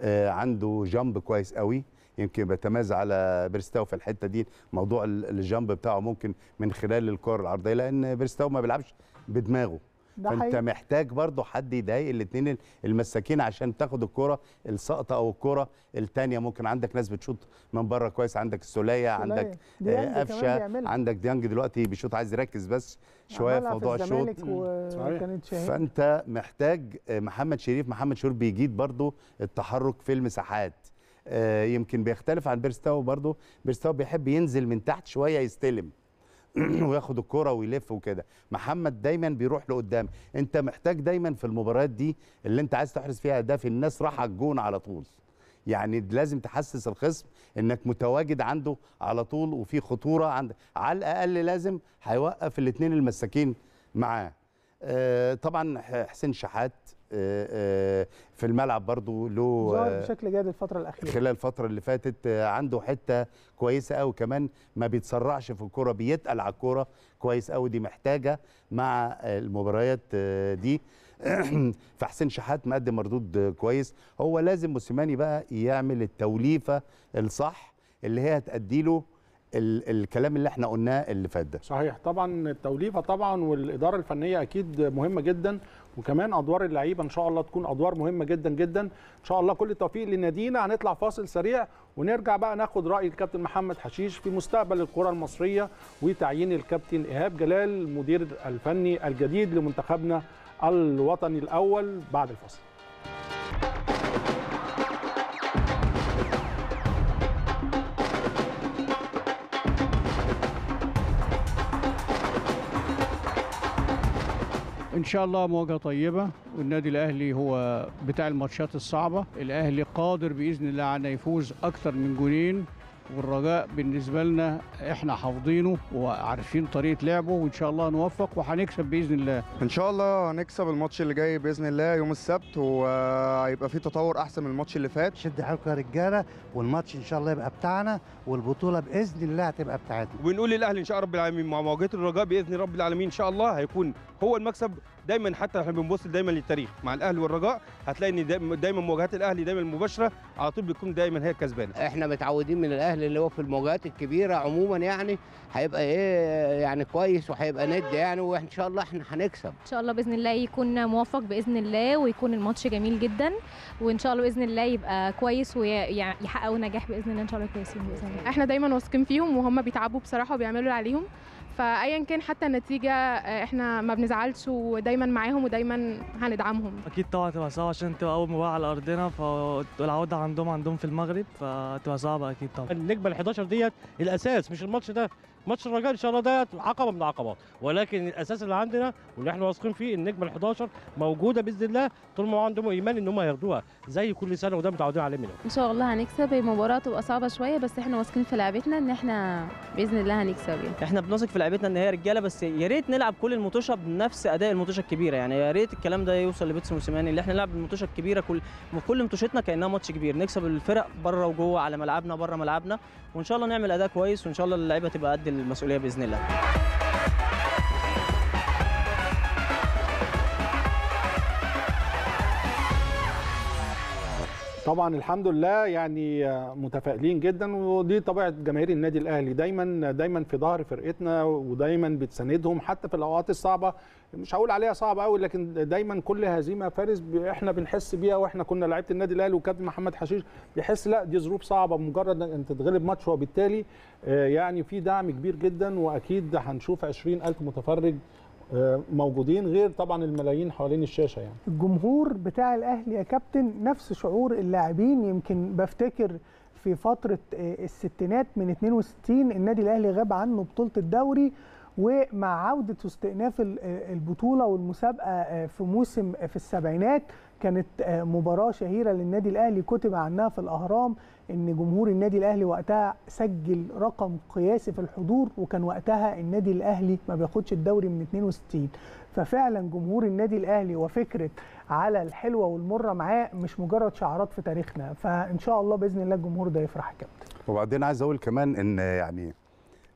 آه، عنده جامب كويس قوي يمكن بيتميز على بيرستاو في الحته دي موضوع الجامب بتاعه ممكن من خلال الكره العرضيه لان بيرستاو ما بيلعبش بدماغه فانت محتاج برضه حد يضايق الاثنين المساكين عشان تاخد الكره السقطه او الكره الثانيه ممكن عندك ناس بتشوط من بره كويس عندك السوليه عندك قفشه عندك ديانج دلوقتي بيشوط عايز يركز بس شويه في موضوع الشوط و... فانت محتاج محمد شريف محمد شريف بيجيد برضه التحرك في المساحات آه، يمكن بيختلف عن بيرستاو برضه بيرستاو بيحب ينزل من تحت شويه يستلم وياخد الكرة ويلف وكده محمد دايما بيروح لقدام انت محتاج دايما في المباريات دي اللي انت عايز تحرز فيها اهداف الناس راح الجون على طول يعني لازم تحسس الخصم انك متواجد عنده على طول وفي خطوره عند على الاقل لازم هيوقف الاثنين المساكين معاه آه، طبعا حسين شحات آه، آه، في الملعب برضو له ظهر آه، بشكل جيد الفتره الاخيره خلال الفتره اللي فاتت عنده حته كويسه قوي كمان ما بيتسرعش في الكوره بيتقل على الكوره كويس قوي دي محتاجه مع المباريات دي فحسين شحات مقدم مردود كويس هو لازم موسيماني بقى يعمل التوليفه الصح اللي هي هتأدي له الكلام اللي احنا قلناه اللي فات ده صحيح طبعا التوليفه طبعا والاداره الفنيه اكيد مهمه جدا وكمان ادوار اللعيبه ان شاء الله تكون ادوار مهمه جدا جدا ان شاء الله كل التوفيق لنادينا هنطلع فاصل سريع ونرجع بقى ناخد راي الكابتن محمد حشيش في مستقبل الكره المصريه وتعيين الكابتن ايهاب جلال المدير الفني الجديد لمنتخبنا الوطني الاول بعد الفاصل ان شاء الله مواجهه طيبه والنادي الاهلي هو بتاع الماتشات الصعبه الاهلي قادر باذن الله على يفوز اكثر من جولين والرجاء بالنسبة لنا احنا حافظينه وعارفين طريقة لعبه وان شاء الله نوفق وهنكسب بإذن الله ان شاء الله هنكسب الماتش اللي جاي بإذن الله يوم السبت وهيبقى فيه تطور احسن من الماتش اللي فات شد حيلكم يا رجالة والماتش ان شاء الله يبقى بتاعنا والبطولة بإذن الله هتبقى بتاعتنا وبنقول للاهلي ان شاء رب العالمين مع مواجهة الرجاء بإذن رب العالمين ان شاء الله هيكون هو المكسب دايما حتى احنا بنبص دايما للتاريخ مع الاهلي والرجاء هتلاقي ان دايما مواجهات الاهلي دايما المباشره على طول بتكون دايما هي الكسبانه احنا متعودين من الاهلي اللي هو في المواجهات الكبيره عموما يعني هيبقى ايه يعني كويس وهيبقى ند يعني وان شاء الله احنا هنكسب ان شاء الله باذن الله يكون موفق باذن الله ويكون الماتش جميل جدا وان شاء الله باذن الله يبقى كويس ويحققوا نجاح باذن الله ان شاء الله كويسين باذن الله احنا دايما واثقين فيهم وهم بيتعبوا بصراحه وبيعملوا اللي عليهم فايا كان حتى النتيجه آه، احنا ما بنزعلش ودايما معاهم ودايما هندعمهم اكيد طبعا تبقى صعبه عشان تبقى اول مباراه على ارضنا فالعوده عندهم عندهم في المغرب فتبقى صعبه اكيد طبعا النجمه ال 11 ديت الاساس مش الماتش ده ماتش الرجاء ان شاء الله ده عقبه من العقبات ولكن الاساس اللي عندنا واللي احنا واثقين فيه النجمه ال11 موجوده باذن الله طول ما عندهم ايمان ان هم هياخدوها زي كل سنه وده متعودين عليه منهم ان شاء الله هنكسب هي مباراه تبقى صعبه شويه بس احنا واثقين في لعبتنا ان احنا باذن الله هنكسب يعني. احنا بنثق في لعبتنا ان هي رجاله بس يا ريت نلعب كل المطوشه بنفس اداء المطوشه الكبيره يعني يا ريت الكلام ده يوصل لبيتسو موسيماني اللي احنا نلعب المطوشه الكبيره كل كل مطوشتنا كانها ماتش كبير نكسب الفرق بره وجوه على ملعبنا بره ملعبنا وان شاء الله نعمل اداء كويس وان شاء الله اللعيبه تبقى قد المسؤوليه باذن الله طبعا الحمد لله يعني متفائلين جدا ودي طبيعه جماهير النادي الاهلي دايما دايما في ظهر فرقتنا ودايما بتساندهم حتى في الاوقات الصعبه مش هقول عليها صعبه قوي لكن دايما كل هزيمه فارس احنا بنحس بيها واحنا كنا لعيبه النادي الاهلي وكابتن محمد حشيش بيحس لا دي ظروف صعبه مجرد ان تتغلب ماتش وبالتالي آه، يعني في دعم كبير جدا واكيد هنشوف 20000 متفرج آه، موجودين غير طبعا الملايين حوالين الشاشه يعني الجمهور بتاع الاهلي يا كابتن نفس شعور اللاعبين يمكن بفتكر في فتره آه، الستينات من 62 النادي الاهلي غاب عنه بطوله الدوري ومع عوده استئناف البطوله والمسابقه آه، في موسم آه، في السبعينات كانت آه، مباراه شهيره للنادي الاهلي كتب عنها في الاهرام ان جمهور النادي الاهلي وقتها سجل رقم قياسي في الحضور وكان وقتها النادي الاهلي ما بياخدش الدوري من 62 ففعلا جمهور النادي الاهلي وفكره على الحلوه والمره معاه مش مجرد شعارات في تاريخنا فان شاء الله باذن الله الجمهور ده يفرح يا كابتن وبعدين عايز اقول كمان ان يعني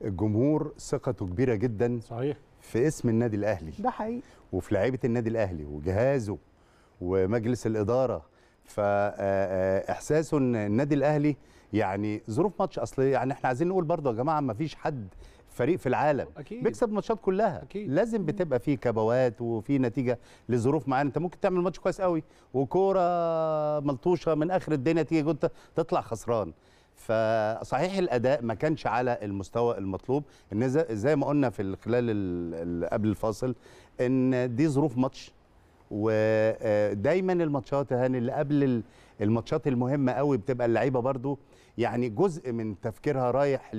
الجمهور ثقته كبيره جدا صحيح في اسم النادي الاهلي ده حقيقي وفي لعيبه النادي الاهلي وجهازه ومجلس الاداره فاحساسه آه، آه، ان النادي الاهلي يعني ظروف ماتش اصل يعني احنا عايزين نقول برضه يا جماعه ما فيش حد فريق في العالم أكيد. بيكسب ماتشات كلها أكيد. لازم بتبقى فيه كبوات وفي نتيجه لظروف معينه انت ممكن تعمل ماتش كويس قوي وكوره ملطوشه من اخر الدنيا تيجي تطلع خسران فصحيح الاداء ما كانش على المستوى المطلوب ان زي ما قلنا في خلال قبل الفاصل ان دي ظروف ماتش ودايما آه، الماتشات هاني اللي قبل الماتشات المهمه قوي بتبقى اللعيبه برضو يعني جزء من تفكيرها رايح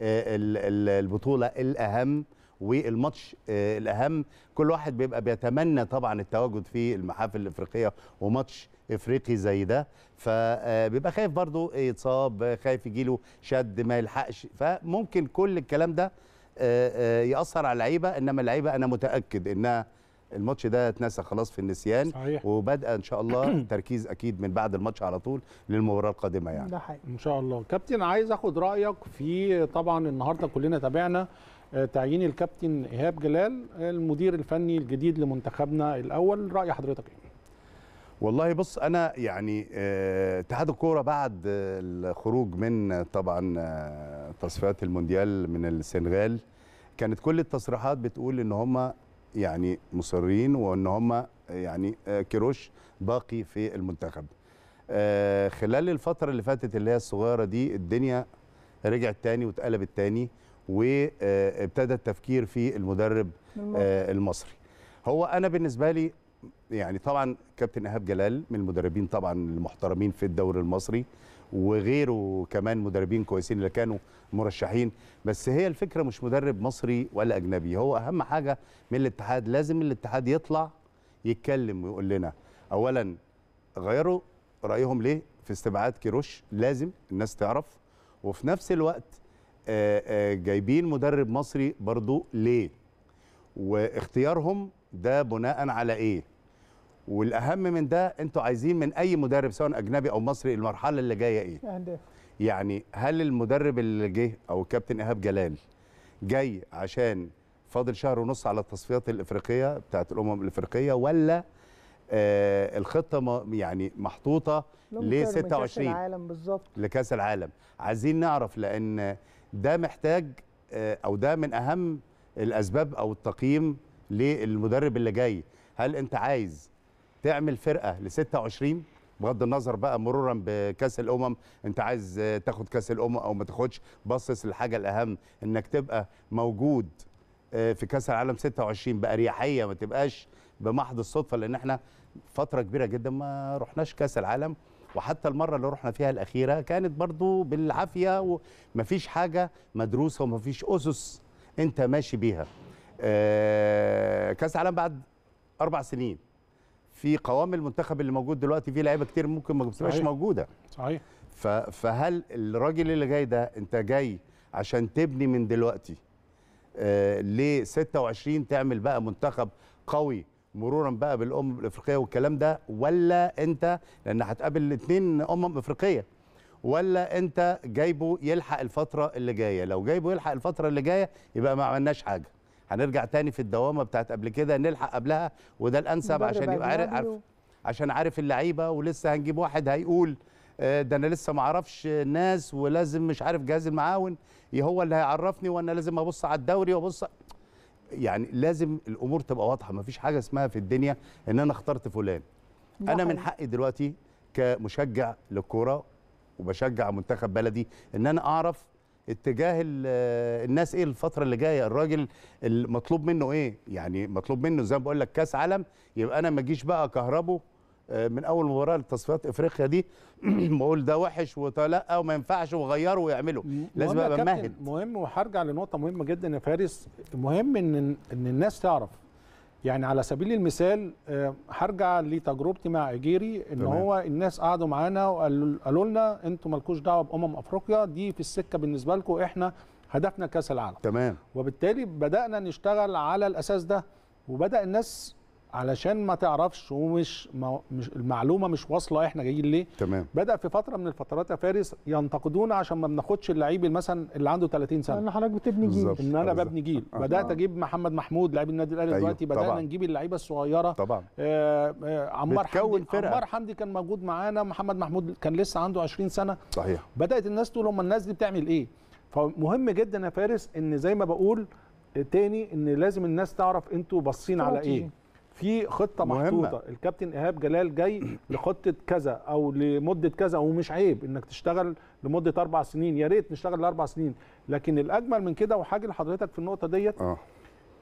للبطوله آه، الاهم والماتش آه، الاهم كل واحد بيبقى بيتمنى طبعا التواجد في المحافل الافريقيه وماتش افريقي زي ده فبيبقى آه، خايف برضه يتصاب خايف يجيله شد ما يلحقش فممكن كل الكلام ده آه، ياثر على اللعيبه انما اللعيبه انا متاكد انها الماتش ده اتنسى خلاص في النسيان صحيح. وبدا ان شاء الله تركيز اكيد من بعد الماتش على طول للمباراه القادمه يعني ده حقيقي. ان شاء الله كابتن عايز اخد رايك في طبعا النهارده كلنا تابعنا آه، تعيين الكابتن ايهاب جلال آه، المدير الفني الجديد لمنتخبنا الاول راي حضرتك ايه والله بص انا يعني آه، اتحاد الكوره بعد الخروج من طبعا تصفيات المونديال من السنغال كانت كل التصريحات بتقول ان هم يعني مصرين وان هم يعني كيروش باقي في المنتخب خلال الفتره اللي فاتت اللي هي الصغيره دي الدنيا رجعت تاني واتقلبت تاني وابتدى التفكير في المدرب آه، المصري هو انا بالنسبه لي يعني طبعا كابتن ايهاب جلال من المدربين طبعا المحترمين في الدوري المصري وغيره كمان مدربين كويسين اللي كانوا مرشحين بس هي الفكره مش مدرب مصري ولا اجنبي هو اهم حاجه من الاتحاد لازم الاتحاد يطلع يتكلم ويقول لنا اولا غيروا رايهم ليه في استبعاد كيروش لازم الناس تعرف وفي نفس الوقت آه، آه، جايبين مدرب مصري برضو ليه واختيارهم ده بناء على ايه والاهم من ده انتوا عايزين من اي مدرب سواء اجنبي او مصري المرحله اللي جايه ايه يعني هل المدرب اللي جه او الكابتن ايهاب جلال جاي عشان فاضل شهر ونص على التصفيات الافريقيه بتاعه الامم الافريقيه ولا آه الخطه يعني محطوطه ل 26 لكاس العالم بالظبط لكاس العالم عايزين نعرف لان ده محتاج آه، او ده من اهم الاسباب او التقييم للمدرب اللي جاي هل انت عايز تعمل فرقه ل 26 بغض النظر بقى مرورا بكاس الامم انت عايز آه، تاخد كاس الامم او ما تاخدش بصص للحاجه الاهم انك تبقى موجود آه، في كاس العالم 26 باريحيه ما تبقاش بمحض الصدفه لان احنا فتره كبيره جدا ما رحناش كاس العالم وحتى المره اللي رحنا فيها الاخيره كانت برضو بالعافيه ومفيش حاجه مدروسه ومفيش اسس انت ماشي بيها آه كاس عالم بعد اربع سنين في قوام المنتخب اللي موجود دلوقتي فيه لعيبه كتير ممكن ما تبقاش موجوده صحيح فهل الراجل اللي جاي ده انت جاي عشان تبني من دلوقتي آه ل 26 تعمل بقى منتخب قوي مرورا بقى بالامم الافريقيه والكلام ده ولا انت لان هتقابل الاثنين امم افريقيه ولا انت جايبه يلحق الفتره اللي جايه لو جايبه يلحق الفتره اللي جايه يبقى ما عملناش حاجه هنرجع تاني في الدوامه بتاعت قبل كده نلحق قبلها وده الانسب عشان يبقى عارف, عارف عشان عارف اللعيبه ولسه هنجيب واحد هيقول آه، ده انا لسه ما اعرفش ناس ولازم مش عارف جهاز المعاون هو اللي هيعرفني وانا لازم ابص على الدوري وابص يعني لازم الامور تبقى واضحه ما فيش حاجه اسمها في الدنيا ان انا اخترت فلان انا من حقي دلوقتي كمشجع للكوره وبشجع منتخب بلدي ان انا اعرف اتجاه الناس ايه الفتره اللي جايه الراجل المطلوب منه ايه يعني مطلوب منه زي ما بقول لك كاس عالم يبقى انا ما اجيش بقى كهربه آه، من اول مباراه لتصفيات افريقيا دي بقول ده وحش ولا وما ينفعش وغيره ويعمله لازم ابقى مهد مهم وهرجع لنقطه مهمه جدا يا فارس مهم ان ان الناس تعرف يعني على سبيل المثال آه، هرجع لتجربتي مع اجيري ان تمام. هو الناس قعدوا معانا وقالوا لنا انتوا مالكوش دعوه بامم افريقيا دي في السكه بالنسبه لكم احنا هدفنا كاس العالم تمام وبالتالي بدانا نشتغل على الاساس ده وبدا الناس علشان ما تعرفش ومش ما مش المعلومه مش واصله احنا جايين ليه تمام بدا في فتره من الفترات يا فارس ينتقدونا عشان ما بناخدش اللعيب مثلا اللي عنده 30 سنه ان حضرتك بتبني جيل ان انا ببني جيل أه، بدات أه. اجيب محمد محمود لعيب النادي الاهلي أيوه. دلوقتي بدانا طبعًا. نجيب اللعيبه الصغيره طبعا آه آه عمار حمدي عمار حمدي كان موجود معانا محمد محمود كان لسه عنده 20 سنه صحيح بدات الناس تقول هم الناس دي بتعمل ايه فمهم جدا يا فارس ان زي ما بقول تاني ان لازم الناس تعرف انتوا باصين على ايه في خطه مهمة. محطوطه الكابتن ايهاب جلال جاي لخطه كذا او لمده كذا ومش عيب انك تشتغل لمده اربع سنين يا ريت نشتغل لاربع سنين لكن الاجمل من كده وحاجه لحضرتك في النقطه ديت آه.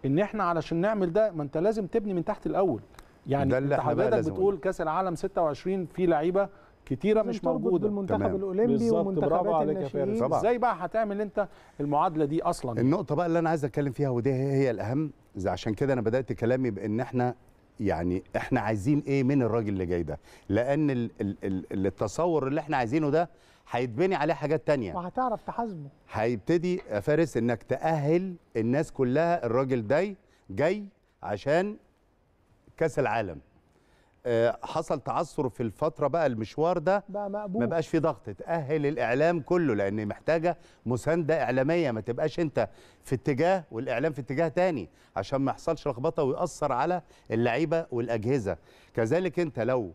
ان احنا علشان نعمل ده ما انت لازم تبني من تحت الاول يعني ده اللي حضرتك بتقول كاس العالم 26 في لعيبه كتيره مش موجوده بالمنتخب الاولمبي ومنتخبات الناشئين ازاي بقى هتعمل انت المعادله دي اصلا النقطه بقى اللي انا عايز اتكلم فيها ودي هي الاهم عشان كده انا بدات كلامي بان احنا يعني احنا عايزين ايه من الراجل اللي جاي ده لان ال ال ال التصور اللي احنا عايزينه ده هيتبني عليه حاجات تانية وهتعرف تحاسبه هيبتدي يا فارس انك تأهل الناس كلها الراجل ده جاي عشان كاس العالم آه، حصل تعثر في الفتره بقى المشوار ده بقى مقبول ما بقاش في ضغط تاهل الاعلام كله لان محتاجه مسانده اعلاميه ما تبقاش انت في اتجاه والاعلام في اتجاه تاني عشان ما يحصلش لخبطه وياثر على اللعيبه والاجهزه كذلك انت لو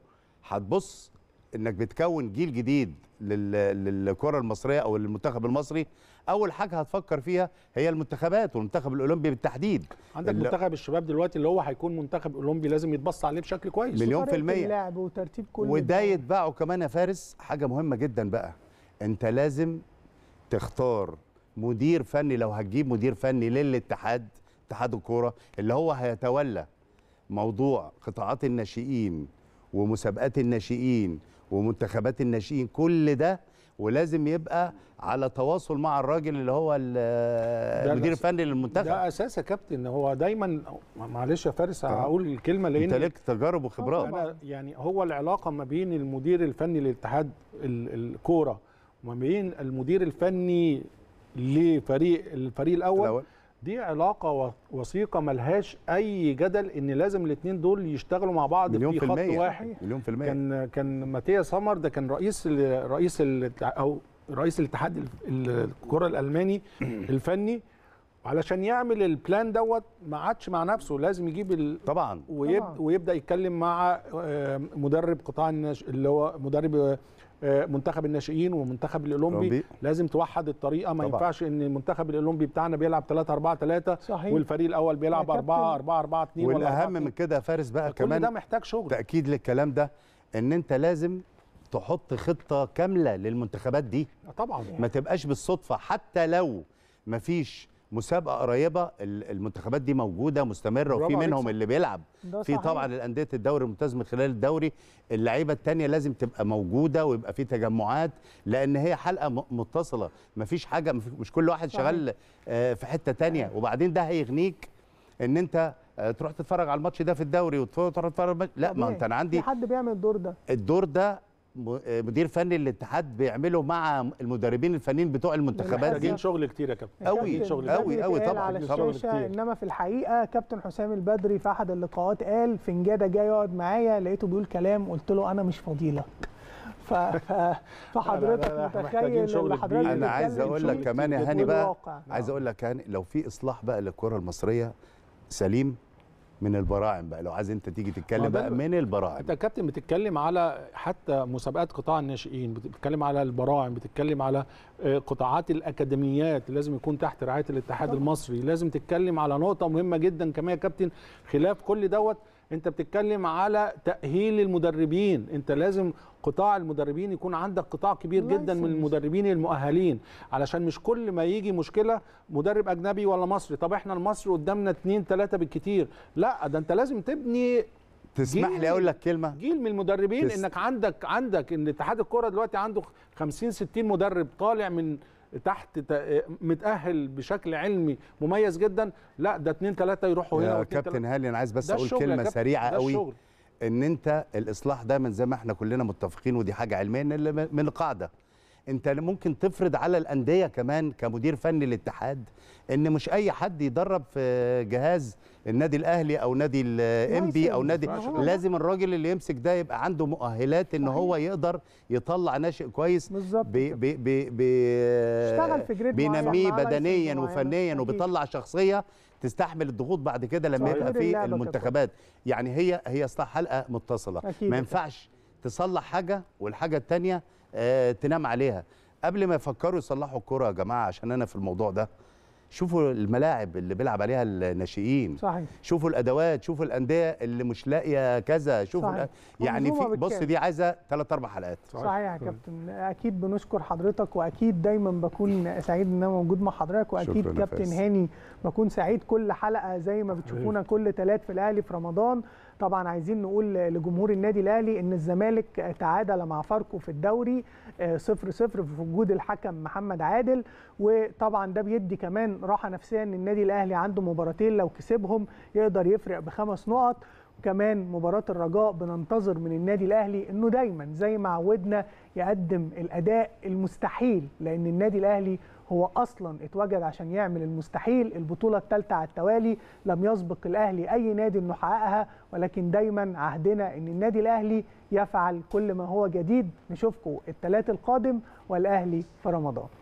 هتبص انك بتكون جيل جديد للكره المصريه او للمنتخب المصري اول حاجه هتفكر فيها هي المنتخبات والمنتخب الاولمبي بالتحديد عندك اللي... منتخب الشباب دلوقتي اللي هو هيكون منتخب اولمبي لازم يتبص عليه بشكل كويس مليون في الميه اللعب وترتيب كل وده يتبعه كمان يا فارس حاجه مهمه جدا بقى انت لازم تختار مدير فني لو هتجيب مدير فني للاتحاد اتحاد الكوره اللي هو هيتولى موضوع قطاعات الناشئين ومسابقات الناشئين ومنتخبات الناشئين كل ده ولازم يبقى على تواصل مع الراجل اللي هو المدير الفني للمنتخب ده اساس يا كابتن هو دايما معلش يا فارس آه. هقول الكلمه لان انت لك تجارب وخبرات يعني هو العلاقه ما بين المدير الفني للاتحاد الكوره وما بين المدير الفني لفريق الفريق الاول, الأول. دي علاقة وثيقة ملهاش أي جدل إن لازم الاتنين دول يشتغلوا مع بعض مليون في, في خط المية. واحد مليون في المية كان كان ماتيا سمر ده كان رئيس رئيس أو رئيس الاتحاد الكرة الألماني الفني علشان يعمل البلان دوت ما عادش مع نفسه لازم يجيب ال... طبعا ويب... ويبدا يتكلم مع آه، مدرب قطاع النش... اللي هو مدرب آه، آه، منتخب الناشئين ومنتخب الاولمبي لازم توحد الطريقه ما طبعا. ينفعش ان المنتخب الاولمبي بتاعنا بيلعب 3 4 3 صحيح. والفريق الاول بيلعب 4 4 4 2 والاهم من كده يا فارس بقى كمان ده محتاج شغل تاكيد للكلام ده ان انت لازم تحط خطه كامله للمنتخبات دي طبعا ما تبقاش بالصدفه حتى لو ما فيش مسابقه قريبه المنتخبات دي موجوده مستمره وفي منهم اللي بيلعب في طبعا الانديه الدوري الممتاز من خلال الدوري اللعيبه الثانيه لازم تبقى موجوده ويبقى في تجمعات لان هي حلقه متصله مفيش حاجه مش كل واحد صحيح. شغال آه، في حته ثانيه وبعدين ده هيغنيك ان انت آه، تروح تتفرج على الماتش ده في الدوري وتروح تتفرج لا ما انت انا عندي في حد بيعمل الدور ده الدور ده آه، مدير فني الاتحاد بيعمله مع المدربين الفنيين بتوع المنتخبات محتاجين شغل كتير يا كابتن قوي شغل قوي قوي طبعا على الشاشه انما في الحقيقه كابتن حسام البدري في احد اللقاءات قال فنجاده جاي يقعد معايا لقيته بيقول كلام قلت له انا مش فاضي لك فحضرتك متخيل اللي حضرتك انا عايز اقول لك كمان يا هاني بقى عايز اقول لك هاني لو في اصلاح بقى للكره المصريه سليم من البراعم بقى لو عايز انت تيجي تتكلم بقى من البراعم انت كابتن بتتكلم على حتى مسابقات قطاع الناشئين بتتكلم على البراعم بتتكلم على آه، قطاعات الاكاديميات لازم يكون تحت رعايه الاتحاد طبعا. المصري لازم تتكلم على نقطه مهمه جدا كمان يا كابتن خلاف كل دوت انت بتتكلم على تاهيل المدربين انت لازم قطاع المدربين يكون عندك قطاع كبير جدا من المدربين المؤهلين علشان مش كل ما يجي مشكله مدرب اجنبي ولا مصري طب احنا المصري قدامنا اتنين تلاته بالكتير لا ده انت لازم تبني تسمح لي اقول لك كلمه جيل من المدربين تس... انك عندك عندك ان اتحاد الكره دلوقتي عنده 50 60 مدرب طالع من تحت متاهل بشكل علمي مميز جدا لا ده اتنين تلاته يروحوا هنا يا كابتن هالي انا عايز بس اقول كلمه سريعه قوي ان انت الاصلاح دايما زي ما احنا كلنا متفقين ودي حاجه علميه من القاعده انت ممكن تفرض على الانديه كمان كمدير فني للاتحاد ان مش اي حد يدرب في جهاز النادي الاهلي او نادي الام بي او نادي لازم الراجل اللي يمسك ده يبقى عنده مؤهلات ان هو يقدر يطلع ناشئ كويس بالظبط بينميه بدنيا وفنيا وبيطلع شخصيه تستحمل الضغوط بعد كده لما يبقى في المنتخبات يعني هي هي حلقه متصله ما ينفعش تصلح حاجه والحاجه الثانيه آه، تنام عليها قبل ما يفكروا يصلحوا الكره يا جماعه عشان انا في الموضوع ده شوفوا الملاعب اللي بيلعب عليها الناشئين صحيح. شوفوا الادوات شوفوا الانديه اللي مش لاقيه كذا شوفوا صحيح. يعني في بص دي عايزه ثلاث اربع حلقات صحيح, صحيح يا كابتن اكيد بنشكر حضرتك واكيد دايما بكون سعيد ان انا موجود مع حضرتك واكيد كابتن نفس. هاني بكون سعيد كل حلقه زي ما بتشوفونا كل ثلاث في الاهلي في رمضان طبعا عايزين نقول لجمهور النادي الاهلي ان الزمالك تعادل مع فاركو في الدوري 0 آه، صفر 0 في وجود الحكم محمد عادل وطبعا ده بيدي كمان راحه نفسيه ان النادي الاهلي عنده مباراتين لو كسبهم يقدر يفرق بخمس نقط كمان مباراة الرجاء بننتظر من النادي الأهلي أنه دايما زي ما عودنا يقدم الأداء المستحيل لأن النادي الأهلي هو اصلا اتوجد عشان يعمل المستحيل البطوله الثالثه على التوالي لم يسبق الاهلي اي نادي انه حققها ولكن دايما عهدنا ان النادي الاهلي يفعل كل ما هو جديد نشوفكم الثلاث القادم والاهلي في رمضان